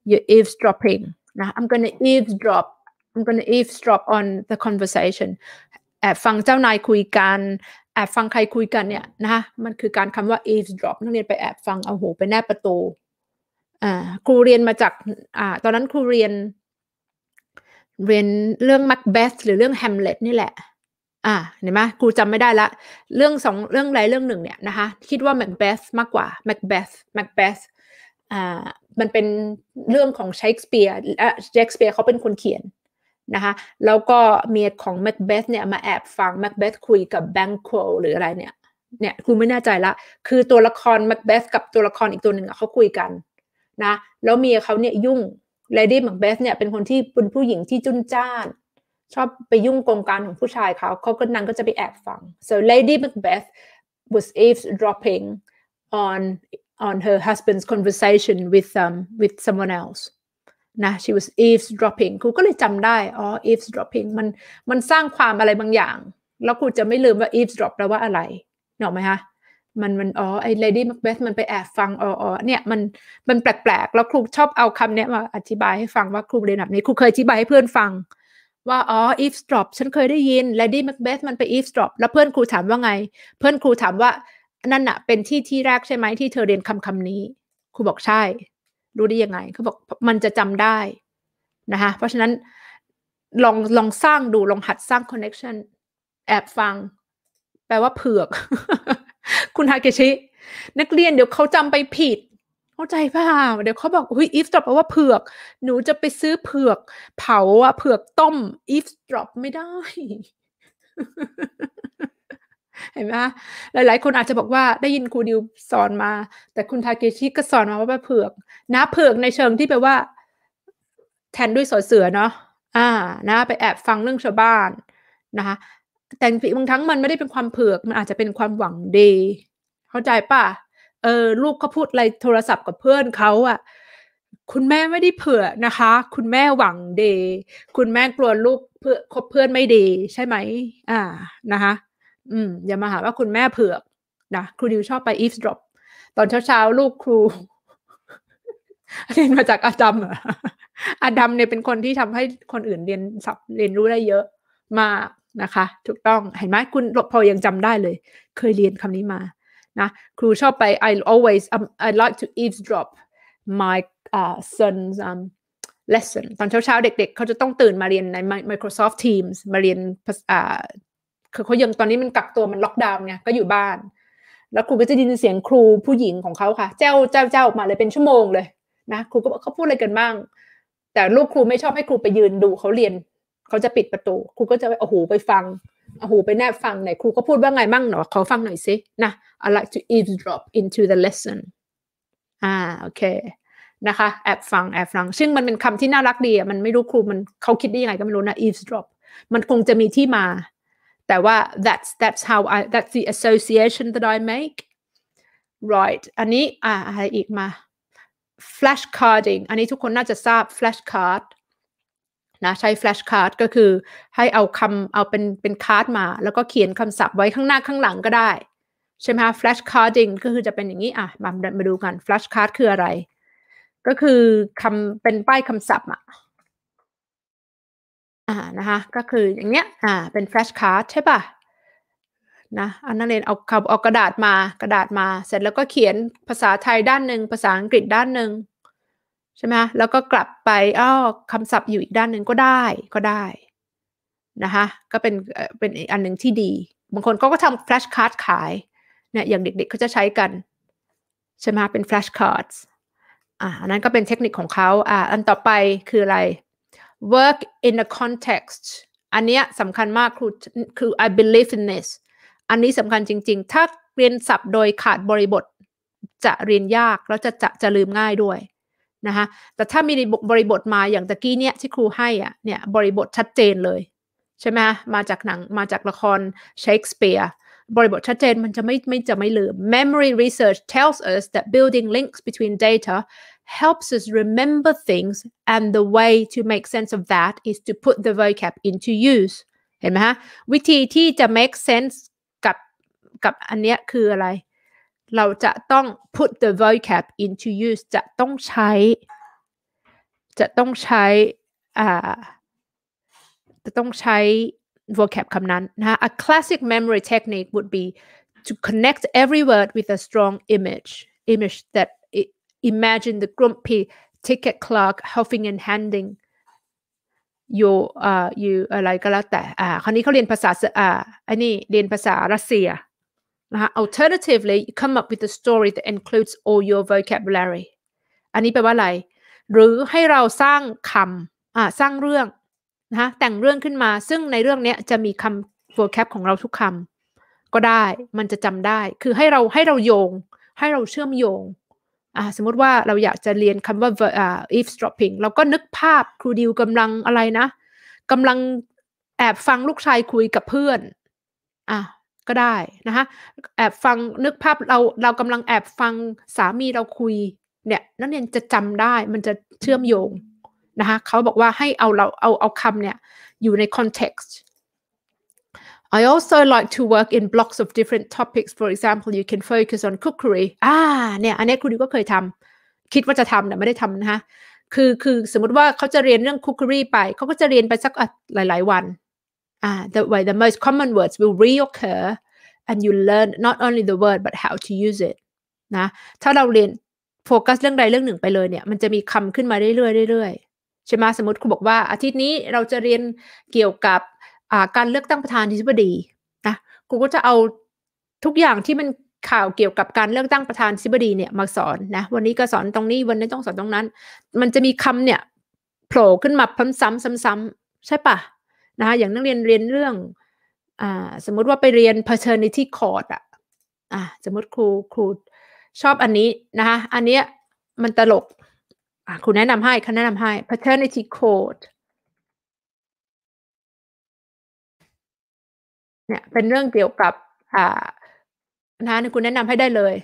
your eavesdropping นะ I'm gonna eavesdrop I'm g o n to eavesdrop on the conversation แอบฟังเจ้านายคุยกันแอบฟังใครคุยกันเนี่ยนะคะมันคือการคำว่า eavesdrop นักเรียนไปแอบฟัง เอาหูไปแนบประตู อ่า ครูเรียนมาจาก อ่า ตอนนั้นครูเรียนเรียนเรื่อง Macbeth หรือเรื่อง Hamlet นี่แหละ อ่า เห็นไหมครูจำไม่ได้ละ เรื่องสองเรื่องไรเรื่องหนึ่งเนี่ยนะคะ คิดว่า Macbeth มากกว่า Macbeth Macbeth อ่า มันเป็นเรื่องของเชคสเปียร์เชคสเปียร์เขาเป็นคนเขียนนะคะแล้วก็เมียของแม็กเบธเนี่ยมาแอบฟังแม็กเบธคุยกับแบงโคหรืออะไรเนี่ยเนี่ยคุณไม่แน่ใจละ คือตัวละครแม็กเบธกับตัวละครอีกตัวหนึ่งเขาคุยกันนะแล้วเมียเขาเนี่ยยุ่งเลดี้แม็กเบธเนี่ยเป็นคนที่เป็นผู้หญิงที่จุนจ้านชอบไปยุ่งกงการของผู้ชายเขาเขาก็นางก็จะไปแอบฟัง so lady Macbeth was eavesdropping on on her husband's conversation with um with someone else นะ she was eavesdropping ครูก็เลยจำได้ อ๋อ eavesdropping มันมันสร้างความอะไรบางอย่าง แล้วครูจะไม่ลืมว่า eavesdrop แปลว่าอะไรเนอะไหมคะมันมันอ๋อไอ้ lady macbeth มันไปแอบฟัง อ๋ออเนี่ยมันมันแปลกๆ แล้วครูชอบเอาคำเนี้ยมาอธิบายให้ฟังว่าครูเรียนแบบนี้ ครูเคยอธิบายให้เพื่อนฟัง ว่าอ๋อ eavesdrop ฉันเคยได้ยิน lady macbeth มันไป eavesdrop แล้วเพื่อนครูถามว่าไง เพื่อนครูถามว่านั่นอะเป็นที่ที่แรกใช่ไหมที่เธอเรียนคำคำนี้ ครูบอกใช่รู้ได้ยังไงเขาบอกมันจะจำได้นะคะเพราะฉะนั้น ลองลองสร้างดู ลองหัดสร้างคอนเน็ชันแอบฟัง แปลว่าเผือก คุณฮาเกชิ นักเรียนเดี๋ยวเขาจำไปผิด เข้าใจป่าเดี๋ยวเขาบอกเฮ้ยอีฟตรอปแปลว่าเผือก หนูจะไปซื้อเผือก เผาอะเผือกต้มอีฟตรอปไม่ได้เห็นไหมหลายหลายคนอาจจะบอกว่าได้ยินครูดิวสอนมา แต่คุณทาเกชิก็สอนมาว่าเผือกนะเผือกในเชิงที่แปลว่า แทนด้วยสอเสือเนาะอ่านะไปแอบฟังเรื่องชาวบ้าน นะคะ แต่บางครั้งมันไม่ได้เป็นความเผือกมันอาจจะเป็นความหวังดีเข้าใจป่ะเออลูกเขาพูดอะไรโทรศัพท์กับเพื่อนเขาอะคุณแม่ไม่ได้เผื่อนะคะ คุณแม่หวังดี คุณแม่กลัวลูกเพื่อคบเพื่อนไม่ดี ใช่ไหมอ่า นะคะอืมอย่ามาหาว่าคุณแม่เผือกนะครูดิวชอบไป eavesdrop ตอนเช้าๆลูกครูเรียนมาจากอาดัมเหรออาดัมเนี่ยเป็นคนที่ทำให้คนอื่นเรียนสับเรียนรู้ได้เยอะมากนะคะ ถูกต้องเห็นไหมคุณพอยังจำได้เลย เคยเรียนคำนี้มา นะครูชอบไป I always um, I like to eavesdrop my uh, son's um, lesson ตอนเช้าๆเด็กๆเขาจะต้องตื่นมาเรียนใน Microsoft Teams มาเรียนาคือเขายังตอนนี้มันกักตัวมันล็อกดาวน์ไงก็อยู่บ้าน แล้วครูก็จะดยินเสียงครูผู้หญิงของเขาค่ะ เจ้าเจ้าเจ้าออกมาเลยเป็นชั่วโมงเลยนะ ครูก็เขาพูดอะไรกันบ้าง แต่ลูกครูไม่ชอบให้ครูไปยืนดูเขาเรียนเขาจะปิดประตู ครูก็จะเอาหูไปฟังเอาหูไปแนบฟังไหนครูก็พูดว่าไงบ้างหนอเขาฟังหน่อยสินะ I like to eavesdrop into the lesson อ่าโอเคนะคะแอบฟังแอบฟังซึ่งมันเป็นคำที่น่ารักดีอ่ะมันไม่รู้ครูมันเขาคิดได้ยังไงก็ไม่รู้นะ eavesdrop มันคงจะมีที่มาแต่ว่า that's that's how I that's the association that I make right อันนี้อ่าอะไรอีกมา flashcarding อันนี้ทุกคนน่าจะทราบ flashcard นะใช้ flashcard ก็คือให้เอาคำเอาเป็นเป็นคาร์ดมา แล้วก็เขียนคำศัพท์ไว้ข้างหน้าข้างหลังก็ได้ ใช่ไหมคะ flashcarding ก็คือจะเป็นอย่างนี้ อ่ะมามาดูกัน flashcard คืออะไร ก็คือคำเป็นป้ายคำศัพท์อ่ะอ่านะคะก็คืออย่างเนี้ยอ่าเป็นแฟลชการ์ดใช่ปะนะนักเรียนเอาเอาเอากระดาษมากระดาษมาเสร็จแล้วก็เขียนภาษาไทยด้านหนึ่งภาษาอังกฤษด้านหนึ่งใช่ไหมแล้วก็กลับไปอ้อคำศัพท์อยู่อีกด้านหนึ่งก็ได้ก็ได้นะคะก็เป็นเป็นอีกอันหนึ่งที่ดีบางคนก็ก็ทำแฟลชการ์ดขายเนี่ยอย่างเด็กๆเขาจะใช้กันใช่ไหมเป็นแฟลชการ์ดอ่าอันนั้นก็เป็นเทคนิคของเขาอ่าอันต่อไปคืออะไร work in the context อันเนี้ยสำคัญมากครูคือ I believe in this อันนี้สำคัญจริง ๆ ถ้าเรียนศัพท์โดยขาดบริบทจะเรียนยากแล้วจะจะจะลืมง่ายด้วยนะคะแต่ถ้ามีบริบทมาอย่างตะกี้เนี่ยที่ครูให้อ่ะเนี่ยบริบทชัดเจนเลยใช่ไหมมาจากหนังมาจากละครเชคสเปียร์บริบทชัดเจนมันจะไม่ไม่จะไม่ลืม memory research tells us that building links between data helps us remember things. And the way to make sense of that is to put the vocab into use. เห็นไหมฮะวิธีที่จะ make sense กับกับอันเนี้ยคืออะไรเราจะต้อง put the vocab into use จะต้องใช้ vocab คำนั้นนะ A classic memory technique would be to connect every word with a strong image image that Imagine the grumpy ticket clerk huffing and handing you uh you อะไรก็แล้วแต่อ่าคราวนี้เขาเรียนภาษาอ่าอันนี้เรียนภาษา รัสเซีย นะคะ alternatively you come up with a story that includes all your vocabulary อันนี้แปลว่าอะไร หรือให้เรา สร้างคำอ่าสร้างเรื่อง นะคะแต่งเรื่องขึ้นมา ซึ่งในเรื่องเนี้ยจะมีคำ vocab ของเราทุกคำก็ได้ มันจะจำได้ คือให้เราให้เราโยง ให้เราเชื่อมโยงอ่าสมมติว่าเราอยากจะเรียนคำว่า eavesdropping เราก็นึกภาพครูดิวกำลังอะไรนะกำลังแอบฟังลูกชายคุยกับเพื่อนอ่ะก็ได้นะคะแอบฟังนึกภาพเราเรากำลังแอบฟังสามีเราคุยเนี่ยนักเรียนจะจำได้มันจะเชื่อมโยงนะคะเขาบอกว่าให้เอาเราเอาเอาคำเนี่ยอยู่ในคอนเท็กซ์ I also like to work in blocks of different topics. For example, you can focus on cookery. อ่าเนี่ยอันนี้ครูดิวก็เคยทำคิดว่าจะทำแต่ไม่ได้ทำนะคะคือคือสมมติว่าเขาจะเรียนเรื่อง cookery ไปเขาก็จะเรียนไปสักหลาย ๆวันอ่า t h e way the most common words will reoccur and you learn not only the word but how to use it นะถ้าเราเรียนโฟกัสเรื่องใดเรื่องหนึ่งไปเลยเนี่ยมันจะมีคำขึ้นมาเรื่อยๆเรื่อยๆใช่ไหมสมมติครูบอกว่า อาทิตย์นี้เราจะเรียนเกี่ยวกับการเลือกตั้งประธานาธิบดีนะกูก็จะเอาทุกอย่างที่มันข่าวเกี่ยวกับการเลือกตั้งประธานธิบดีเนี่ยมาสอนนะวันนี้ก็สอนตรงนี้วันนี้ต้องสอนตรงนั้น มันจะมีคำเนี่ยโผล่ขึ้นมาซ้ํซ้ำๆใช่ปะนะคะอย่างนักเรียนเรียนเรื่องอ่าสมมุติว่าไปเรียน paternity court อะอ่าสมมติครูครูชอบอันนี้นะคะอันเนี้ยมันตลกอ่าครูแนะนำให้คณแนะนำให้ paternity court เนี่ย เป็นเรื่องเกี่ยวกับอ่านะคุณแนะนำให้ได้เลย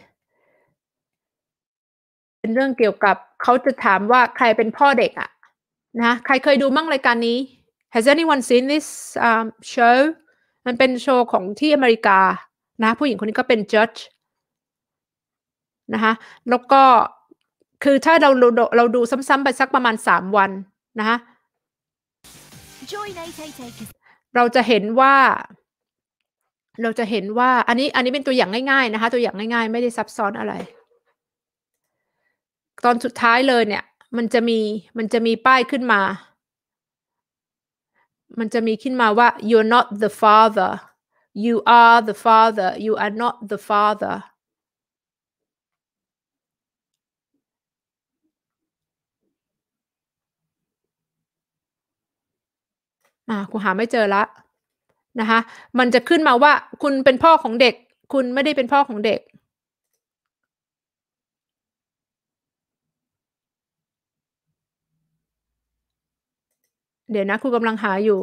เป็นเรื่องเกี่ยวกับเขาจะถามว่าใครเป็นพ่อเด็กอะนะ ใครเคยดูมั่งรายการนี้ Has anyone seen this um, show มันเป็นโชว์ของที่อเมริกา นะ ผู้หญิงคนนี้ก็เป็นจัดนะคะแล้วก็คือถ้าเราเราดูซ้ำๆไปสักประมาณ 3 วันนะคะเราจะเห็นว่าเราจะเห็นว่า อันนี้อันนี้เป็นตัวอย่างง่ายๆนะคะ ตัวอย่างง่ายๆไม่ได้ซับซ้อนอะไร ตอนสุดท้ายเลยเนี่ย มันจะมีมันจะมีป้ายขึ้นมา มันจะมีขึ้นมาว่า you're not the father you are the father you are not the father อ่ากูหาไม่เจอละนะคะมันจะขึ้นมาว่าคุณเป็นพ่อของเด็ก คุณไม่ได้เป็นพ่อของเด็ก เดี๋ยวนะคุณกำลังหาอยู่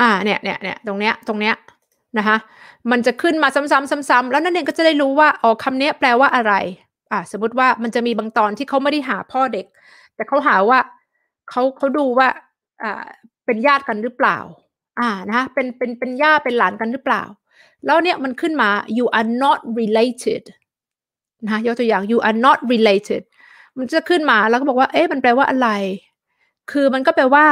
อ่า เนี่ย เนี่ยเนี่ยตรงเนี้ย ตรงเนี้ยนะคะมันจะขึ้นมาซ้ำๆซ้ำๆแล้วนั่นเองก็จะได้รู้ว่าอ๋อคำนี้แปลว่าอะไร อ่าสมมติว่ามันจะมีบางตอนที่เขาไม่ได้หาพ่อเด็ก แต่เขาหาว่า เขาเขาดูว่า อ่าเป็นญาติกันหรือเปล่า อ่านะคะเป็นเป็นเป็นญาติเป็นหลานกันหรือเปล่า แล้วเนี่ยมันขึ้นมา you are not related นะยกตัวอย่าง you are not related มันจะขึ้นมาแล้วก็บอกว่าเอ๊ะมันแปลว่าอะไร คือมันก็แปลว่า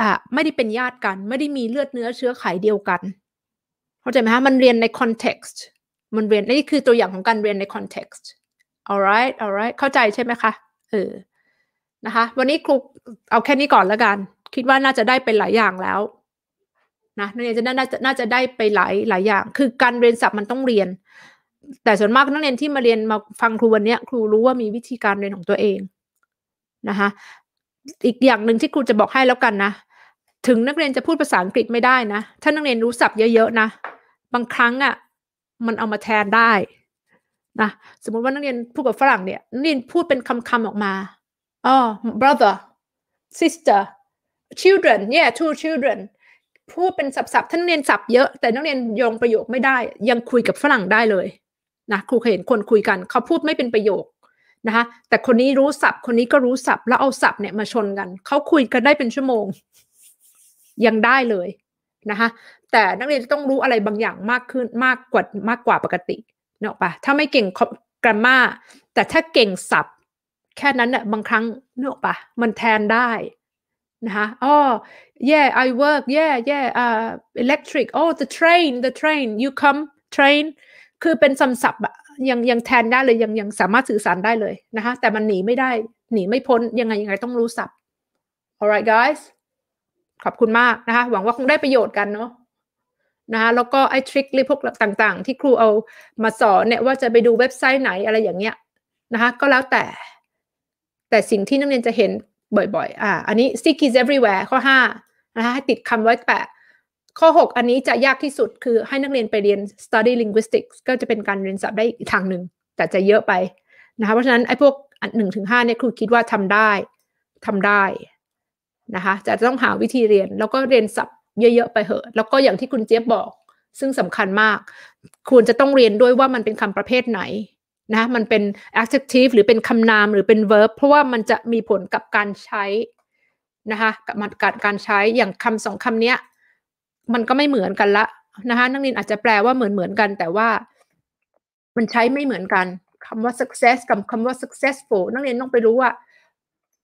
อ่า ไม่ได้เป็นญาติกัน ไม่ได้มีเลือดเนื้อเชื้อไขเดียวกันเข้าใจไหมคะมันเรียนในคอนเท็กซ์มันเรียนนี่คือตัวอย่างของการเรียนในคอนเท็กซ์ alright alright เข้าใจใช่ไหมคะเออนะคะวันนี้ครูเอาแค่นี้ก่อนแล้วกัน คิดว่าน่าจะได้ไปหลายอย่างแล้วนะนักเรียนจะน่าจะน่าจะได้ไปหลายหลายอย่าง คือการเรียนศัพท์มันต้องเรียน แต่ส่วนมากนักเรียนที่มาเรียนมาฟังครูวันนี้ครูรู้ว่ามีวิธีการเรียนของตัวเองนะคะอีกอย่างหนึ่งที่ครูจะบอกให้แล้วกันนะถึงนักเรียนจะพูดภาษาอังกฤษไม่ได้นะ ถ้านักเรียนรู้ศัพท์เยอะๆนะบางครั้งอะ่ะมันเอามาแทนได้นะสมมติว่านักเรียนพูดกับฝรั่งเนี่ยนักเรียนพูดเป็นคำๆออกมาอ๋อ brother sister children yeah two children พูดเป็นสับๆท่านเรียนสับเยอะ แต่นักเรียนยงประโยคไม่ได้ ยังคุยกับฝรั่งได้เลย นะครูเคยเห็นคนคุยกัน เขาพูดไม่เป็นประโยคนะคะแต่คนนี้รู้สับคนนี้ก็รู้สับแล้วเอาสับเนี่ยมาชนกัน เขาคุยกันได้เป็นชั่วโมง ยังได้เลยนะคะแต่นักเรียนจะต้องรู้อะไรบางอย่างมากขึ้นมากกว่ามากกว่าปกติเนาะปะถ้าไม่เก่งกรามาแต่ถ้าเก่งศัพท์ แค่นั้นเนี่ยบางครั้งเนาะปะมันแทนได้นะคะอ๋อ yeah I work yeah yeah uh electric oh the train the train you come train คือเป็นสำสศัพท์ยังยังแทนได้เลยยังยังสามารถสื่อสารได้เลยนะคะแต่มันหนีไม่ได้หนีไม่พ้นยังไง ยังไงต้องรู้ศัพท์ alright guys ขอบคุณมากนะคะหวังว่าคงได้ประโยชน์กันเนาะนะคะแล้วก็ไอ้ทริคหรือพวกต่างๆ ที่ครูเอามาสอนเนี่ยว่าจะไปดูเว็บไซต์ไหนอะไรอย่างเงี้ยนะคะก็แล้วแต่ แต่สิ่งที่นักเรียนจะเห็นบ่อยๆอ่าอันนี้ stick is everywhere ข้อ5นะคะให้ติดคำไว้แปะข้อ 6 อันนี้จะยากที่สุดคือให้นักเรียนไปเรียน study linguistics ก็จะเป็นการเรียนศัพท์ได้อีกทางหนึ่ง แต่จะเยอะไปนะคะเพราะฉะนั้นไอ้พวกหนึ่งถึงห้าเนี่ยครูคิดว่าทำได้ทำได้นะคะจะต้องหาวิธีเรียนแล้วก็เรียนศัพท์เยอะๆไปเหอะ แล้วก็อย่างที่คุณเจี๊ยบบอก ซึ่งสำคัญมาก ควรจะต้องเรียนด้วยว่ามันเป็นคำประเภทไหนนะ มันเป็น adjective หรือเป็นคำนามหรือเป็น verb เพราะว่ามันจะมีผลกับการใช้นะคะกับการการใช้อย่างคำสองคำนี้มันก็ไม่เหมือนกันละนะคะนักเรียนอาจจะแปลว่าเหมือนเหมือนกัน แต่ว่า มันใช้ไม่เหมือนกันคำว่า success กับคำว่า successful นักเรียนต้องไปรู้ว่า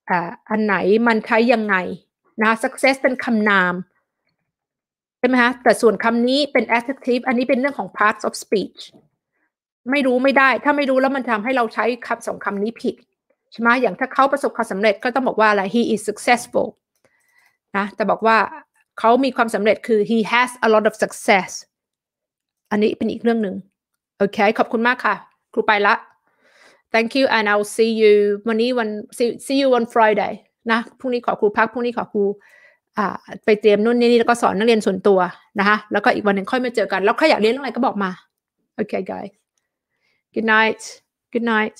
อ่าอันไหนมันใช้ยังไงนะะ success เป็นคำนามใช่ไหมคะแต่ส่วนคำนี้เป็น adjective อันนี้เป็นเรื่องของ parts of speech ไม่รู้ไม่ได้ถ้าไม่รู้แล้วมันทำให้เราใช้คำสองคำนี้ผิด ใช่ไหมอย่างถ้าเขาประสบความสำเร็จก็ต้องบอกว่าอะไร he is successful นะแต่บอกว่าเขามีความสำเร็จคือ he has a lot of success อันนี้เป็นอีกเรื่องหนึ่งโอเคขอบคุณมากค่ะ ครูไปละ thank you and I'll see you วันนี้วัน see, see you on Friday นะพรุ่งนี้ขอครูพักพรุ่งนี้ขอครูไปเตรียมนู่นนี่แล้วก็สอนนักเรียนส่วนตัวนะคะแล้วก็อีกวันหนึ่งค่อยมาเจอกัน แล้วใครอยากเรียนเรื่องอะไรก็บอกมาโอเค guys good night good night